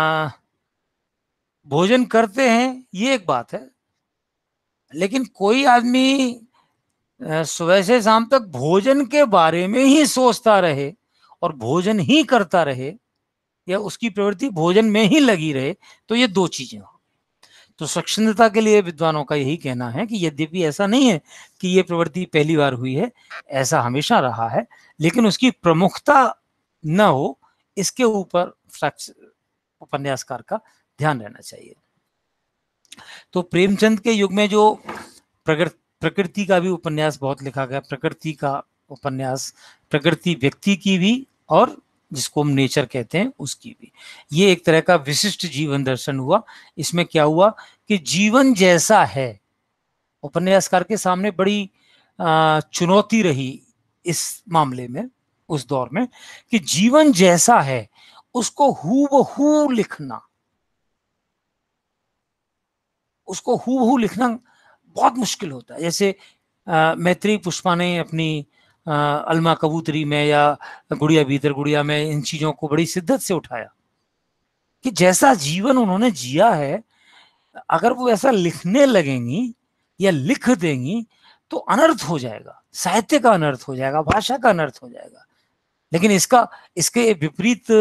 भोजन करते हैं ये एक बात है लेकिन कोई आदमी सुबह से शाम तक भोजन के बारे में ही सोचता रहे और भोजन ही करता रहे या उसकी प्रवृत्ति भोजन में ही लगी रहे तो ये दो चीजें हो तो स्वच्छता के लिए विद्वानों का यही कहना है कि यद्यपि ऐसा नहीं है कि ये प्रवृत्ति पहली बार हुई है ऐसा हमेशा रहा है लेकिन उसकी प्रमुखता न हो इसके ऊपर उपन्यासकार का ध्यान रहना चाहिए तो प्रेमचंद के युग में जो प्रकृति का भी उपन्यास बहुत लिखा गया प्रकृति का उपन्यास प्रकृति व्यक्ति की भी और जिसको हम नेचर कहते हैं उसकी भी ये एक तरह का विशिष्ट जीवन दर्शन हुआ इसमें क्या हुआ कि जीवन जैसा है उपन्यासकार के सामने बड़ी चुनौती रही इस मामले में उस दौर में कि जीवन जैसा है उसको हूबहू लिखना उसको हु लिखना बहुत मुश्किल होता है जैसे मैत्री पुष्पा ने अपनी आ, अलमा कबूतरी में या गुड़िया भीतर गुड़िया में इन चीजों को बड़ी शिद्दत से उठाया कि जैसा जीवन उन्होंने जिया है अगर वो ऐसा लिखने लगेंगी या लिख देंगी तो अनर्थ हो जाएगा साहित्य का अनर्थ हो जाएगा भाषा का अनर्थ हो जाएगा लेकिन इसका इसके विपरीत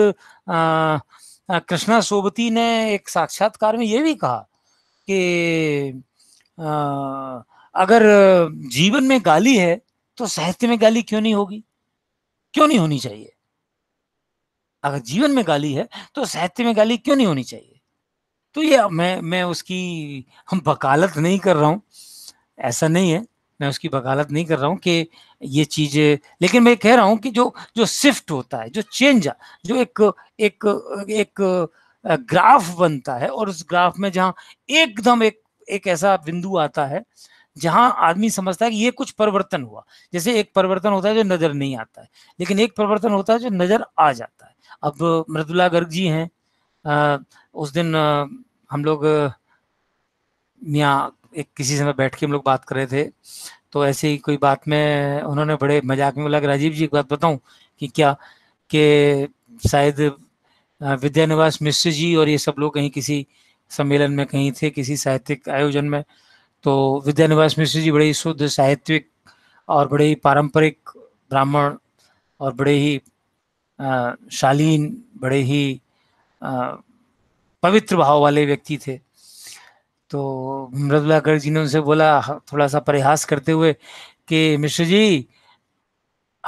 कृष्णा सोबती ने एक साक्षात्कार में यह भी कहा कि अगर जीवन में गाली है तो साहित्य में गाली क्यों नहीं होगी क्यों नहीं होनी चाहिए अगर जीवन में गाली है तो साहित्य में गाली क्यों नहीं होनी चाहिए तो ये मैं मैं उसकी हम वकालत नहीं कर रहा हूँ ऐसा नहीं है मैं उसकी वकालत नहीं कर रहा हूँ कि ये चीज़ें लेकिन मैं कह रहा हूँ कि जो जो शिफ्ट होता है जो चेंज जो एक एक एक, एक ग्राफ बनता है और उस ग्राफ में जहाँ एकदम एक एक ऐसा बिंदु आता है जहां आदमी समझता है कि ये कुछ परिवर्तन हुआ जैसे एक परिवर्तन होता है जो नजर नहीं आता है लेकिन एक परिवर्तन होता है जो नजर आ जाता है अब मृदुला गर्ग जी हैं उस दिन आ, हम लोग यहाँ एक किसी समय बैठ के हम लोग बात कर रहे थे तो ऐसे ही कोई बात में उन्होंने बड़े मजाक में बोला कि राजीव जी एक बात बताऊं कि क्या कि शायद विद्या निवास मिश्र जी और ये सब लोग कहीं किसी सम्मेलन में कहीं थे किसी साहित्यिक आयोजन में तो विद्या निवास मिश्र जी बड़े ही शुद्ध साहित्यिक और बड़े ही पारंपरिक ब्राह्मण और बड़े ही शालीन बड़े ही पवित्र भाव वाले व्यक्ति थे तो मृदुलाकर जी ने उनसे बोला थोड़ा सा परिहास करते हुए कि मिश्र जी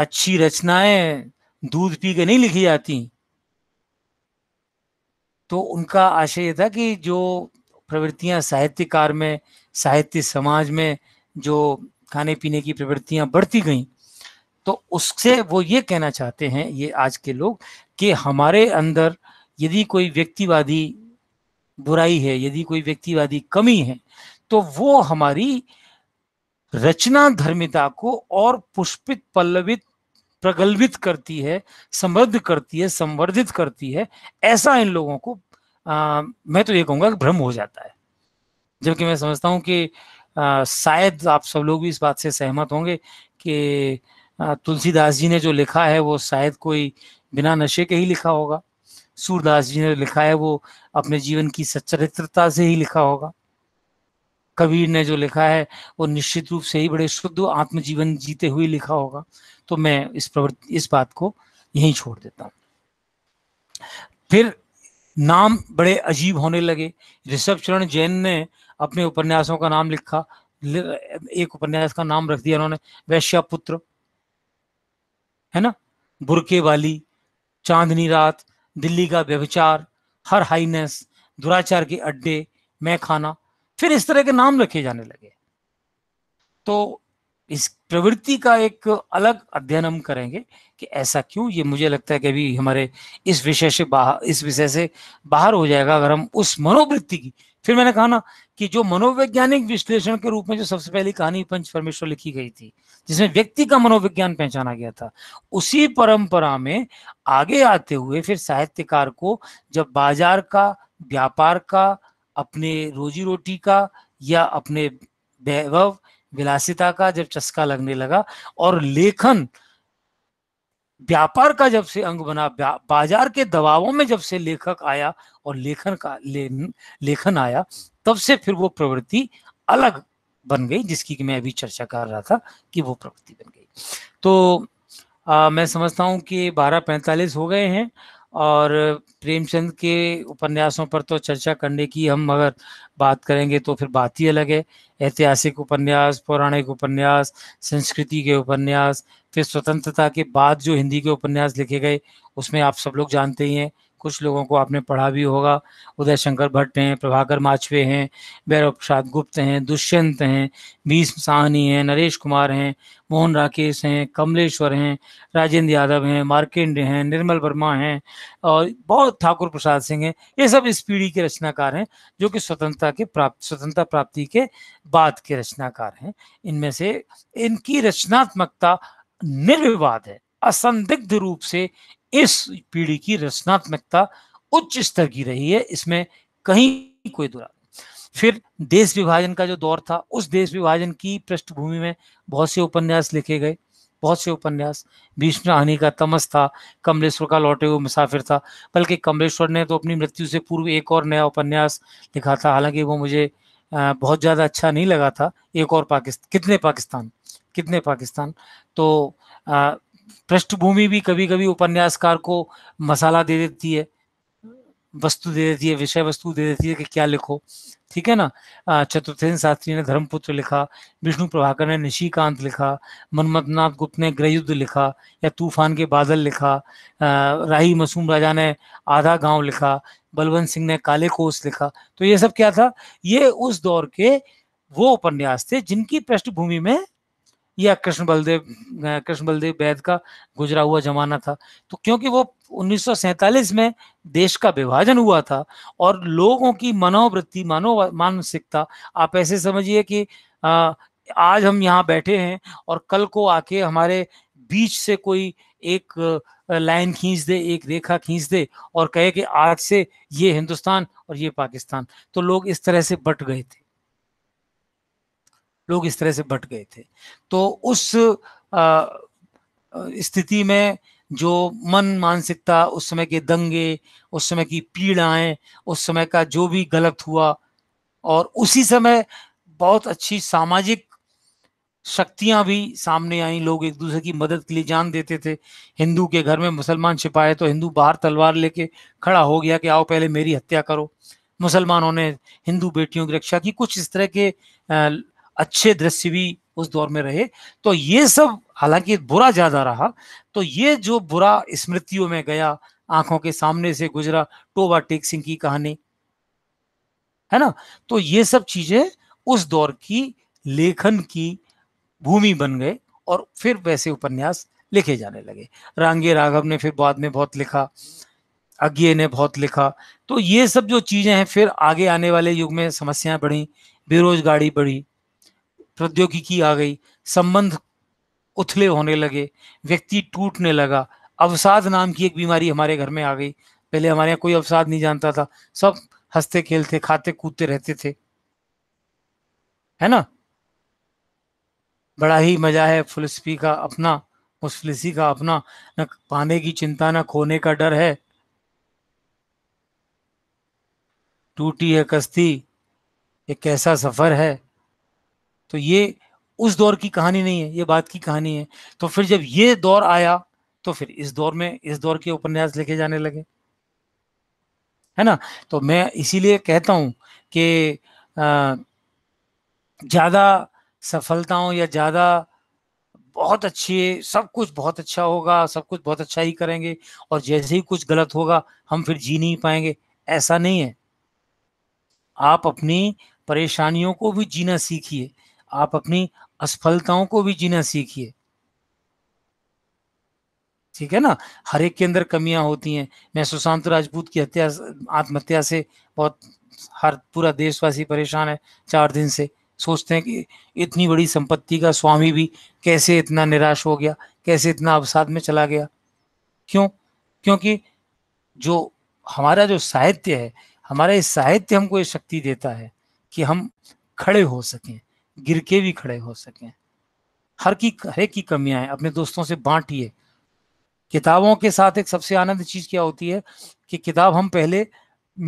अच्छी रचनाएं दूध पी के नहीं लिखी जाती तो उनका आशय यह था कि जो प्रवृत्तियां साहित्यकार में साहित्य समाज में जो खाने पीने की प्रवृत्तियां बढ़ती गईं तो उससे वो ये कहना चाहते हैं ये आज के लोग कि हमारे अंदर यदि कोई व्यक्तिवादी बुराई है यदि कोई व्यक्तिवादी कमी है तो वो हमारी रचना धर्मिता को और पुष्पित पल्लवित प्रगल्भित करती है समृद्ध करती है संवर्धित करती है ऐसा इन लोगों को आ, मैं तो ये कहूंगा कि भ्रम हो जाता है जबकि मैं समझता हूं कि आ, शायद आप सब लोग भी इस बात से सहमत होंगे कि तुलसीदास जी ने जो लिखा है वो शायद कोई बिना नशे के ही लिखा होगा सूरदास जी ने लिखा है वो अपने जीवन की सच्चरित्रता से ही लिखा होगा कबीर ने जो लिखा है वो निश्चित रूप से ही बड़े शुद्ध आत्मजीवन जीते हुए लिखा होगा तो मैं इस प्रवृत्ति इस बात को यहीं छोड़ देता हूं फिर नाम बड़े अजीब होने लगे ऋषभ चरण जैन ने अपने उपन्यासों का नाम लिखा एक उपन्यास का नाम रख दिया उन्होंने वैश्यापुत्र है ना बुरके वाली चांदनी रात दिल्ली का व्यभिचार हर हाइनेस दुराचार के अड्डे मैं खाना फिर इस तरह के नाम रखे जाने लगे तो इस प्रवृत्ति का एक अलग अध्ययन हम करेंगे कि ऐसा क्यों ये मुझे लगता है कि अभी हमारे इस विषय से बाहर इस विषय से बाहर हो जाएगा अगर हम उस मनोवृत्ति की फिर मैंने कहा ना कि जो मनोवैज्ञानिक विश्लेषण के रूप में जो सबसे पहली कहानी पंच परमेश्वर लिखी गई थी जिसमें व्यक्ति का मनोविज्ञान पहचाना गया था उसी परंपरा में आगे आते हुए फिर साहित्यकार को जब बाजार का व्यापार का अपने रोजी रोटी का या अपने वैभव विलासिता का जब चस्का लगने लगा और लेखन व्यापार का जब से अंग बना बाजार के दबावों में जब से लेखक आया और लेखन का ले, लेखन आया तब से फिर वो प्रवृत्ति अलग बन गई जिसकी कि मैं अभी चर्चा कर रहा था कि वो प्रवृत्ति बन गई तो आ, मैं समझता हूँ कि बारह पैंतालीस हो गए हैं और प्रेमचंद के उपन्यासों पर तो चर्चा करने की हम अगर बात करेंगे तो फिर बात ही अलग है ऐतिहासिक उपन्यास पौराणिक उपन्यास संस्कृति के उपन्यास फिर स्वतंत्रता के बाद जो हिंदी के उपन्यास लिखे गए उसमें आप सब लोग जानते ही हैं कुछ लोगों को आपने पढ़ा भी होगा उदय शंकर भट्ट हैं प्रभाकर माछवे हैं भैरव प्रसाद गुप्त हैं दुष्यंत हैं भीष्म साहनी हैं नरेश कुमार हैं मोहन राकेश हैं कमलेश्वर हैं राजेंद्र यादव हैं मार्केंड हैं निर्मल वर्मा हैं और बहुत ठाकुर प्रसाद सिंह हैं ये सब इस पीढ़ी के रचनाकार हैं जो कि स्वतंत्रता के प्राप्त स्वतंत्रता प्राप्ति के बाद के रचनाकार हैं इनमें से इनकी रचनात्मकता निर्विवाद है असंदिग्ध रूप से इस पीढ़ी की रचनात्मकता उच्च स्तर की रही है इसमें कहीं कोई दुरा फिर देश विभाजन का जो दौर था उस देश विभाजन की पृष्ठभूमि में बहुत से उपन्यास लिखे गए बहुत से उपन्यास भीष्म हानि का तमस था कमलेश्वर का लौटे हुए मुसाफिर था बल्कि कमलेश्वर ने तो अपनी मृत्यु से पूर्व एक और नया उपन्यास लिखा था हालांकि वो मुझे बहुत ज़्यादा अच्छा नहीं लगा था एक और पाकिस्तान कितने पाकिस्तान कितने पाकिस्तान तो पृष्ठभूमि भी कभी कभी उपन्यासकार को मसाला दे देती है वस्तु दे देती है विषय वस्तु दे देती है कि क्या लिखो ठीक है ना चतुर्थेन शास्त्री ने धर्मपुत्र लिखा विष्णु प्रभाकर ने निशिकांत लिखा मनमथनाथ गुप्त ने ग्रहयुद्ध लिखा या तूफान के बादल लिखा राही मसूम राजा ने आधा गांव लिखा बलवंत सिंह ने काले कोस लिखा तो ये सब क्या था ये उस दौर के वो उपन्यास थे जिनकी पृष्ठभूमि में या कृष्ण बलदेव कृष्ण बलदेव वैद का गुजरा हुआ जमाना था तो क्योंकि वो 1947 में देश का विभाजन हुआ था और लोगों की मनोवृत्ति मानो मानसिकता आप ऐसे समझिए कि आ, आज हम यहाँ बैठे हैं और कल को आके हमारे बीच से कोई एक लाइन खींच दे एक रेखा खींच दे और कहे कि आज से ये हिंदुस्तान और ये पाकिस्तान तो लोग इस तरह से बट गए थे लोग इस तरह से भट गए थे तो उस स्थिति में जो मन मानसिकता उस समय के दंगे उस समय की पीड़ाएं उस समय का जो भी गलत हुआ और उसी समय बहुत अच्छी सामाजिक शक्तियां भी सामने आई लोग एक दूसरे की मदद के लिए जान देते थे हिंदू के घर में मुसलमान छिपाए तो हिंदू बाहर तलवार लेके खड़ा हो गया कि आओ पहले मेरी हत्या करो मुसलमानों ने हिंदू बेटियों की रक्षा की कुछ इस तरह के अच्छे दृश्य भी उस दौर में रहे तो ये सब हालांकि बुरा ज्यादा रहा तो ये जो बुरा स्मृतियों में गया आंखों के सामने से गुजरा टोबा टेक सिंह की कहानी है ना तो ये सब चीजें उस दौर की लेखन की भूमि बन गए और फिर वैसे उपन्यास लिखे जाने लगे रांगे राघव ने फिर बाद में बहुत लिखा अज्ञे ने बहुत लिखा तो ये सब जो चीजें हैं फिर आगे आने वाले युग में समस्याएं बढ़ी बेरोजगारी बढ़ी प्रौद्योगिकी आ गई संबंध उथले होने लगे व्यक्ति टूटने लगा अवसाद नाम की एक बीमारी हमारे घर में आ गई पहले हमारे यहाँ कोई अवसाद नहीं जानता था सब हंसते खेलते खाते कूदते रहते थे है ना बड़ा ही मजा है फुलसफी का अपना मुसफलिसी का अपना न पाने की चिंता न खोने का डर है टूटी है कश्ती ये कैसा सफर है तो ये उस दौर की कहानी नहीं है ये बात की कहानी है तो फिर जब ये दौर आया तो फिर इस दौर में इस दौर के उपन्यास लिखे जाने लगे है ना तो मैं इसीलिए कहता हूं कि ज़्यादा सफलताओं या ज़्यादा बहुत अच्छी सब कुछ बहुत अच्छा होगा सब कुछ बहुत अच्छा ही करेंगे और जैसे ही कुछ गलत होगा हम फिर जी नहीं पाएंगे ऐसा नहीं है आप अपनी परेशानियों को भी जीना सीखिए आप अपनी असफलताओं को भी जीना सीखिए ठीक है ना हर एक के अंदर कमियां होती हैं मैं सुशांत राजपूत की हत्या आत्महत्या से बहुत हर पूरा देशवासी परेशान है चार दिन से सोचते हैं कि इतनी बड़ी संपत्ति का स्वामी भी कैसे इतना निराश हो गया कैसे इतना अवसाद में चला गया क्यों क्योंकि जो हमारा जो साहित्य है हमारा ये साहित्य हमको ये शक्ति देता है कि हम खड़े हो सकें गिर के भी खड़े हो सकें हर की हर की कमियां हैं अपने दोस्तों से बांटिए किताबों के साथ एक सबसे आनंद चीज क्या होती है कि किताब हम पहले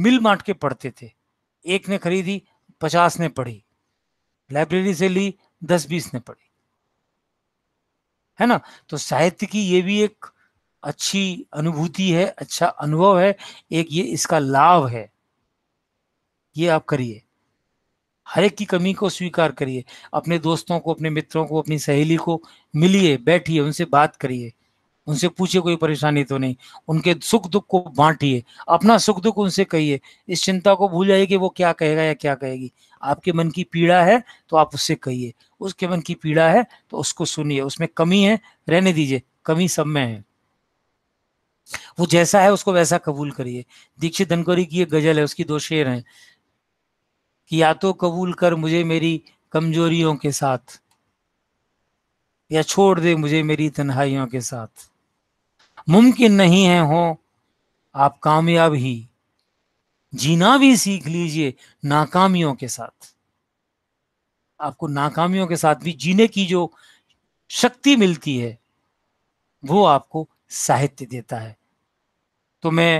मिल बांट के पढ़ते थे एक ने खरीदी पचास ने पढ़ी लाइब्रेरी से ली दस बीस ने पढ़ी है ना तो साहित्य की ये भी एक अच्छी अनुभूति है अच्छा अनुभव है एक ये इसका लाभ है ये आप करिए हर एक की कमी को स्वीकार करिए अपने दोस्तों को अपने मित्रों को अपनी सहेली को मिलिए बैठिए उनसे बात करिए उनसे पूछिए कोई परेशानी तो नहीं उनके सुख दुख को बांटिए अपना सुख दुख उनसे कहिए इस चिंता को भूल जाइए कि वो क्या कहेगा या क्या कहेगी आपके मन की पीड़ा है तो आप उससे कहिए उसके मन की पीड़ा है तो उसको सुनिए उसमें कमी है रहने दीजिए कमी सब में है वो जैसा है उसको वैसा कबूल करिए दीक्षित धनकोरी की एक गजल है उसकी दो शेर हैं कि या तो कबूल कर मुझे मेरी कमजोरियों के साथ या छोड़ दे मुझे मेरी तन्हाइयों के साथ मुमकिन नहीं है हो आप कामयाब ही जीना भी सीख लीजिए नाकामियों के साथ आपको नाकामियों के साथ भी जीने की जो शक्ति मिलती है वो आपको साहित्य देता है तो मैं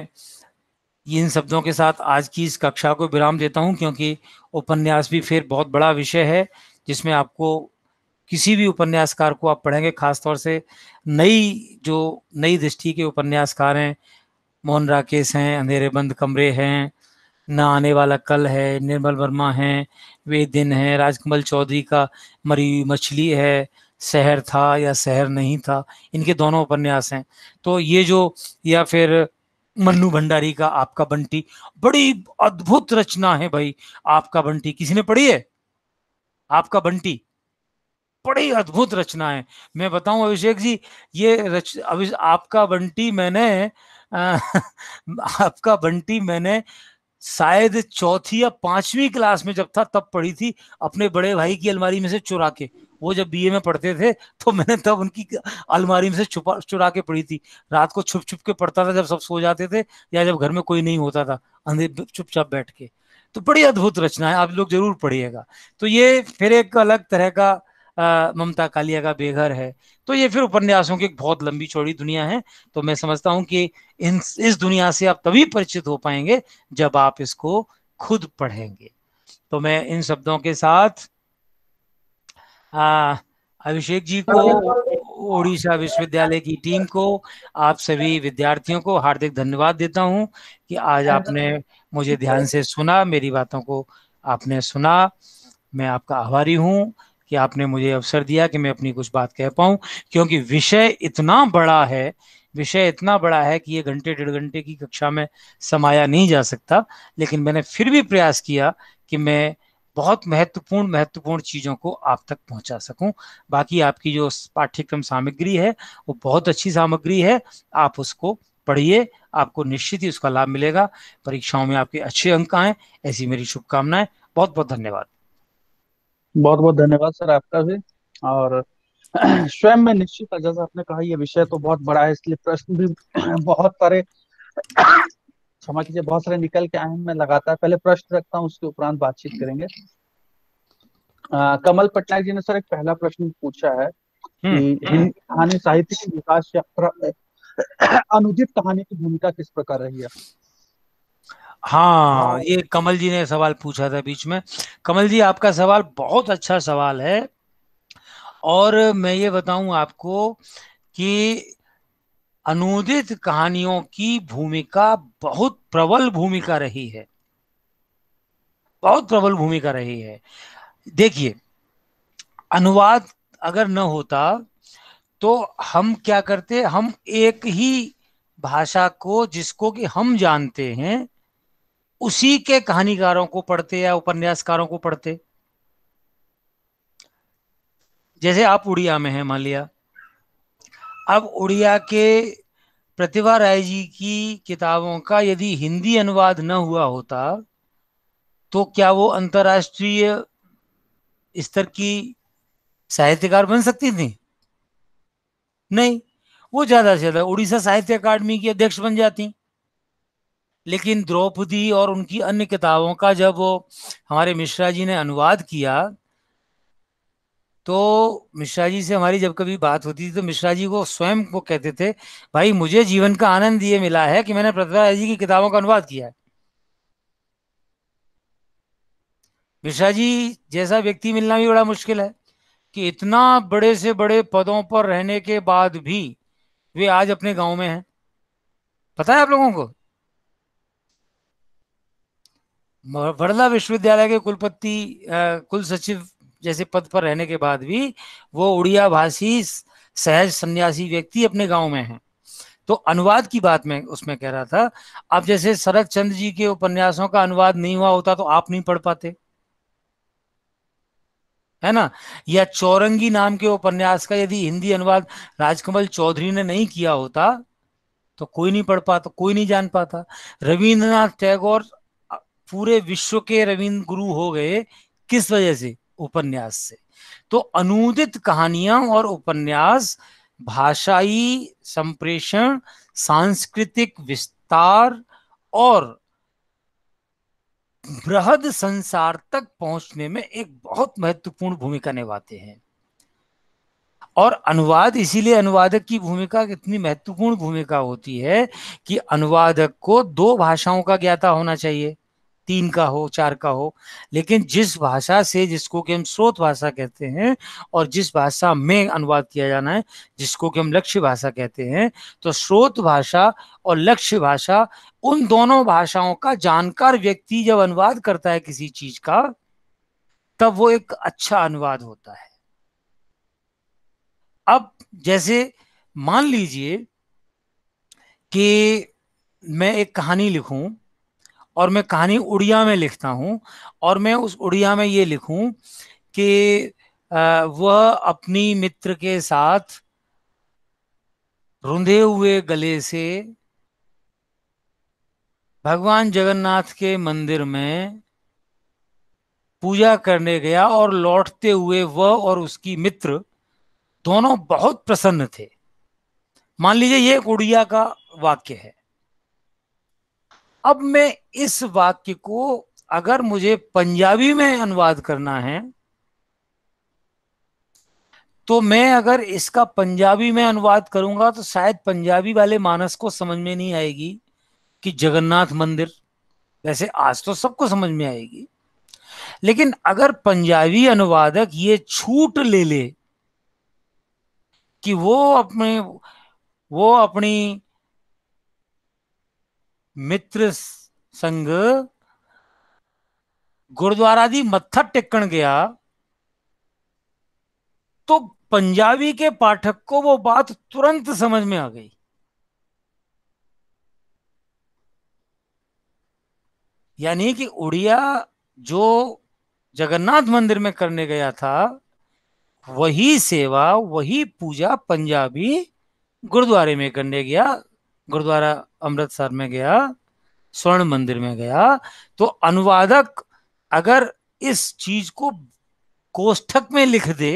इन शब्दों के साथ आज की इस कक्षा को विराम देता हूं क्योंकि उपन्यास भी फिर बहुत बड़ा विषय है जिसमें आपको किसी भी उपन्यासकार को आप पढ़ेंगे खासतौर से नई जो नई दृष्टि के उपन्यासकार हैं मोहन राकेश हैं अंधेरे बंद कमरे हैं न आने वाला कल है निर्मल वर्मा हैं वे दिन हैं राजकमल चौधरी का मरी मछली है शहर था या शहर नहीं था इनके दोनों उपन्यास हैं तो ये जो या फिर मन्नू भंडारी का आपका बंटी बड़ी अद्भुत रचना है भाई आपका बंटी किसी ने पढ़ी है आपका बंटी बड़ी अद्भुत रचना है मैं बताऊं अभिषेक जी ये रच आपका बंटी मैंने आ, *laughs* आपका बंटी मैंने शायद चौथी या पांचवी क्लास में जब था तब पढ़ी थी अपने बड़े भाई की अलमारी में से चुरा के वो जब बीए में पढ़ते थे तो मैंने तब उनकी अलमारी में से छुपा चुरा के पढ़ी थी रात को छुप छुप के पढ़ता था जब सब सो जाते थे या जब घर में कोई नहीं होता था अंधे चुपचाप बैठ के तो बड़ी अद्भुत रचना है आप लोग जरूर पढ़िएगा तो ये फिर एक अलग तरह का ममता कालिया का बेघर है तो ये फिर उपन्यासों की एक बहुत लंबी चौड़ी दुनिया है तो मैं समझता हूँ कि इन इस दुनिया से आप तभी परिचित हो पाएंगे जब आप इसको खुद पढ़ेंगे तो मैं इन शब्दों के साथ हाँ, अभिषेक जी को उड़ीसा विश्वविद्यालय की टीम को आप सभी विद्यार्थियों को हार्दिक धन्यवाद देता हूं कि आज हाँ। आपने मुझे ध्यान से सुना मेरी बातों को आपने सुना मैं आपका आभारी हूं कि आपने मुझे अवसर दिया कि मैं अपनी कुछ बात कह पाऊं क्योंकि विषय इतना बड़ा है विषय इतना बड़ा है कि ये घंटे डेढ़ घंटे की कक्षा में समाया नहीं जा सकता लेकिन मैंने फिर भी प्रयास किया कि मैं बहुत महत्वपूर्ण महत्वपूर्ण चीज़ों को आप तक पहुंचा सकूं बाकी आपकी जो पाठ्यक्रम सामग्री है वो बहुत अच्छी सामग्री है आप उसको पढ़िए आपको निश्चित ही उसका लाभ मिलेगा परीक्षाओं में आपके अच्छे अंक आए ऐसी मेरी शुभकामनाएं बहुत बहुत धन्यवाद बहुत बहुत धन्यवाद सर आपका भी और *clears throat* स्वयं में निश्चित जैसा आपने कहा यह विषय तो बहुत बड़ा है इसलिए प्रश्न भी *clears throat* बहुत सारे *clears throat* क्षमा कीजिए बहुत सारे निकल के आए मैं लगातार पहले प्रश्न रखता हूँ उसके उपरांत बातचीत हम्म। करेंगे आ, कमल पटनायक जी ने सर एक पहला प्रश्न पूछा है कहानी हम्म। साहित्य के विकास *clears throat* अनुदित कहानी की भूमिका किस प्रकार रही है हाँ ये कमल जी ने सवाल पूछा था बीच में कमल जी आपका सवाल बहुत अच्छा सवाल है और मैं ये बताऊं आपको कि अनुदित कहानियों की भूमिका बहुत प्रबल भूमिका रही है बहुत प्रबल भूमिका रही है देखिए अनुवाद अगर न होता तो हम क्या करते हम एक ही भाषा को जिसको कि हम जानते हैं उसी के कहानीकारों को पढ़ते या उपन्यासकारों को पढ़ते जैसे आप उड़िया में हैं मान लिया अब उड़िया के प्रतिभा राय जी की किताबों का यदि हिंदी अनुवाद न हुआ होता तो क्या वो अंतरराष्ट्रीय स्तर की साहित्यकार बन सकती थी नहीं वो ज्यादा से ज्यादा उड़ीसा साहित्य अकादमी की अध्यक्ष बन जाती लेकिन द्रौपदी और उनकी अन्य किताबों का जब वो हमारे मिश्रा जी ने अनुवाद किया तो मिश्रा जी से हमारी जब कभी बात होती थी तो मिश्रा जी को स्वयं को कहते थे भाई मुझे जीवन का आनंद ये मिला है कि मैंने प्रतिभा जी की किताबों का अनुवाद किया है मिश्रा जी जैसा व्यक्ति मिलना भी बड़ा मुश्किल है कि इतना बड़े से बड़े पदों पर रहने के बाद भी वे आज अपने गांव में हैं पता है आप लोगों को बड़ला विश्वविद्यालय के कुलपति कुल सचिव जैसे पद पर रहने के बाद भी वो उड़िया भाषी सहज सन्यासी व्यक्ति अपने गांव में है तो अनुवाद की बात मैं उसमें कह रहा था अब जैसे शरद चंद्र जी के उपन्यासों का अनुवाद नहीं हुआ होता तो आप नहीं पढ़ पाते है ना या चौरंगी नाम के उपन्यास का यदि हिंदी अनुवाद राजकमल चौधरी ने नहीं किया होता तो कोई नहीं पढ़ पाता कोई नहीं जान पाता रविन्द्रनाथ टैगोर पूरे विश्व के रविंद्र गुरु हो गए किस वजह से उपन्यास से तो अनुदित कहानियां और उपन्यास भाषाई संप्रेषण सांस्कृतिक विस्तार और बृहद संसार तक पहुंचने में एक बहुत महत्वपूर्ण भूमिका निभाते हैं और अनुवाद इसीलिए अनुवादक की भूमिका इतनी महत्वपूर्ण भूमिका होती है कि अनुवादक को दो भाषाओं का ज्ञाता होना चाहिए तीन का हो चार का हो लेकिन जिस भाषा से जिसको कि हम स्रोत भाषा कहते हैं और जिस भाषा में अनुवाद किया जाना है जिसको कि हम लक्ष्य भाषा कहते हैं तो स्रोत भाषा और लक्ष्य भाषा उन दोनों भाषाओं का जानकार व्यक्ति जब अनुवाद करता है किसी चीज का तब वो एक अच्छा अनुवाद होता है अब जैसे मान लीजिए कि मैं एक कहानी लिखूं और मैं कहानी उड़िया में लिखता हूँ और मैं उस उड़िया में ये लिखूँ कि वह अपनी मित्र के साथ रुंधे हुए गले से भगवान जगन्नाथ के मंदिर में पूजा करने गया और लौटते हुए वह और उसकी मित्र दोनों बहुत प्रसन्न थे मान लीजिए ये एक उड़िया का वाक्य है अब मैं इस वाक्य को अगर मुझे पंजाबी में अनुवाद करना है तो मैं अगर इसका पंजाबी में अनुवाद करूंगा तो शायद पंजाबी वाले मानस को समझ में नहीं आएगी कि जगन्नाथ मंदिर वैसे आज तो सबको समझ में आएगी लेकिन अगर पंजाबी अनुवादक ये छूट ले ले कि वो अपने वो अपनी मित्र संघ गुरुद्वारा दी मत्था टेकन गया तो पंजाबी के पाठक को वो बात तुरंत समझ में आ गई यानी कि उड़िया जो जगन्नाथ मंदिर में करने गया था वही सेवा वही पूजा पंजाबी गुरुद्वारे में करने गया गुरुद्वारा अमृतसर में गया स्वर्ण मंदिर में गया तो अनुवादक अगर इस चीज को कोष्ठक में लिख दे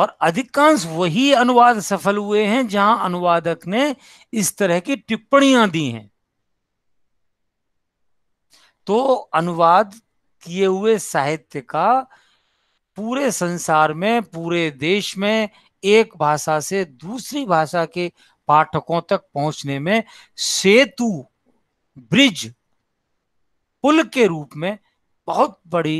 और अधिकांश वही अनुवाद सफल हुए हैं जहां अनुवादक ने इस तरह की टिप्पणियां दी हैं तो अनुवाद किए हुए साहित्य का पूरे संसार में पूरे देश में एक भाषा से दूसरी भाषा के पाठकों तक पहुंचने में सेतु ब्रिज पुल के रूप में बहुत बड़ी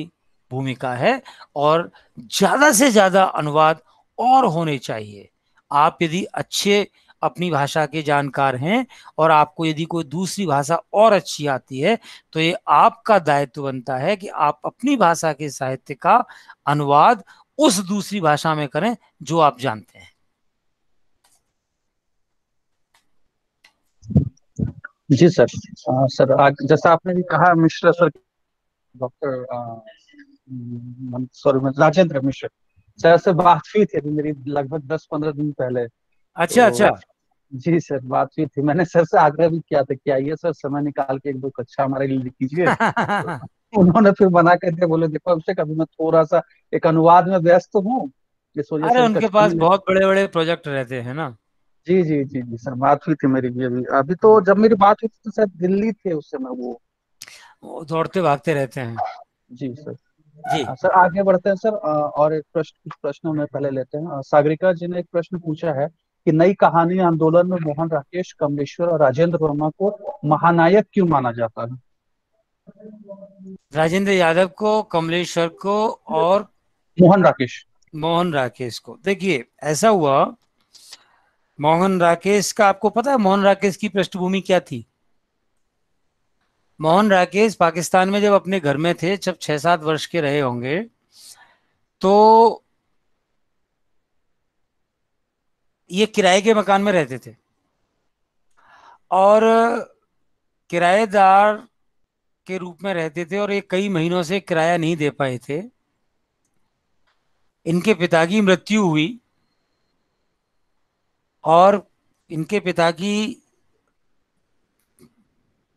भूमिका है और ज्यादा से ज्यादा अनुवाद और होने चाहिए आप यदि अच्छे अपनी भाषा के जानकार हैं और आपको यदि कोई दूसरी भाषा और अच्छी आती है तो ये आपका दायित्व बनता है कि आप अपनी भाषा के साहित्य का अनुवाद उस दूसरी भाषा में करें जो आप जानते हैं जी सर आ, सर जैसा आपने भी कहा Mishra sir doctor sorry Rajendra Mishra sir से बात हुई थी अभी मेरी लगभग दस पंद्रह दिन पहले अच्छा तो, अच्छा जी सर बात हुई थी मैंने सर से आग्रह भी किया था कि आइए सर समय निकाल के एक दो कक्षा हमारे लिए कीजिए *laughs* उन्होंने फिर मना कर दिया बोले देखो अभिषेक अभी मैं थोड़ा सा एक अनुवाद में व्यस्त हूँ इस वजह से उनके पास बहुत बड़े बड़े प्रोजेक्ट रहते हैं ना जी जी जी जी सर बात हुई थी मेरी भी अभी अभी तो जब मेरी बात हुई थी तो सर दिल्ली थे उस समय वो वो दौड़ते भागते रहते हैं जी सर जी हाँ, सर आगे बढ़ते हैं सर और एक प्रश्न कुछ प्रश्नों में पहले लेते हैं सागरिका जी ने एक प्रश्न पूछा है कि नई कहानी आंदोलन में मोहन राकेश कमलेश्वर और राजेंद्र वर्मा को महानायक क्यों माना जाता है राजेंद्र यादव को कमलेश्वर को और मोहन राकेश मोहन राकेश को देखिए ऐसा हुआ मोहन राकेश का आपको पता है मोहन राकेश की पृष्ठभूमि क्या थी मोहन राकेश पाकिस्तान में जब अपने घर में थे जब छह सात वर्ष के रहे होंगे तो ये किराए के मकान में रहते थे और किराएदार के रूप में रहते थे और ये कई महीनों से किराया नहीं दे पाए थे इनके पिता की मृत्यु हुई और इनके पिता की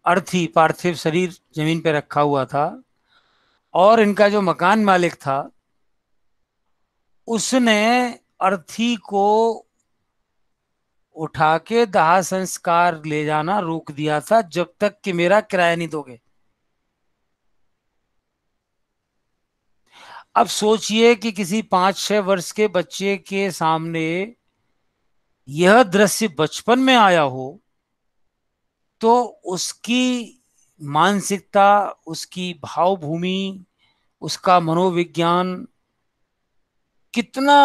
अर्थी पार्थिव शरीर जमीन पर रखा हुआ था और इनका जो मकान मालिक था उसने अर्थी को उठा के दाह संस्कार ले जाना रोक दिया था जब तक कि मेरा किराया नहीं दोगे अब सोचिए कि किसी पांच छह वर्ष के बच्चे के सामने यह दृश्य बचपन में आया हो तो उसकी मानसिकता उसकी भावभूमि उसका मनोविज्ञान कितना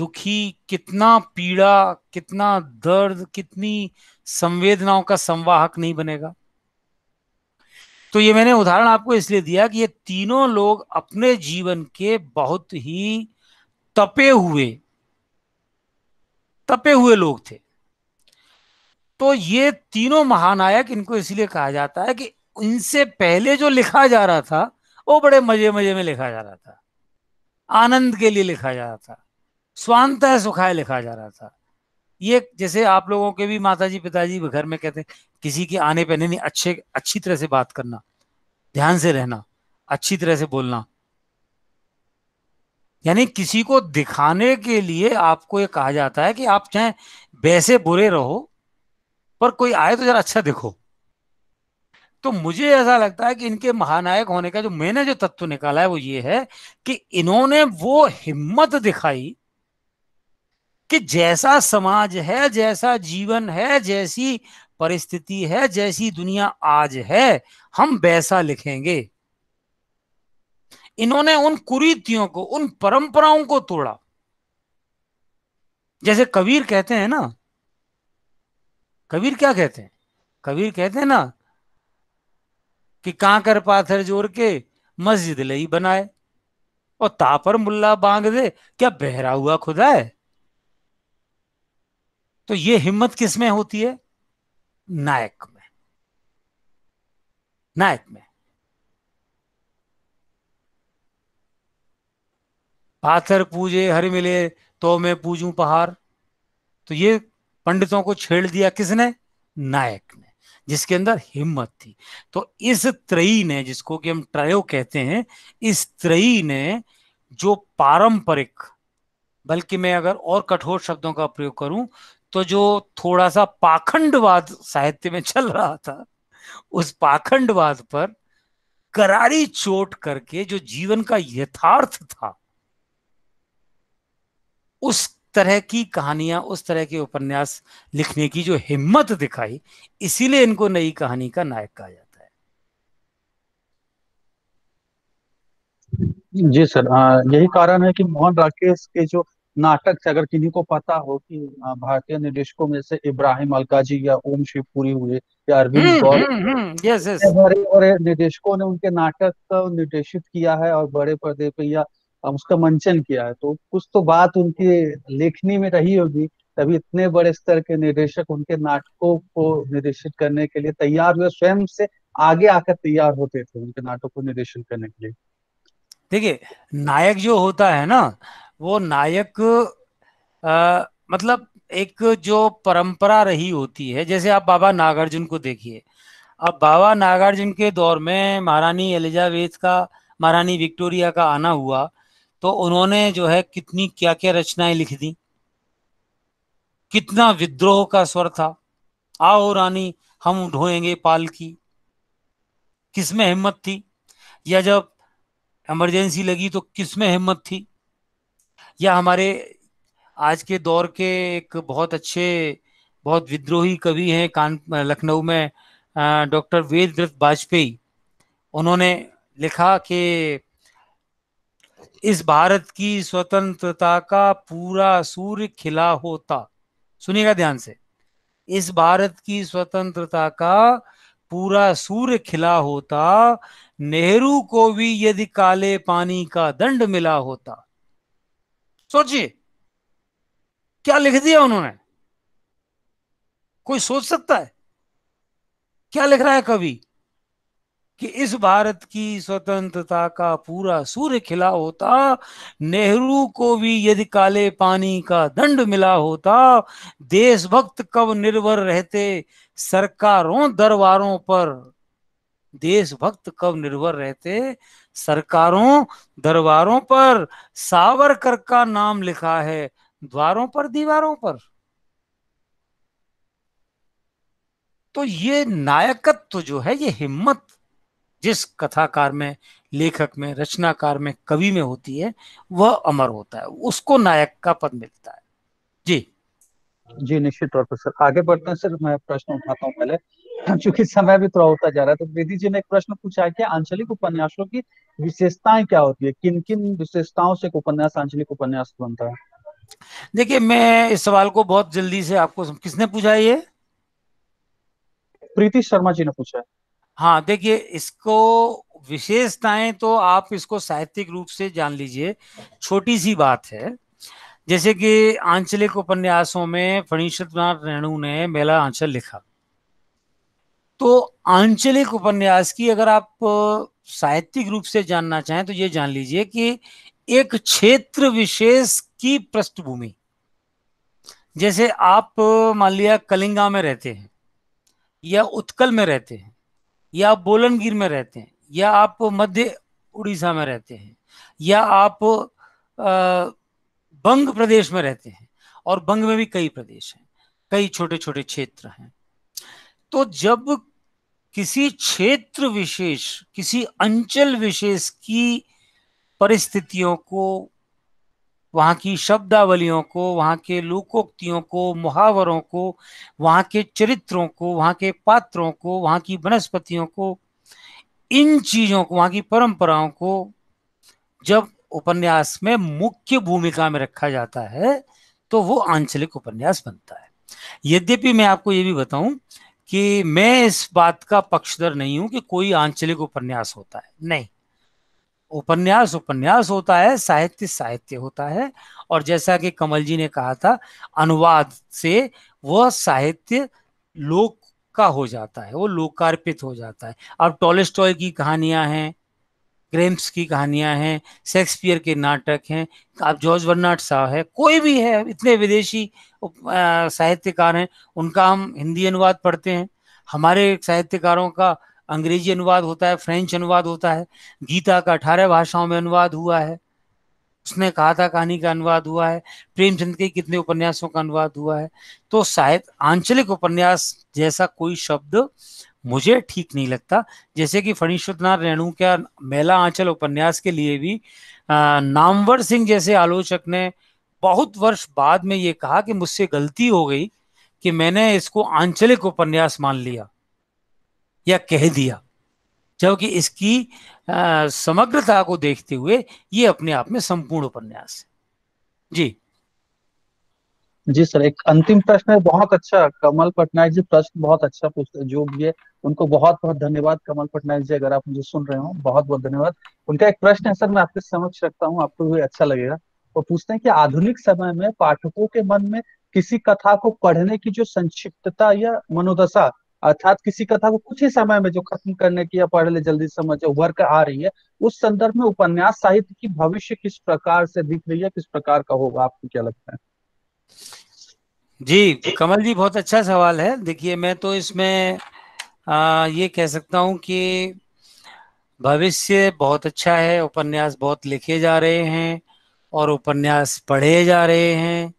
दुखी कितना पीड़ा कितना दर्द कितनी संवेदनाओं का संवाहक नहीं बनेगा तो ये मैंने उदाहरण आपको इसलिए दिया कि ये तीनों लोग अपने जीवन के बहुत ही तपे हुए तपे हुए लोग थे तो ये तीनों महानायक इनको इसलिए कहा जाता है कि इनसे पहले जो लिखा जा रहा था वो बड़े मजे मजे में लिखा जा रहा था आनंद के लिए लिखा जा रहा था स्वांत सुखाय लिखा जा रहा था ये जैसे आप लोगों के भी माता जी पिताजी घर में कहते हैं किसी के आने पहने नहीं अच्छे अच्छी तरह से बात करना ध्यान से रहना अच्छी तरह से बोलना यानी किसी को दिखाने के लिए आपको ये कहा जाता है कि आप चाहे वैसे बुरे रहो पर कोई आए तो जरा अच्छा देखो तो मुझे ऐसा लगता है कि इनके महानायक होने का जो मैंने जो तत्व निकाला है वो ये है कि इन्होंने वो हिम्मत दिखाई कि जैसा समाज है जैसा जीवन है जैसी परिस्थिति है जैसी दुनिया आज है हम वैसा लिखेंगे इन्होंने उन कुरीतियों को उन परंपराओं को तोड़ा जैसे कबीर कहते हैं ना कबीर क्या कहते हैं कबीर कहते हैं ना कि कांकर पाथर जोड़ के मस्जिद लई बनाए और तापर मुल्ला बांग दे क्या बहरा हुआ खुदा है तो ये हिम्मत किस में होती है नायक में नायक में पाथर पूजे हर मिले तो मैं पूजू पहाड़ तो ये पंडितों को छेड़ दिया किसने नायक ने जिसके अंदर हिम्मत थी तो इस त्रयी ने जिसको कि हम ट्रयो कहते हैं इस त्रयी ने जो पारंपरिक बल्कि मैं अगर और कठोर शब्दों का प्रयोग करूं तो जो थोड़ा सा पाखंडवाद साहित्य में चल रहा था उस पाखंडवाद पर करारी चोट करके जो जीवन का यथार्थ था उस तरह की कहानियां उस तरह के उपन्यास लिखने की जो हिम्मत दिखाई इसीलिए इनको नई कहानी का नायक कहा जाता है जी सर आ, यही कारण है कि मोहन राकेश के जो नाटक से अगर किन्हीं को पता हो कि भारतीय निर्देशकों में से इब्राहिम अलकाजी या ओम शिवपुरी हुए या अरविंद गौर यस यस बड़े बड़े निर्देशकों ने उनके नाटक का निर्देशित किया है और बड़े पर्दे पे या उसका मंचन किया है तो कुछ तो बात उनकी लेखनी में रही होगी तभी इतने बड़े स्तर के निर्देशक उनके नाटकों को निर्देशित करने के लिए तैयार हुए स्वयं से आगे आकर तैयार होते थे उनके नाटकों को निर्देशन करने के लिए देखिए नायक जो होता है ना वो नायक आ, मतलब एक जो परंपरा रही होती है जैसे आप बाबा नागार्जुन को देखिए अब बाबा नागार्जुन के दौर में महारानी एलिजाबेथ का महारानी विक्टोरिया का आना हुआ तो उन्होंने जो है कितनी क्या क्या रचनाएं लिख दी कितना विद्रोह का स्वर था आओ रानी हम ढोएंगे पाल की किसमें हिम्मत थी या जब इमरजेंसी लगी तो किस में हिम्मत थी या हमारे आज के दौर के एक बहुत अच्छे बहुत विद्रोही कवि हैं कान लखनऊ में डॉक्टर वेद वेदव्रत वाजपेयी उन्होंने लिखा कि इस भारत की स्वतंत्रता का पूरा सूर्य खिला होता सुनिएगा ध्यान से इस भारत की स्वतंत्रता का पूरा सूर्य खिला होता नेहरू को भी यदि काले पानी का दंड मिला होता सोचिए क्या लिख दिया उन्होंने कोई सोच सकता है क्या लिख रहा है कवि कि इस भारत की स्वतंत्रता का पूरा सूर्य खिला होता नेहरू को भी यदि काले पानी का दंड मिला होता देशभक्त कब निर्भर रहते सरकारों दरबारों पर देशभक्त कब निर्भर रहते सरकारों दरबारों पर सावरकर का नाम लिखा है द्वारों पर दीवारों पर तो ये नायकत्व जो है ये हिम्मत जिस कथाकार में लेखक में रचनाकार में कवि में होती है वह अमर होता है उसको नायक का पद मिलता है जी जी निश्चित तौर पर सर आगे बढ़ते हैं सर मैं प्रश्न उठाता हूँ पहले चूंकि *laughs* समय भी थोड़ा होता जा रहा है तो वेदी जी ने एक प्रश्न पूछा है कि आंचलिक उपन्यासों की विशेषताएं क्या होती है किन किन विशेषताओं से उपन्यास आंचलिक उपन्यास बनता है देखिए मैं इस सवाल को बहुत जल्दी से आपको किसने पूछा ये प्रीति शर्मा जी ने पूछा है हाँ देखिए इसको विशेषताएं तो आप इसको साहित्यिक रूप से जान लीजिए छोटी सी बात है जैसे कि आंचलिक उपन्यासों में फणीश्वर नाथ रेणु ने मेला आंचल लिखा तो आंचलिक उपन्यास की अगर आप साहित्यिक रूप से जानना चाहें तो ये जान लीजिए कि एक क्षेत्र विशेष की पृष्ठभूमि जैसे आप मान लिया कलिंगा में रहते हैं या उत्कल में रहते हैं या आप बोलनगीर में रहते हैं या आप मध्य उड़ीसा में रहते हैं या आप बंग प्रदेश में रहते हैं और बंग में भी कई प्रदेश हैं कई छोटे छोटे क्षेत्र हैं तो जब किसी क्षेत्र विशेष किसी अंचल विशेष की परिस्थितियों को वहाँ की शब्दावलियों को वहाँ के लोकोक्तियों को मुहावरों को वहाँ के चरित्रों को वहाँ के पात्रों को वहाँ की वनस्पतियों को इन चीज़ों को वहाँ की परंपराओं को जब उपन्यास में मुख्य भूमिका में रखा जाता है तो वो आंचलिक उपन्यास बनता है यद्यपि मैं आपको ये भी बताऊं कि मैं इस बात का पक्षधर नहीं हूं कि कोई आंचलिक उपन्यास होता है नहीं उपन्यास उपन्यास होता है साहित्य साहित्य होता है और जैसा कि कमल जी ने कहा था अनुवाद से वह साहित्य लोक का हो जाता है वो लोकार्पित हो जाता है अब टॉलेस्टॉय की कहानियां हैं ग्रेम्स की कहानियां हैं शेक्सपियर के नाटक हैं आप जॉर्ज वर्नाट साहब है कोई भी है इतने विदेशी साहित्यकार हैं उनका हम हिंदी अनुवाद पढ़ते हैं हमारे साहित्यकारों का अंग्रेजी अनुवाद होता है फ्रेंच अनुवाद होता है गीता का अठारह भाषाओं में अनुवाद हुआ है उसने कहा था कहानी का अनुवाद हुआ है प्रेमचंद के कितने उपन्यासों का अनुवाद हुआ है तो शायद आंचलिक उपन्यास जैसा कोई शब्द मुझे ठीक नहीं लगता जैसे कि फणीश्वरनाथ रेणु का मेला आंचल उपन्यास के लिए भी नामवर सिंह जैसे आलोचक ने बहुत वर्ष बाद में ये कहा कि मुझसे गलती हो गई कि मैंने इसको आंचलिक उपन्यास मान लिया या कह दिया जबकि इसकी समग्रता को देखते हुए ये अपने आप में संपूर्ण उपन्यास है जी जी सर एक अंतिम प्रश्न है बहुत अच्छा कमल पटनायक जी प्रश्न बहुत अच्छा पूछते जो है उनको बहुत बहुत धन्यवाद कमल पटनायक जी अगर आप मुझे सुन रहे हो बहुत बहुत धन्यवाद उनका एक प्रश्न है सर मैं आपके समक्ष रखता हूँ आपको भी अच्छा लगेगा वो पूछते हैं कि आधुनिक समय में पाठकों के मन में किसी कथा को पढ़ने की जो संक्षिप्तता या मनोदशा अर्थात किसी कथा को कुछ ही समय में जो खत्म करने की या पढ़ ले जल्दी समझ वर्क आ रही है उस संदर्भ में उपन्यास साहित्य की भविष्य किस प्रकार से दिख रही है किस प्रकार का होगा आपको क्या लगता है जी कमल जी बहुत अच्छा सवाल है देखिए मैं तो इसमें आ, ये कह सकता हूँ कि भविष्य बहुत अच्छा है उपन्यास बहुत लिखे जा रहे हैं और उपन्यास पढ़े जा रहे हैं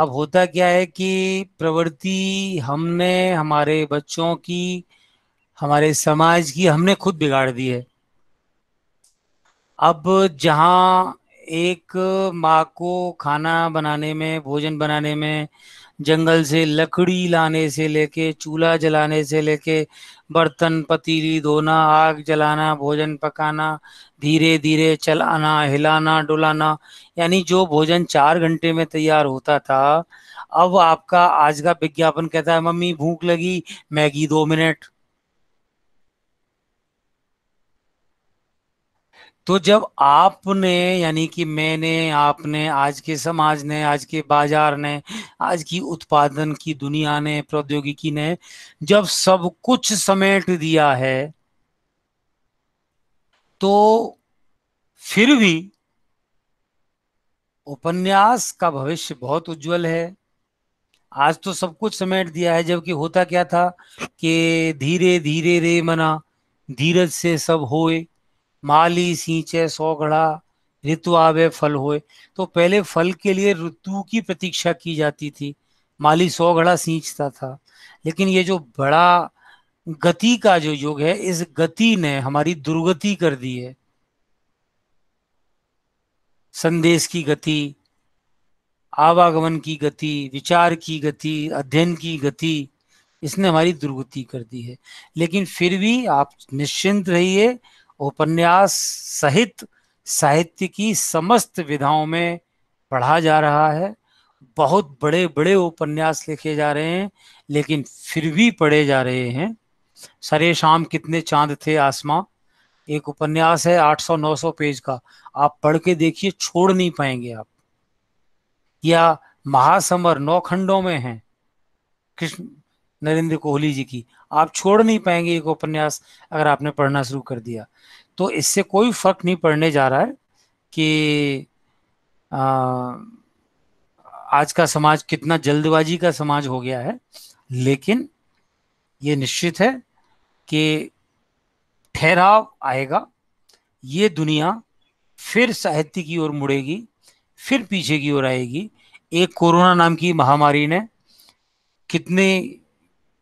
अब होता क्या है कि प्रवृत्ति हमने हमारे बच्चों की हमारे समाज की हमने खुद बिगाड़ दी है अब जहाँ एक माँ को खाना बनाने में भोजन बनाने में जंगल से लकड़ी लाने से लेके चूल्हा जलाने से लेके बर्तन पतीली धोना आग जलाना भोजन पकाना धीरे धीरे चलाना हिलाना डुलाना यानी जो भोजन चार घंटे में तैयार होता था अब आपका आज का विज्ञापन कहता है मम्मी भूख लगी मैगी दो मिनट तो जब आपने यानी कि मैंने आपने आज के समाज ने आज के बाजार ने आज की उत्पादन की दुनिया ने प्रौद्योगिकी ने जब सब कुछ समेट दिया है तो फिर भी उपन्यास का भविष्य बहुत उज्जवल है आज तो सब कुछ समेट दिया है जबकि होता क्या था कि धीरे धीरे रे मना धीरज से सब होए माली सींचे सौ घड़ा ऋतु आवे फल होए तो पहले फल के लिए ऋतु की प्रतीक्षा की जाती थी माली सौ घड़ा सींचता था लेकिन ये जो बड़ा गति का जो युग है इस गति ने हमारी दुर्गति कर दी है संदेश की गति आवागमन की गति विचार की गति अध्ययन की गति इसने हमारी दुर्गति कर दी है लेकिन फिर भी आप निश्चिंत रहिए उपन्यास सहित साहित्य की समस्त विधाओं में पढ़ा जा रहा है बहुत बड़े बड़े उपन्यास लिखे जा रहे हैं लेकिन फिर भी पढ़े जा रहे हैं सरे शाम कितने चांद थे आसमां एक उपन्यास है 800-900 पेज का आप पढ़ के देखिए छोड़ नहीं पाएंगे आप या महासमर नौ खंडों में है कृष्ण नरेंद्र कोहली जी की आप छोड़ नहीं पाएंगे एक उपन्यास अगर आपने पढ़ना शुरू कर दिया तो इससे कोई फर्क नहीं पड़ने जा रहा है कि आ, आज का समाज कितना जल्दबाजी का समाज हो गया है लेकिन ये निश्चित है कि ठहराव आएगा ये दुनिया फिर साहित्य की ओर मुड़ेगी फिर पीछे की ओर आएगी एक कोरोना नाम की महामारी ने कितने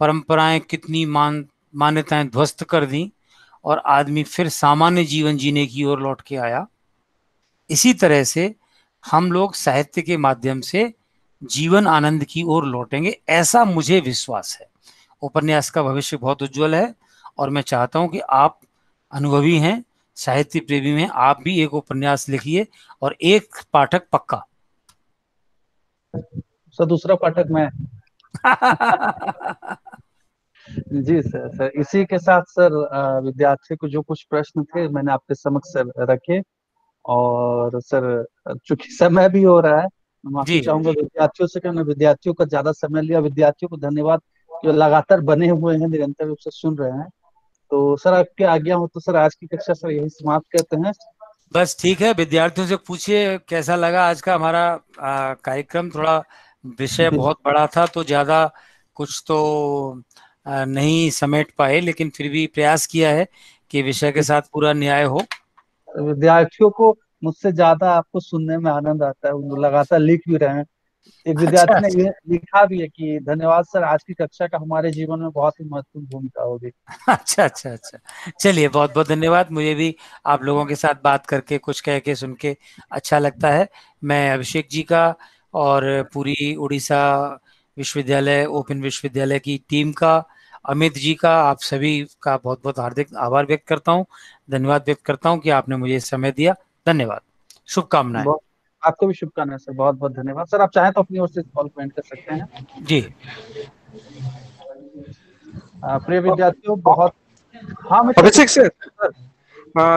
परंपराएं कितनी मान मान्यताएं ध्वस्त कर दी और आदमी फिर सामान्य जीवन जीने की ओर लौट के आया इसी तरह से हम लोग साहित्य के माध्यम से जीवन आनंद की ओर लौटेंगे ऐसा मुझे विश्वास है उपन्यास का भविष्य बहुत उज्जवल है और मैं चाहता हूं कि आप अनुभवी हैं साहित्य प्रेमी हैं आप भी एक उपन्यास लिखिए और एक पाठक पक्का दूसरा पाठक मैं *laughs* जी सर सर इसी के साथ सर विद्यार्थी को जो कुछ प्रश्न थे मैंने आपके समक्ष रखे और सर चूंकि समय भी हो रहा है माफी चाहूंगा विद्यार्थियों से क्योंकि विद्यार्थियों का ज्यादा समय लिया विद्यार्थियों को धन्यवाद जो लगातार बने हुए हैं निरंतर रूप से सुन रहे हैं तो सर आपके आज्ञा हो तो सर आज की कक्षा सर यही समाप्त करते हैं बस ठीक है विद्यार्थियों से पूछिए कैसा लगा आज का हमारा कार्यक्रम थोड़ा विषय बहुत बड़ा था तो ज्यादा कुछ तो नहीं समेट पाए लेकिन फिर भी प्रयास किया है कि विषय के साथ पूरा न्याय हो विद्यार्थियों को मुझसे ज्यादा आपको सुनने में आनंद आता है लगातार लिख भी रहे हैं एक अच्छा। विद्यार्थी ने लिखा भी है कि धन्यवाद सर आज की कक्षा का हमारे जीवन में बहुत ही महत्वपूर्ण भूमिका होगी अच्छा अच्छा अच्छा चलिए बहुत बहुत धन्यवाद मुझे भी आप लोगों के साथ बात करके कुछ कह के सुन के अच्छा लगता है मैं अभिषेक जी का और पूरी उड़ीसा विश्वविद्यालय ओपन विश्वविद्यालय की टीम का अमित जी का आप सभी का बहुत बहुत हार्दिक आभार व्यक्त करता हूँ धन्यवाद व्यक्त करता हूँ कि आपने मुझे समय दिया धन्यवाद शुभकामनाएं आपको भी शुभकामनाएं सर बहुत बहुत धन्यवाद सर आप चाहें तो अपनी ओर से कॉल पॉइंट कर सकते हैं जी प्रिय विद्यार्थियों बहुत हाँ अभिषेक सर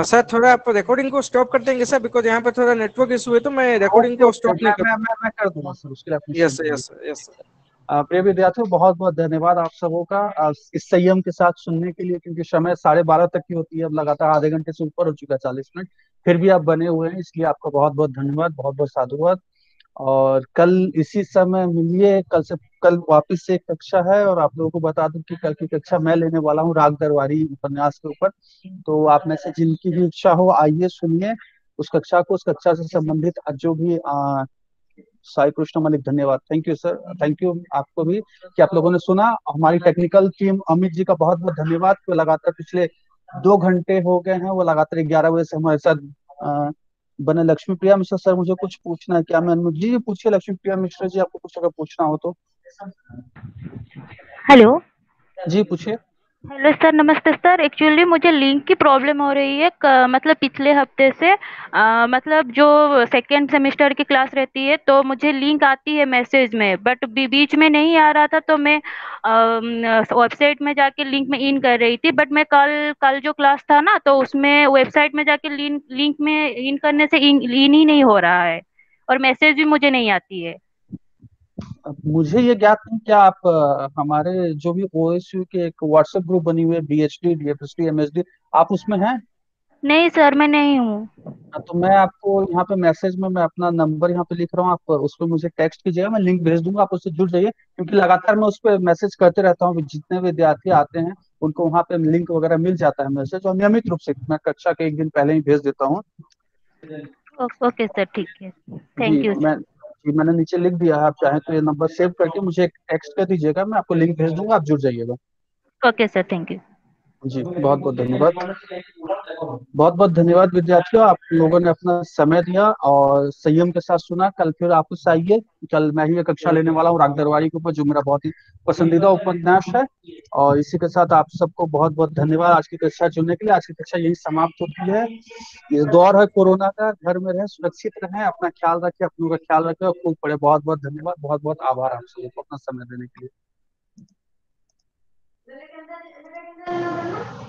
सर थोड़ा आप रिकॉर्डिंग को स्टॉप कर देंगे सर बिकॉज यहाँ पे थोड़ा नेटवर्क इशू है तो मैं रिकॉर्डिंग को स्टॉप नहीं कर दूंगा सर उसके लिए यस यस यस सर प्रिय विद्यार्थियों बहुत बहुत धन्यवाद आप सबों का इस संयम के साथ सुनने के लिए क्योंकि समय साढ़े बारह तक की होती है अब लगातार आधे घंटे से ऊपर हो चुका है चालीस मिनट फिर भी आप बने हुए हैं इसलिए आपको बहुत बहुत धन्यवाद बहुत बहुत साधुवाद और कल इसी समय मिलिए कल से कल वापस से एक कक्षा है और आप लोगों को बता दूं कि कल की कक्षा मैं लेने वाला हूँ राग दरबारी उपन्यास के ऊपर तो आप में से जिनकी भी इच्छा हो आइए सुनिए उस कक्षा को उस कक्षा से संबंधित जो भी आ, साई कृष्ण मलिक धन्यवाद thank you sir thank you आपको भी कि आप लोगों ने सुना हमारी टेक्निकल mm-hmm. टीम अमित जी का बहुत बहुत धन्यवाद तो लगातार पिछले दो घंटे हो गए हैं वो लगातार ग्यारह बजे से हमारे साथ बने लक्ष्मी प्रिया मिश्र सर मुझे कुछ पूछना है क्या मैं जी पूछिए लक्ष्मी प्रिया मिश्रा जी आपको कुछ अगर पूछना हो तो हेलो जी पूछिए हेलो सर नमस्ते सर एक्चुअली मुझे लिंक की प्रॉब्लम हो रही है क, मतलब पिछले हफ्ते से आ, मतलब जो सेकेंड सेमेस्टर की क्लास रहती है तो मुझे लिंक आती है मैसेज में बट बीच में नहीं आ रहा था तो मैं वेबसाइट में जाके लिंक में इन कर रही थी बट मैं कल कल जो क्लास था ना तो उसमें वेबसाइट में जाके लिंक लिंक में इन करने से इन, इन ही नहीं हो रहा है और मैसेज भी मुझे नहीं आती है मुझे ये ज्ञात नहीं क्या आप हमारे जो भी ओ के एक व्हाट्सएप ग्रुप बनी हुई है B H D D F S D M S D आप उसमें हैं नहीं सर मैं नहीं हूँ हाँ, तो मैं आपको यहाँ पे मैसेज में मैं अपना नंबर यहाँ पे लिख रहा हूँ आप उस पर मुझे टेक्स्ट कीजिएगा मैं लिंक भेज दूंगा आप उससे जुड़ जाइए क्योंकि लगातार मैं उस पर मैसेज करते रहता हूँ जितने विद्यार्थी आते हैं उनको वहाँ पे लिंक वगैरह मिल जाता है मैसेज और नियमित रूप से मैं कक्षा के एक दिन पहले ही भेज देता हूँ ओके सर ठीक है थैंक यू मैंने नीचे लिख दिया आप चाहे तो ये नंबर सेव करके मुझे एक टेक्स्ट कर दीजिएगा मैं आपको लिंक भेज दूंगा आप जुड़ जाइएगा ओके सर थैंक यू जी बहुत बहुत धन्यवाद बहुत बहुत धन्यवाद विद्यार्थियों आप लोगों ने अपना समय दिया और संयम के साथ सुना कल फिर आप कुछ आइए कल मैं ही कक्षा लेने वाला हूँ राग दरबारी के ऊपर जो मेरा बहुत ही पसंदीदा उपन्यास है और इसी के साथ आप सबको बहुत बहुत धन्यवाद आज की कक्षा चुनने के लिए आज की कक्षा यही समाप्त होती है ये दौर है कोरोना का घर में रहे सुरक्षित रहें अपना ख्याल रखे अपनों का ख्याल रखे और खूब पढ़े बहुत बहुत धन्यवाद बहुत बहुत आभार आप को अपना समय देने के लिए Não, não, não.